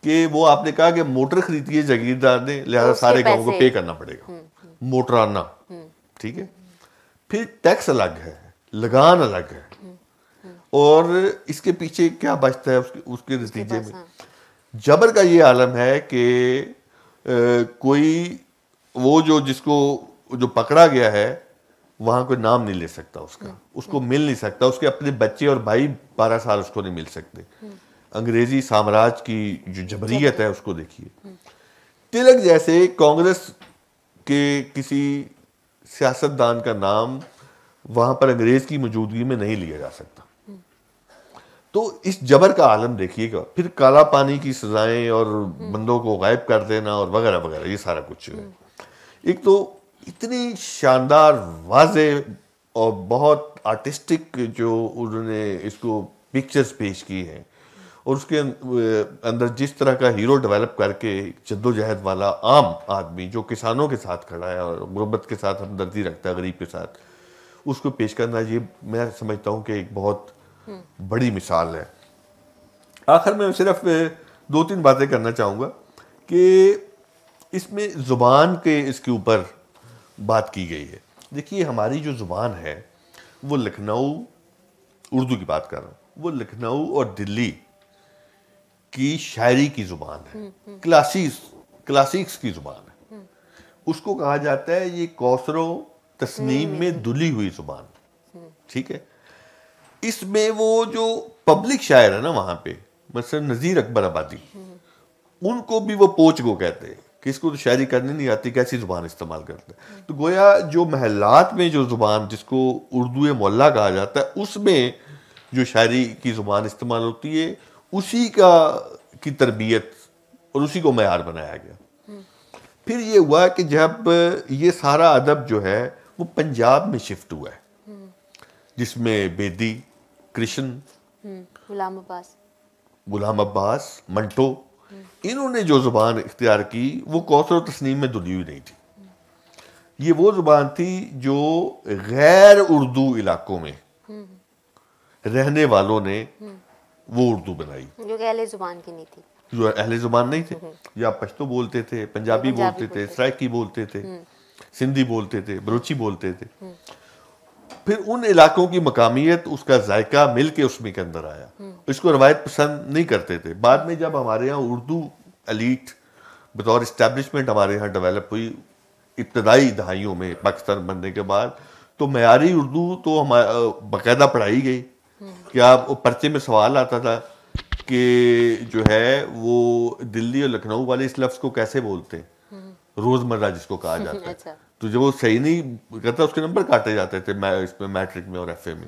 Speaker 3: कि वो आपने कहा कि मोटर खरीदी है जागीरदार ने लिहाजा सारे गाँव को पे करना पड़ेगा मोटराना ठीक है फिर टैक्स अलग है लगान अलग है और इसके पीछे क्या बचता है उसके उसके नतीजे में हाँ। जबर का ये आलम है कि कोई वो जो जिसको जो पकड़ा गया है वहां कोई नाम नहीं ले सकता उसका हम्म। उसको मिल नहीं सकता उसके अपने बच्चे और भाई बारह साल उसको नहीं मिल सकते हम्म। अंग्रेजी साम्राज्य की जो जबरियत है उसको देखिए हम्म। तिलक जैसे कांग्रेस के किसी सियासतदान का नाम वहां पर अंग्रेज की मौजूदगी में नहीं लिया जा सकता तो इस जबर का आलम देखिएगा फिर काला पानी की सजाएं और बंदों को गायब कर देना और वगैरह वगैरह ये सारा कुछ है एक तो इतनी शानदार वाज और बहुत आर्टिस्टिक जो उन्होंने इसको पिक्चर्स पेश की हैं और उसके अं-, अं-, अंदर जिस तरह का हीरो डेवलप करके जद्दोजहद वाला आम आदमी जो किसानों के साथ खड़ा है और गुरबत के साथ हमदर्दी रखता है गरीब के साथ उसको पेश करना ये मैं समझता हूँ कि एक बहुत बड़ी मिसाल है आखिर में सिर्फ दो तीन बातें करना चाहूँगा कि इसमें ज़ुबान के इसके ऊपर बात की गई है देखिए हमारी जो ज़ुबान है वो लखनऊ उर्दू की बात कर रहा हूँ वो लखनऊ और दिल्ली की शायरी की ज़ुबान है हम्म, हम्म। क्लासिक्स क्लासिक्स की ज़ुबान है
Speaker 4: हम्म।
Speaker 3: उसको कहा जाता है ये कौसरो तस्नीम में दुली हुई ज़ुबान ठीक है इसमें वो जो पब्लिक शायर है ना वहाँ पे मतलब नज़ीर अकबर आबादी उनको भी वो पोच को कहते हैं कि इसको तो शायरी करनी नहीं आती कैसी ज़ुबान इस्तेमाल करते हैं तो गोया जो महलात में जो ज़ुबान जिसको उर्दू मोल्ला कहा जाता है उसमें जो शायरी की ज़ुबान इस्तेमाल होती है उसी का की तरबियत और उसी को मैार बनाया गया फिर ये हुआ कि जब ये सारा अदब जो है वो पंजाब में शिफ्ट हुआ है जिसमें बेदी कृष्ण
Speaker 2: हम्म, गुलाम अब्बास
Speaker 3: गुलाम अब्बास मंटो इन्होंने जो ज़ुबान इख्तियार की वो कौसर तस्नीम में धुली हुई नहीं थी ये वो ज़ुबान थी जो गैर उर्दू इलाकों में रहने वालों ने वो उर्दू बनाई
Speaker 2: जो अहले ज़ुबान की नहीं थी
Speaker 3: जो अहले ज़ुबान नहीं थे हम्म। या पश्तो बोलते थे पंजाबी बोलते थे सराइकी बोलते थे हम्म। सिंधी बोलते थे बरूची बोलते थे हम्म। फिर उन इलाकों की मकामियत उसका जायका मिल के उसमें के अंदर आया हम्म। इसको रवायत पसंद नहीं करते थे बाद में जब हमारे यहाँ उर्दू अलीट बतौर इस्टेबलिशमेंट हमारे यहाँ डेवलप हुई इब्तदाई दहाइयों में पाकिस्तान बनने के बाद तो मैारी उर्दू तो हमारा बाकायदा पढ़ाई गई हम्म। कि आप पर्चे में सवाल आता था कि जो है वो दिल्ली और लखनऊ वाले इस लफ्ज़ को कैसे बोलते हैं हम्म। रोज़मर्रा जिसको कहा [LAUGHS] जाता है अच्छा। तो जब वो सही नहीं करता उसके नंबर काटे जाते थे मैं इसमें मैट्रिक में और एफ में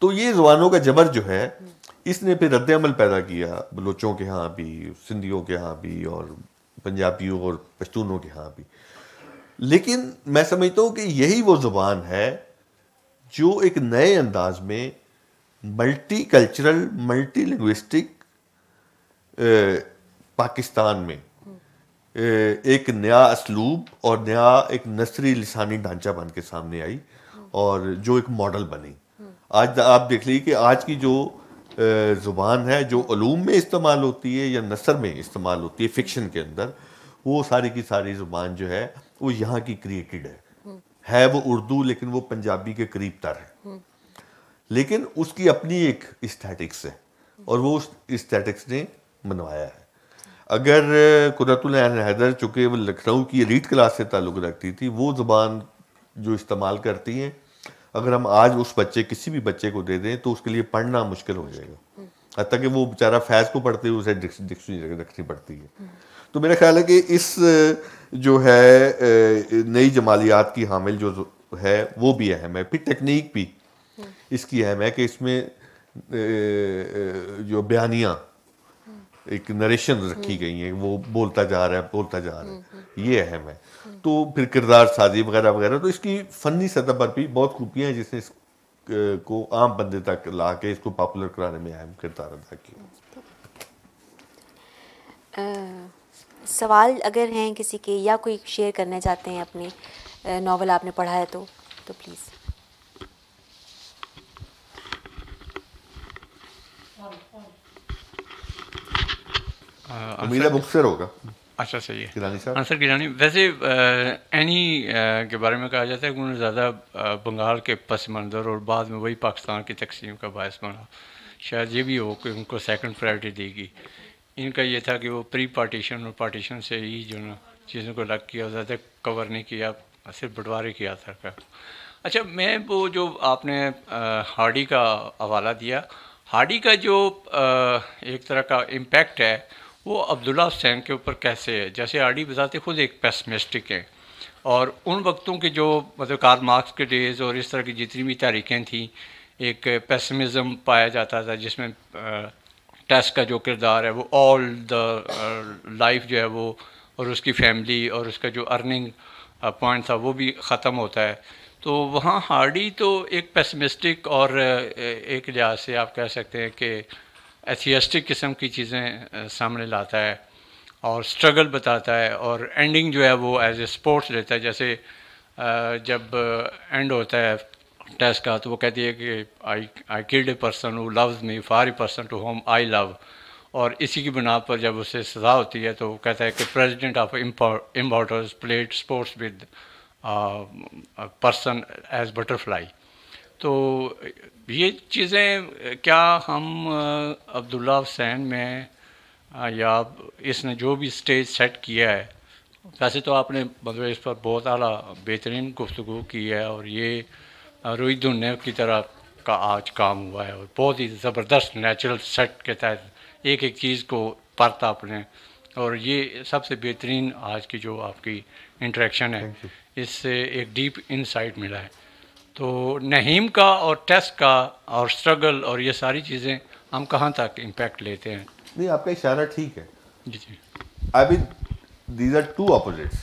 Speaker 3: तो ये जबानों का जबर जो है इसने फिर रद्दमल पैदा किया बलोचों के यहाँ भी सिंधियों के यहाँ भी और पंजाबियों और पश्तूनों के यहाँ भी लेकिन मैं समझता हूँ कि यही वो ज़ुबान है जो एक नए अंदाज में multicultural multilinguistic Pakistan में एक नया इसलूब और नया एक नसरी लसानी ढांचा बन के सामने आई और जो एक मॉडल बनी आज आप देख लीजिए कि आज की जो ज़ुबान है जो अलूम में इस्तेमाल होती है या नसर में इस्तेमाल होती है फ़िक्शन के अंदर वो सारी की सारी ज़ुबान जो है वो यहाँ की क्रिएटेड है है वो उर्दू लेकिन वो पंजाबी के करीब तर है लेकिन उसकी अपनी एक इस्थेटिक्स है और वो उस इस्थेटिक्स ने मनवाया है अगर कुरतुल हैदर चूँकि लखनऊ की रीट क्लास से ताल्लुक़ रखती थी वो ज़बान जो इस्तेमाल करती हैं अगर हम आज उस बच्चे किसी भी बच्चे को दे दें तो उसके लिए पढ़ना मुश्किल हो जाएगा हत्या कि वो बेचारा फैज़ को पढ़ते हुए उसे डिक्शनरी रखनी पड़ती है तो मेरा ख्याल है कि इस जो है नई जमालियात की हामिल जो है वो भी अहम है फिर टेक्निक भी इसकी अहम है कि इसमें जो बयानियाँ एक नरेशन रखी हम्म। गई हैं वो बोलता जा रहा है बोलता जा रहा है हम्म, हम्म। ये अहम है तो फिर किरदार साजी वगैरह वगैरह तो इसकी फ़नी सतह पर भी बहुत खूबियाँ हैं जिसने को आम बंदे तक ला के इसको पॉपुलर कराने में अहम किरदार अदा किया
Speaker 2: सवाल अगर हैं किसी के या कोई शेयर करना चाहते हैं अपने नावल आपने पढ़ा है तो तो प्लीज़
Speaker 6: होगा अच्छा सही है साहब आंसर गिलानी वैसे एनी के बारे में कहा जाता है कि उन्होंने ज़्यादा बंगाल के पस मंज़र और बाद में वही पाकिस्तान की तकसीम का बायस बना शायद ये भी हो कि उनको सेकंड प्रायोरिटी देगी इनका ये था कि वो प्री पार्टीशन और पार्टीशन से ही जो ना चीज़ों को अलग किया ज़्यादा कवर नहीं किया सिर्फ बंटवारे किया था का अच्छा मैं वो जो आपने हार्डी का हवाला दिया हार्डी का जो एक तरह का इम्पेक्ट है वो अब्दुल्ला हुसैन के ऊपर कैसे है जैसे आडी बताते खुद एक पैसमिस्टिक हैं और उन वक्तों के जो मतलब कार मार्क्स के डेज और इस तरह की जितनी भी तारीखें थी एक पेसमिज़म पाया जाता था जिसमें टेस्ट का जो किरदार है वो ऑल द लाइफ जो है वो और उसकी फैमिली और उसका जो अर्निंग पॉइंट था वो भी ख़त्म होता है तो वहाँ हार्डी तो एक पेसमिस्टिक और एक लिहाज से आप कह सकते हैं कि एथियस्टिक किस्म की चीज़ें सामने लाता है और स्ट्रगल बताता है और एंडिंग जो है वो एज ए स्पोर्ट्स लेता है जैसे जब एंड होता है टेस्ट का तो वो कहती है कि I I killed a person who loves me for a person to whom I love और इसी की बिना पर जब उसे सज़ा होती है तो वो कहता है कि president of importers plate sports with person as butterfly तो ये चीज़ें क्या हम अब्दुल्ला हुसैन में या इसने जो भी स्टेज सेट किया है वैसे तो आपने मतलब इस पर बहुत अला बेहतरीन गुफ्तु की है और ये रोहित धुन्ने की तरह का आज काम हुआ है और बहुत ही ज़बरदस्त नेचुरल सेट के तहत एक एक चीज़ को परता आपने और ये सबसे बेहतरीन आज की जो आपकी इंटरेक्शन है इससे एक डीप इंसाइट मिला है तो नहीम का और टेस्ट का और स्ट्रगल और ये सारी चीज़ें हम कहाँ तक इम्पैक्ट लेते हैं
Speaker 3: नहीं आपका इशारा ठीक है जी जी I mean these are two opposites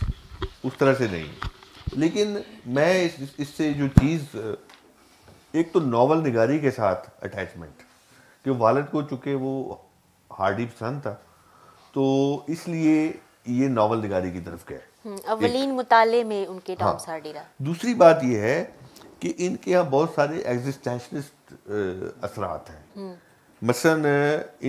Speaker 3: उस तरह से नहीं लेकिन मैं इससे इस, जो चीज़ एक तो नावल निगारी के साथ अटैचमेंट कि वालद को चुके वो हार्डी पसंद था तो इसलिए ये नावल निगारी की तरफ गए
Speaker 2: हम्म, अवलीन मुताले में उनके टॉम्स हाँ। हार्डी रहा
Speaker 3: दूसरी बात यह है कि इनके यहाँ बहुत सारे एग्जिस्टेंशलिस्ट असरात हैं हम्म। मसलन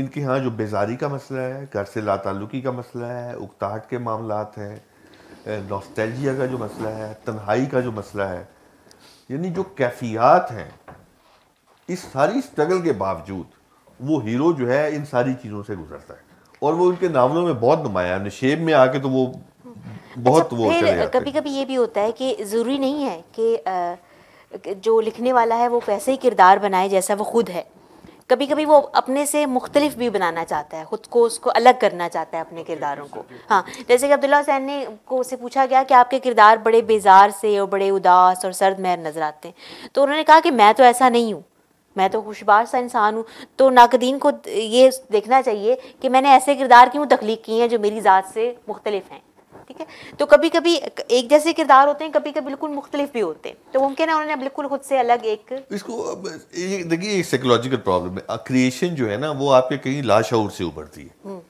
Speaker 3: इनके यहाँ जो बेजारी का मसला है घर से लातालुकी का मसला है उकताहट के मामलात हैं नॉस्टैल्जिया का जो मसला है तन्हाई का जो मसला है यानी जो कैफियात हैं इस सारी स्ट्रगल के बावजूद वो हीरो जो है इन सारी चीज़ों से गुजरता है और वो उनके नावलों में बहुत नुमाया नशेब में आके तो वो अच्छा, बहुत अच्छा, वो कभी
Speaker 2: कभी ये भी होता है कि ज़रूरी नहीं है कि जो लिखने वाला है वो वैसे ही किरदार बनाए जैसा वो खुद है कभी कभी वो अपने से मुख्तलिफ भी बनाना चाहता है ख़ुद को उसको अलग करना चाहता है अपने किरदारों को हाँ जैसे कि अब्दुल्ला हुसैन ने को उसे पूछा गया कि आपके किरदार बड़े बेजार से और बड़े उदास और सर्द महर नज़र आते हैं तो उन्होंने कहा कि मैं तो ऐसा नहीं हूँ मैं तो खुशबार सा इंसान हूँ तो नाकदीन को ये देखना चाहिए कि मैंने ऐसे किरदार क्यों तख्लीक किए हैं जो मेरी ज़ात से मुख्तलिफ हैं ठीक है तो कभी कभी एक जैसे किरदार होते हैं कभी कभी बिल्कुल मुख्तलिफ भी होते हैं तो मुमकिन है उन्होंने बिल्कुल खुद से अलग एक इसको
Speaker 3: देखिए एक साइकोलॉजिकल प्रॉब्लम है क्रिएशन जो है ना वो आपके कहीं लाशौर से उभरती है हम्म।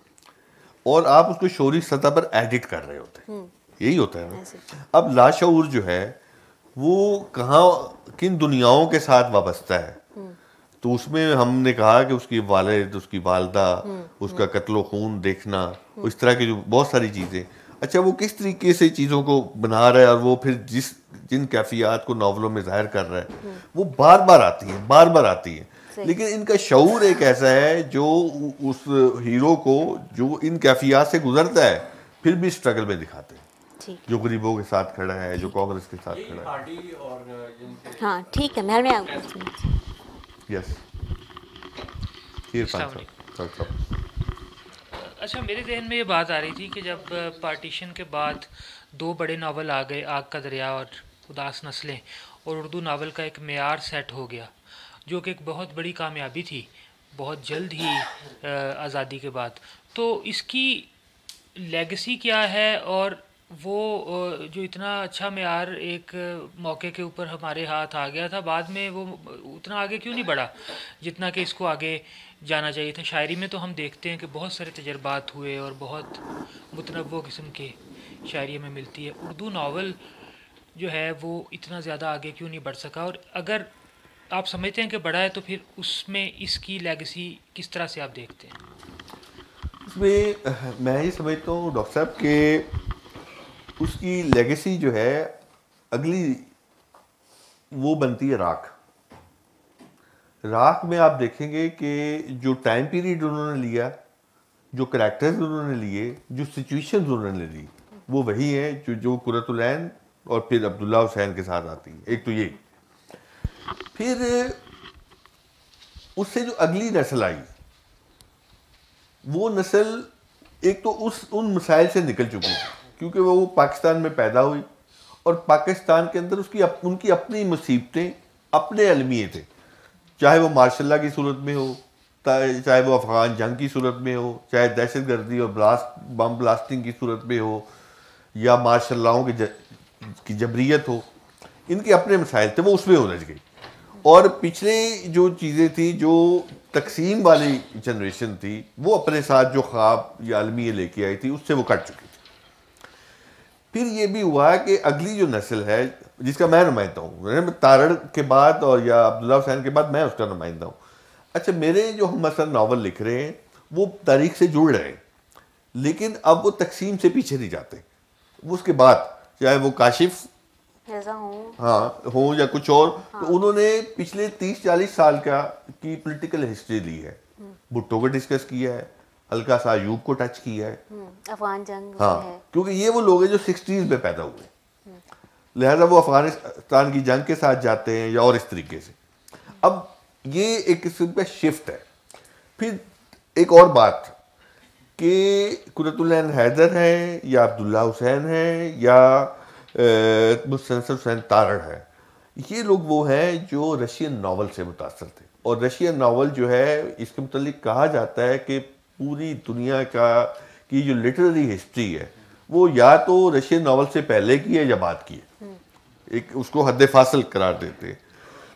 Speaker 3: और आप उसको शोरी सतह पर एडिट कर रहे होते
Speaker 4: हैं हम्म।
Speaker 3: यही होता है ना अब लाशौर जो है वो कहाँ किन दुनियाओं के साथ वाबस्ता है हम्म। तो उसमें हमने कहा कि उसकी वालद उसकी वालदा उसका कत्लो खून देखना इस तरह की जो बहुत सारी चीज़ें अच्छा वो किस तरीके से चीज़ों को बना रहा है और वो फिर जिस जिन कैफियात को नावलों में जाहिर कर रहा है हम्म। वो बार बार आती है बार बार आती है लेकिन इनका शूर एक ऐसा है जो उस हीरो को जो इन कैफियात से गुजरता है फिर भी स्ट्रगल में दिखाते हैं जो गरीबों के साथ खड़ा है जो कांग्रेस के साथ खड़ा
Speaker 6: है हाँ ठीक है मैं
Speaker 3: यस
Speaker 7: अच्छा मेरे जहन में ये बात आ रही थी कि जब पार्टीशन के बाद दो बड़े नावल आ गए आग का दरिया और उदास नस्लें और उर्दू नावल का एक मैार सेट हो गया जो कि एक बहुत बड़ी कामयाबी थी बहुत जल्द ही आज़ादी के बाद तो इसकी लेगेसी क्या है और वो जो इतना अच्छा मैार एक मौके के ऊपर हमारे हाथ आ गया था बाद में वो उतना आगे क्यों नहीं बढ़ा जितना कि इसको आगे जाना चाहिए था शायरी में तो हम देखते हैं कि बहुत सारे तजर्बात हुए और बहुत मुतनवो किस्म के शायरी में मिलती है उर्दू नावल जो है वो इतना ज़्यादा आगे क्यों नहीं बढ़ सका और अगर आप समझते हैं कि बड़ा है तो फिर उसमें इसकी लेगेसी किस तरह से आप देखते हैं
Speaker 3: इसमें मैं ये समझता हूँ डॉक्टर साहब के उसकी लेगेसी जो है अगली वो बनती है राख राख में आप देखेंगे कि जो टाइम पीरियड उन्होंने लिया जो करैक्टर्स उन्होंने लिए जो सिचुएशन उन्होंने ली वो वही है जो जो कुरतुलैन और फिर अब्दुल्ला हुसैन के साथ आती है एक तो ये फिर उससे जो अगली नस्ल आई वो नस्ल एक तो उस उन मसाइल से निकल चुकी है क्योंकि वो पाकिस्तान में पैदा हुई और पाकिस्तान के अंदर उसकी अप, उनकी अपनी मुसीबतें अपने अलमिए थे चाहे वो मार्शल्ला की सूरत में हो चाहे वो अफगान जंग की सूरत में हो चाहे दहशत गर्दी और ब्लास्ट बम ब्लास्टिंग की सूरत में हो या मार्शल्लाओं के ज, की जबरीत हो इनके अपने मसाइल थे वो उसमें उलझ गई और पिछले जो चीज़ें थी जो तकसीम वाली जनरेशन थी वो अपने साथ जो ख्वाब या अलमियाँ लेके आई थी उससे वो कट चुकी फिर ये भी हुआ कि अगली जो नस्ल है जिसका मैं नुमाइंदा हूँ तारण के बाद और या अब्दुल्ला हुसैन के बाद मैं उसका नुमाइंदा हूँ अच्छा मेरे जो हम मसला नावल लिख रहे हैं वो तारीख से जुड़ रहे हैं लेकिन अब वो तकसीम से पीछे नहीं जाते वो उसके बाद चाहे वो काशिफ हाँ हो या कुछ और हाँ। तो उन्होंने पिछले तीस चालीस साल का की पॉलिटिकल हिस्ट्री ली है हम्म। भुट्टो को डिस्कस किया है हल्का सा अयूब को टच किया है
Speaker 2: हम्म, अफगान जंग हाँ है।
Speaker 3: क्योंकि ये वो लोग हैं जो सिक्सटीज में पैदा हुए लिहाजा वो अफगानिस्तान की जंग के साथ जाते हैं या और इस तरीके से अब ये एक किस्म का शिफ्ट है फिर एक और बात कि कुरतुल्हन हैदर हैं या अब्दुल्ला हुसैन हैं या मुस्तर हुसैन तारण है ये लोग वो हैं जो रशियन नावल से मुतासर थे और रशियन नावल जो है इसके मतलब कहा जाता है कि पूरी दुनिया का की जो लिटरेरी हिस्ट्री है वो या तो रशियन नावल से पहले की है या बाद की है
Speaker 4: हम्म।
Speaker 3: एक उसको हद फासिल करार देते हैं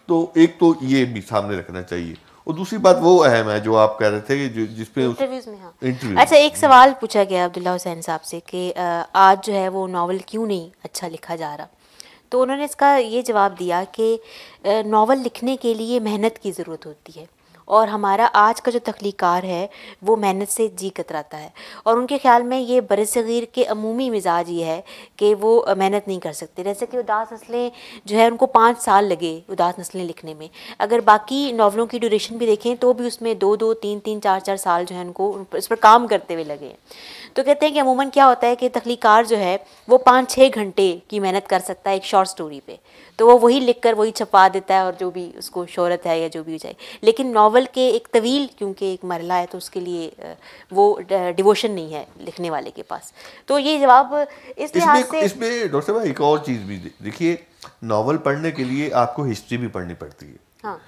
Speaker 3: तो एक तो ये भी सामने रखना चाहिए और दूसरी बात वो अहम है जो आप कह रहे थे कि जिस पे में हाँ अच्छा एक
Speaker 2: सवाल पूछा गया अब्दुल्ला हुसैन साहब से कि आज जो है वो नावल क्यों नहीं अच्छा लिखा जा रहा तो उन्होंने इसका ये जवाब दिया कि नावल लिखने के लिए मेहनत की ज़रूरत होती है और हमारा आज का जो तख्लीकार है वो मेहनत से जी कतराता है और उनके ख्याल में ये बर सग़ीर के अमूमी मिजाज ये है कि वो मेहनत नहीं कर सकते जैसे कि उदास नस्लें जो है उनको पाँच साल लगे उदास नस्लें लिखने में अगर बाकी नावलों की ड्यूरेशन भी देखें तो भी उसमें दो दो तीन तीन चार चार साल जो है उनको इस पर काम करते हुए लगे तो कहते हैं कि अमूमन क्या होता है कि तख्लीकार जो है वो पाँच छः घंटे की मेहनत कर सकता है एक शॉर्ट स्टोरी पे तो वो वही लिख कर वही छपा देता है और जो भी उसको शहरत है या जो भी हो जाए लेकिन नावल के एक तवील क्योंकि एक मरला है तो उसके लिए वो डिवोशन नहीं है लिखने वाले के पास तो ये जवाब इस लिहाज से इसमें
Speaker 3: डॉक्टर साहब एक और चीज़ भी देखिए नावल पढ़ने के लिए आपको हिस्ट्री भी पढ़नी पड़ती है हाँ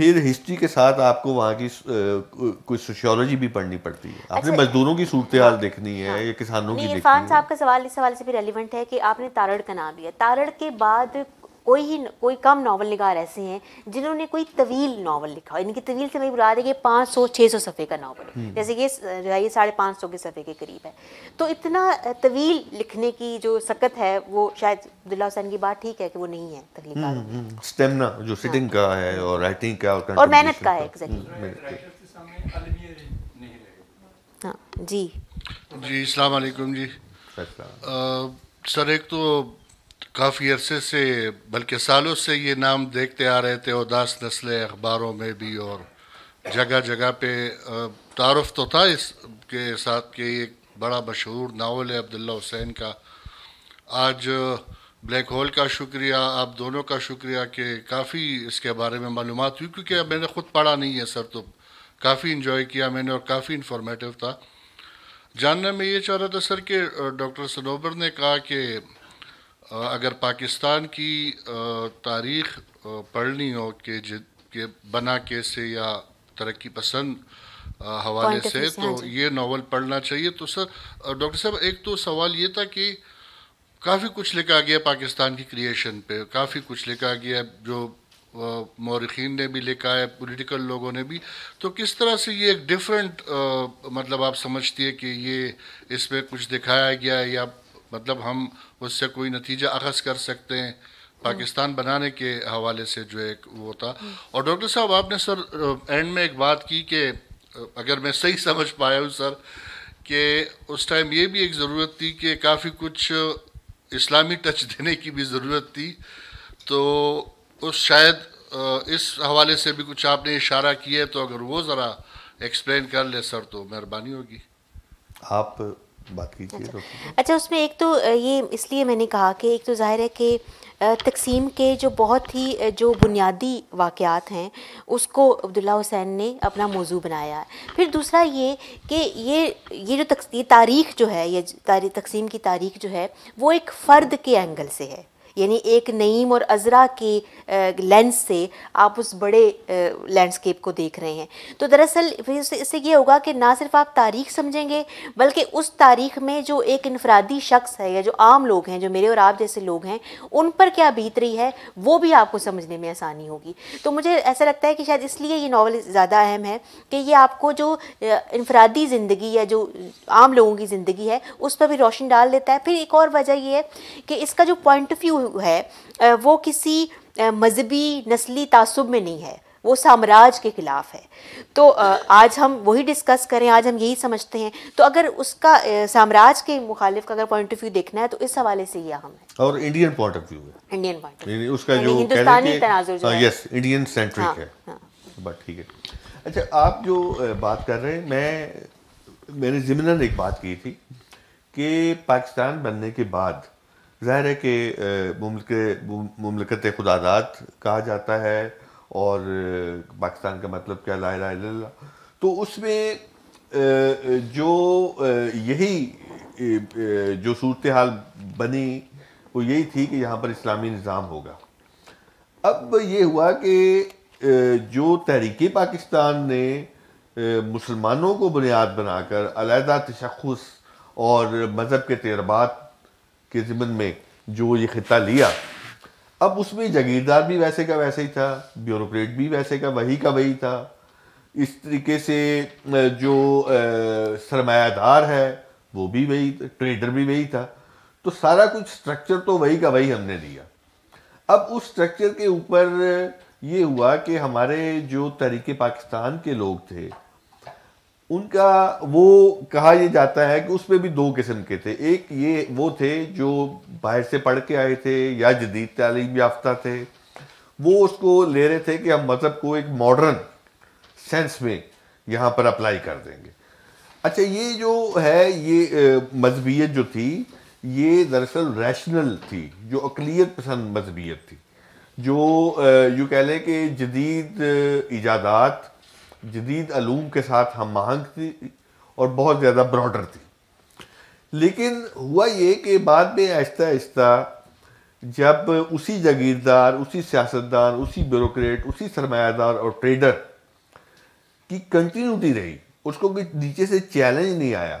Speaker 3: फिर हिस्ट्री के साथ आपको वहाँ की कोई सोशियोलॉजी भी पढ़नी पड़ती है आपने अच्छा, मजदूरों की सूरत हाल हाँ। देखनी है या हाँ। किसानों की है साहब
Speaker 2: का सवाल इस सवाल से भी रेलिवेंट है कि आपने तारड़ का नाम लिया तारड़ के बाद कोई ही कोई कम नावल निगार ऐसे हैं जिन्होंने कोई तवील नावल लिखा हो इनकी तवील से मैं बुला दें कि पाँच सौ छः सौ सफ़े का नावल हम्म। जैसे ये जो है ये साढ़े पाँच सौ के सफ़े के करीब है तो इतना तवील लिखने की जो सकत है वो शायद दुल्ला हुसैन की बात ठीक है कि वो नहीं है हम्म,
Speaker 3: हम्म, स्टेमिना जो सिटिंग हाँ। का है और राइटिंग का और, और मेहनत का है
Speaker 8: हाँ जी जी अस्सलाम जी सर एक तो काफ़ी अरसे से बल्कि सालों से ये नाम देखते आ रहे थे उदास नस्लें अखबारों में भी और जगह जगह पे तारफ़ तो था इस के साथ के एक बड़ा मशहूर नावल है अब्दुल्ला हुसैन का आज ब्लैक होल का शुक्रिया आप दोनों का शुक्रिया कि काफ़ी इसके बारे में मालूम हुई क्योंकि मैंने ख़ुद पढ़ा नहीं है सर तो काफ़ी इन्जॉय किया मैंने और काफ़ी इन्फॉर्मेटिव था जानने में ये चाह रहा था सर कि डॉक्टर सनोबर ने कहा कि अगर पाकिस्तान की तारीख पढ़नी हो के के बना के से या तरक्की पसंद हवाले से तो ये नावल पढ़ना चाहिए तो सर डॉक्टर साहब एक तो सवाल ये था कि काफ़ी कुछ लिखा गया पाकिस्तान की क्रिएशन पे काफ़ी कुछ लिखा गया जो मौरखीन ने भी लिखा है पॉलिटिकल लोगों ने भी तो किस तरह से ये एक डिफरेंट मतलब आप समझती है कि ये इसमें कुछ दिखाया गया है या मतलब हम उससे कोई नतीजा अखज़ कर सकते हैं पाकिस्तान बनाने के हवाले से जो एक वो था और डॉक्टर साहब आपने सर एंड में एक बात की कि अगर मैं सही समझ पाया हूँ सर कि उस टाइम ये भी एक ज़रूरत थी कि काफ़ी कुछ इस्लामी टच देने की भी ज़रूरत थी तो उस शायद इस हवाले से भी कुछ आपने इशारा किया है तो अगर वो ज़रा एक्सप्लेन कर ले सर तो मेहरबानी होगी
Speaker 3: आप बात कीजिए अच्छा।,
Speaker 2: अच्छा उसमें एक तो ये इसलिए मैंने कहा कि एक तो जाहिर है कि तकसीम के जो बहुत ही जो बुनियादी वाक़ात हैं उसको अब्दुल्ला हुसैन ने अपना मौजू बनाया है फिर दूसरा ये कि ये ये जो तक ये तारीख जो है ये तारी, तकसीम की तारीख जो है वो एक फ़र्द के एंगल से है यानी एक नईम और अजरा के लेंस से आप उस बड़े लैंडस्केप को देख रहे हैं तो दरअसल इससे ये होगा कि ना सिर्फ आप तारीख समझेंगे बल्कि उस तारीख में जो एक इनफरादी शख्स है या जो आम लोग हैं जो मेरे और आप जैसे लोग हैं उन पर क्या बीत रही है वो भी आपको समझने में आसानी होगी तो मुझे ऐसा लगता है कि शायद इसलिए ये नावल ज़्यादा अहम है कि ये आपको जो इनफरादी ज़िंदगी या जो आम लोगों की ज़िंदगी है उस पर भी रोशनी डाल देता है फिर एक और वजह यह है कि इसका जो पॉइंट ऑफ व्यू है वो किसी मज़हबी नस्ली तसब में नहीं है वो साम्राज्य के ख़िलाफ़ है तो आज हम वही डिस्कस करें आज हम यही समझते हैं तो अगर उसका साम्राज्य के मुखालिफ का अगर पॉइंट ऑफ व्यू देखना है तो इस हवाले से ही अहम
Speaker 3: है और इंडियन पॉइंट ऑफ व्यू है
Speaker 2: इंडियन पॉइंट उसका जो हिंदुस्तानी तनाजुर
Speaker 3: यस इंडियन सेंट्रिक है हाँ। बट ठीक है अच्छा आप जो बात कर रहे हैं मैं मैंने ज़िमनन एक बात की थी कि पाकिस्तान बनने के बाद ज़ाहिर है कि मुमलकत खुदादात कहा जाता है और पाकिस्तान का मतलब क्या ला ला तो उसमें जो यही जो सूरत हाल बनी वो यही थी कि यहाँ पर इस्लामी निज़ाम होगा अब ये हुआ कि जो तहरीक पाकिस्तान ने मुसलमानों को बुनियाद बनाकर अलहदा तशखस और मज़हब के तजर्बात के जिम्मन में जो ये ख़त्ता लिया अब उसमें जागीरदार भी वैसे का वैसे ही था ब्यूरोक्रेट भी वैसे का वही का वही था इस तरीके से जो सरमायादार है वो भी वही ट्रेडर भी वही था तो सारा कुछ स्ट्रक्चर तो वही का वही हमने लिया अब उस स्ट्रक्चर के ऊपर ये हुआ कि हमारे जो तरीके पाकिस्तान के लोग थे उनका वो कहा ये जाता है कि उसमें भी दो किस्म के थे एक ये वो थे जो बाहर से पढ़ के आए थे या जदीद तालीम याफ्ता थे वो उसको ले रहे थे कि हम मज़हब मतलब को एक मॉडर्न सेंस में यहाँ पर अप्लाई कर देंगे अच्छा ये जो है ये मजहबीत जो थी ये दरअसल रैशनल थी जो अकलीत पसंद मजहबीत थी जो यूँ कह लें कि जदीद ईजादात जदीद आलूम के साथ हम महंग थी और बहुत ज़्यादा ब्रॉडर थी लेकिन हुआ ये कि बाद में आहिस्ता आहिस्ता जब उसी जागीरदार उसी सियासतदान उसी ब्यूरोक्रेट उसी सरमायादार और ट्रेडर की कंटिन्यूटी रही उसको कोई नीचे से चैलेंज नहीं आया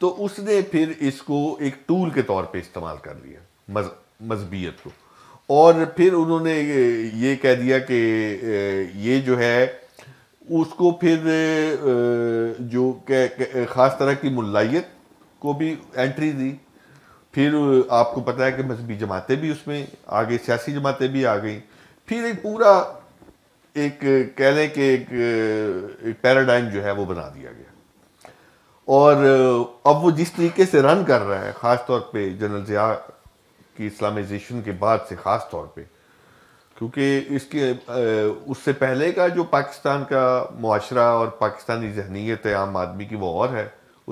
Speaker 3: तो उसने फिर इसको एक टूल के तौर पे इस्तेमाल कर लिया मजबियत को और फिर उन्होंने ये कह दिया कि ये जो है उसको फिर जो ख़ास तरह की मुलायत को भी एंट्री दी फिर आपको पता है कि मजहबी जमातें भी उसमें आ गई सियासी जमातें भी आ गई फिर एक पूरा एक कह लें कि एक, एक पैराडाइम जो है वो बना दिया गया और अब वो जिस तरीके से रन कर रहा है ख़ास तौर पे जनरल ज़िया की इस्लामाइजेशन के बाद से ख़ास तौर पे क्योंकि इसके उससे पहले का जो पाकिस्तान का माशरा और पाकिस्तानी जहनीत है आम आदमी की वो और है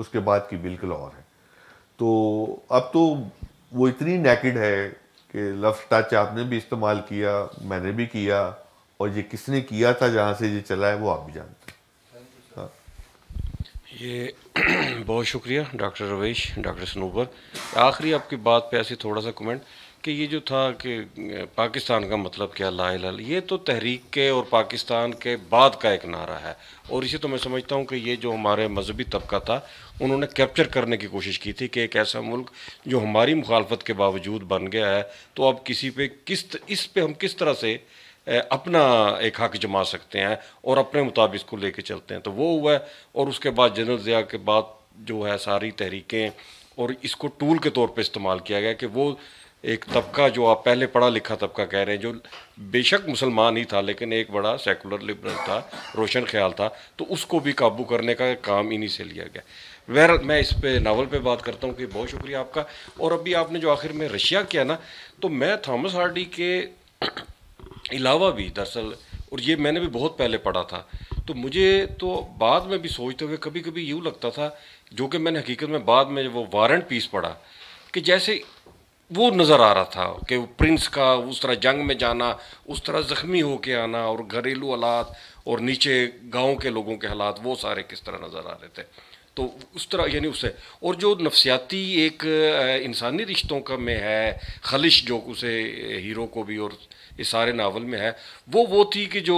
Speaker 3: उसके बाद की बिल्कुल और है तो अब तो वो इतनी नेकड है कि लफ्ज़ टच आपने भी इस्तेमाल किया मैंने भी किया और ये किसने किया था जहाँ से ये चला है वो आप भी जानते
Speaker 7: हैं हाँ। ये [CLEARS THROAT] बहुत शुक्रिया डॉक्टर रवीश डॉक्टर सनूबर आखिरी आपकी बात पे ऐसी थोड़ा सा कमेंट कि ये जो था कि पाकिस्तान का मतलब क्या ला लाल ये तो तहरीक के और पाकिस्तान के बाद का एक नारा है और इसे तो मैं समझता हूँ कि ये जो हमारे मजहबी तबका था उन्होंने कैप्चर करने की कोशिश की थी कि एक ऐसा मुल्क जो हमारी मुखालफत के बावजूद बन गया है तो अब किसी पे किस इस पे हम किस तरह से अपना एक हक जमा सकते हैं और अपने मुताबिक इसको ले चलते हैं तो वो हुआ है और उसके बाद जनरल ज़िया के बाद जो है सारी तहरीकें और इसको टूल के तौर पर इस्तेमाल किया गया कि वो एक तबका जो आप पहले पढ़ा लिखा तबका कह रहे हैं जो बेशक मुसलमान ही था लेकिन एक बड़ा सेकुलर लिबरल था रोशन ख्याल था तो उसको भी काबू करने का काम इन्हीं से लिया गया वैर मैं इस पे नावल पे बात करता हूँ कि बहुत शुक्रिया आपका और अभी आपने जो आखिर में रशिया किया ना तो मैं थॉमस हार्डी के [CLEARS THROAT] अलावा भी दरअसल और ये मैंने भी बहुत पहले पढ़ा था तो मुझे तो बाद में भी सोचते हुए कभी कभी यूँ लगता था जो कि मैंने हकीकत में बाद में वो वारंट पीस पढ़ा कि जैसे वो नज़र आ रहा था कि प्रिंस का उस तरह जंग में जाना उस तरह ज़ख्मी होके आना और घरेलू हालात और नीचे गांव के लोगों के हालात वो सारे किस तरह नज़र आ रहे थे तो उस तरह यानी उससे और जो नफसियाती एक इंसानी रिश्तों का में है खलिश जो उसे हीरो को भी और इस सारे नावल में है वो वो थी कि जो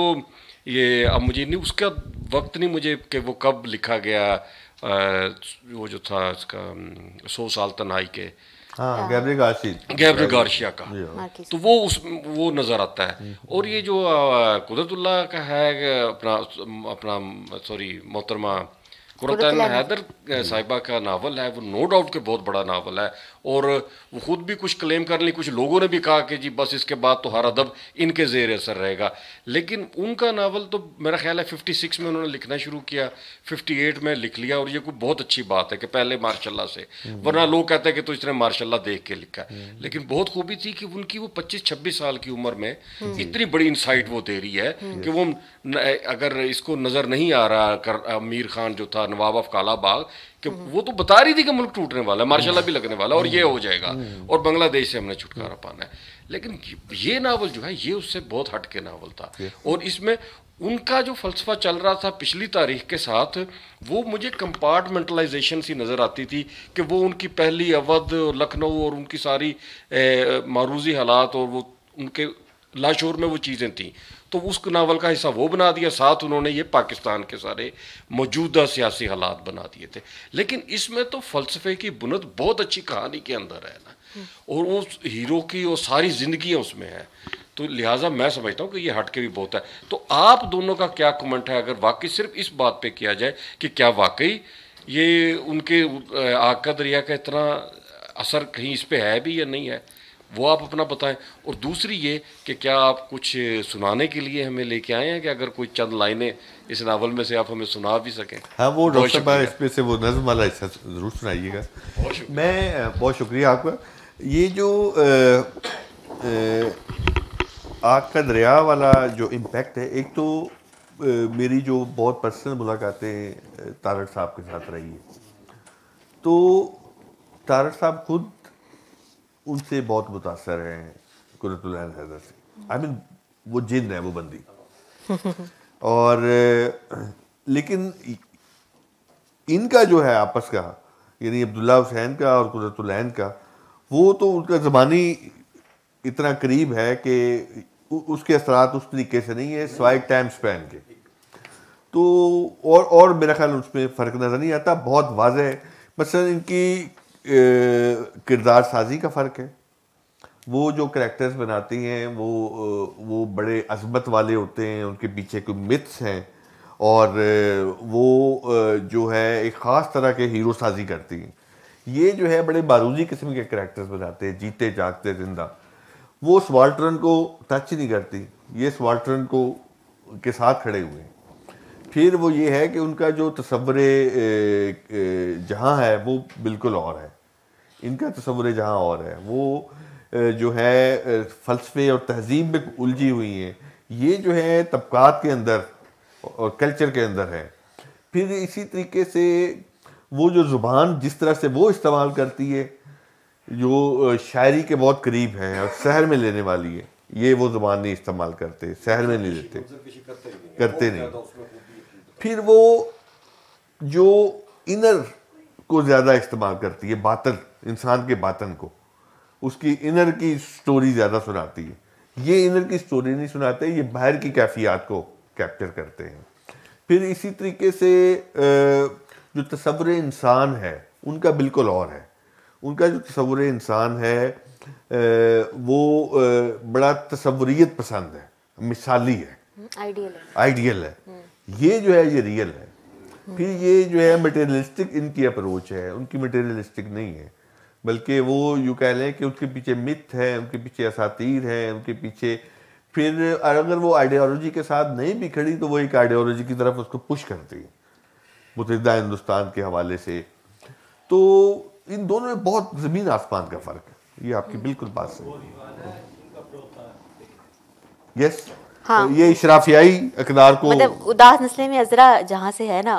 Speaker 7: ये अब मुझे नहीं उसका वक्त नहीं मुझे कि वो कब लिखा गया वो जो था इसका सौ साल तनाई के हाँ, हाँ।
Speaker 3: गार्शिया का हाँ।
Speaker 7: तो वो उस वो नज़र आता है हम्म। और ये जो कुदरतुल्ला का है अपना अपना सॉरी मोहतरमा कुरतन हैदर साहिबा का नावल है वो नो डाउट के बहुत बड़ा नावल है और वो खुद भी कुछ क्लेम कर ली कुछ लोगों ने भी कहा कि जी बस इसके बाद तो हर अदब इनके जेर असर रहेगा लेकिन उनका नावल तो मेरा ख्याल है फिफ्टी सिक्स में उन्होंने लिखना शुरू किया फिफ्टी एट में लिख लिया और ये कोई बहुत अच्छी बात है कि पहले मार्शाला से हम्म। वरना लोग कहते हैं कि तो इसने मार्शाला देख के लिखा हम्म। लेकिन बहुत खूबी थी कि उनकी वो पच्चीस छब्बीस साल की उम्र में हम्म। इतनी बड़ी इंसाइट वो दे रही है कि वो अगर इसको नज़र नहीं आ रहा कर अमीर खान जो था नवाब ऑफ कालाबाग कि वो तो बता रही थी कि मुल्क टूटने वाला है मार्शाला भी लगने वाला और ये हो जाएगा हम्म, हम्म। और बांग्लादेश से हमने छुटकारा पाना है लेकिन ये नावल जो है ये उससे बहुत हट के नावल था और इसमें उनका जो फलसफा चल रहा था पिछली तारीख के साथ वो मुझे कंपार्टमेंटलाइजेशन सी नज़र आती थी कि वो उनकी पहली अवध लखनऊ और उनकी सारी मारूजी हालात और वो उनके लाशोर में वो चीज़ें थी तो उस नावल का हिस्सा वो बना दिया साथ उन्होंने ये पाकिस्तान के सारे मौजूदा सियासी हालात बना दिए थे लेकिन इसमें तो फ़लसफ़े की बुनद बहुत अच्छी कहानी के अंदर है ना और उस हीरो की और सारी जिंदगी उसमें है तो लिहाजा मैं समझता हूँ कि ये हट के भी बहुत है तो आप दोनों का क्या कमेंट है अगर वाकई सिर्फ इस बात पे किया जाए कि क्या वाकई ये उनके आका दरिया का इतना असर कहीं इस पर है भी या नहीं है वो आप अपना बताएं और दूसरी ये कि क्या आप कुछ सुनाने के लिए हमें लेके आए हैं कि अगर कोई चंद लाइनें इस नावल में से आप हमें सुना भी सकें हाँ वो डॉक्टर साहब
Speaker 3: इसमें से वो नज्म वाला हिस्सा ज़रूर सुनाइएगा मैं बहुत शुक्रिया आपका ये जो आग का दरिया वाला जो इम्पेक्ट है एक तो मेरी जो बहुत पर्सनल मुलाकातें तारक साहब के साथ रही है तो तारक साहब खुद उनसे बहुत मुतासर हैं क़ुरत हैदर से आई मीन वो जिन है वो बंदी [LAUGHS] और लेकिन इनका जो है आपस का यानी अब्दुल्ला हुसैन का और कुदरतुल्हन का वो तो उनका ज़बानी इतना करीब है कि उसके असरात उस तरीके से नहीं है स्वाय टाइम स्पैन के तो और और मेरा ख्याल उसमें फ़र्क नज़र नहीं आता बहुत वाज है मसलन इनकी किरदार साजी का फ़र्क है वो जो करेक्टर्स बनाती हैं वो वो बड़े अजमत वाले होते हैं उनके पीछे कोई मिथ्स हैं और वो जो है एक ख़ास तरह के हीरो साजी करती हैं ये जो है बड़े बारूजी किस्म के करेक्टर्स बनाते हैं जीते जागते जिंदा वो स्वाल्टरन को टच नहीं करती ये स्वाल्टरन को के साथ खड़े हुए हैं फिर वो ये है कि उनका जो तस्वर जहाँ है वो बिल्कुल और है इनका तस्वुर जहाँ और है वो जो है फलसफे और तहजीब में उलझी हुई हैं ये जो है तबक़ात के अंदर और कल्चर के अंदर है फिर इसी तरीके से वो जो ज़ुबान जिस तरह से वो इस्तेमाल करती है जो शायरी के बहुत करीब है और शहर में लेने वाली है ये वो ज़ुबान नहीं इस्तेमाल करते शहर में नहीं लेते करते नहीं फिर वो जो इनर को ज़्यादा इस्तेमाल करती है बातल इंसान के बातन को उसकी इनर की स्टोरी ज़्यादा सुनाती है ये इनर की स्टोरी नहीं सुनाते ये बाहर की कैफियात को कैप्चर करते हैं फिर इसी तरीके से जो तस्वर इंसान है उनका बिल्कुल और है उनका जो तस्वर इंसान है वो बड़ा तस्वरीत पसंद है मिसाली है आइडियल है आइडियल है ये जो है ये रियल है फिर ये जो है मटेरियलिस्टिक इनकी अप्रोच है उनकी मटेरियलिस्टिक नहीं है बल्कि वो यूँ कह लें कि उसके पीछे मिथ है उनके पीछे असातीर हैं उनके पीछे फिर अगर वो आइडियोलॉजी के साथ नहीं भी खड़ी तो वो एक आइडियोलॉजी की तरफ उसको पुश करती है मुतदा हिंदुस्तान के हवाले से तो इन दोनों में बहुत ज़मीन आसमान का फ़र्क है ये आपकी हम्म। बिल्कुल बात सही यस हाँ तो ये इशराफियाई अकदार को मतलब
Speaker 2: उदास नस्ले में अजरा जहाँ से है ना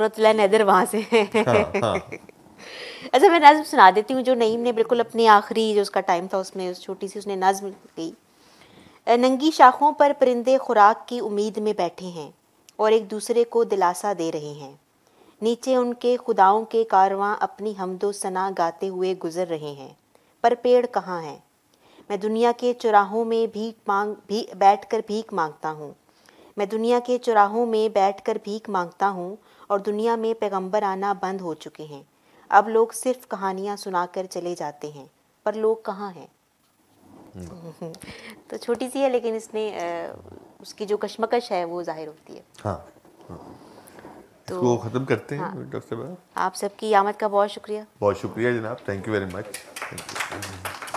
Speaker 2: ग्रोथ अदर वहाँ से है हाँ, हाँ। अच्छा मैं नज़म सुना देती हूँ जो नईम ने बिल्कुल अपने आखिरी जो उसका टाइम था उसमें उस छोटी सी उसने नज़म की नंगी शाखों पर परिंदे खुराक की उम्मीद में बैठे हैं और एक दूसरे को दिलासा दे रहे हैं नीचे उनके खुदाओं के कारवां अपनी हमदो सना गाते हुए गुजर रहे हैं पर पेड़ कहाँ हैं मैं दुनिया के चौराहों में भीख मांग भी बैठ कर भीख मांगता हूँ मैं दुनिया के चौराहों में बैठ कर भीख मांगता हूँ और दुनिया में पैगंबर आना बंद हो चुके हैं अब लोग सिर्फ कहानियाँ सुनाकर चले जाते हैं पर लोग कहाँ हैं हम्म। तो छोटी सी है लेकिन इसने उसकी जो कशमकश है वो जाहिर होती है
Speaker 4: हाँ, हाँ।
Speaker 2: तो
Speaker 3: ख़त्म करते हैं हाँ, डॉक्टर साहब
Speaker 2: आप सबकी आमद का बहुत शुक्रिया
Speaker 3: बहुत शुक्रिया जनाब थैंक यू वेरी मच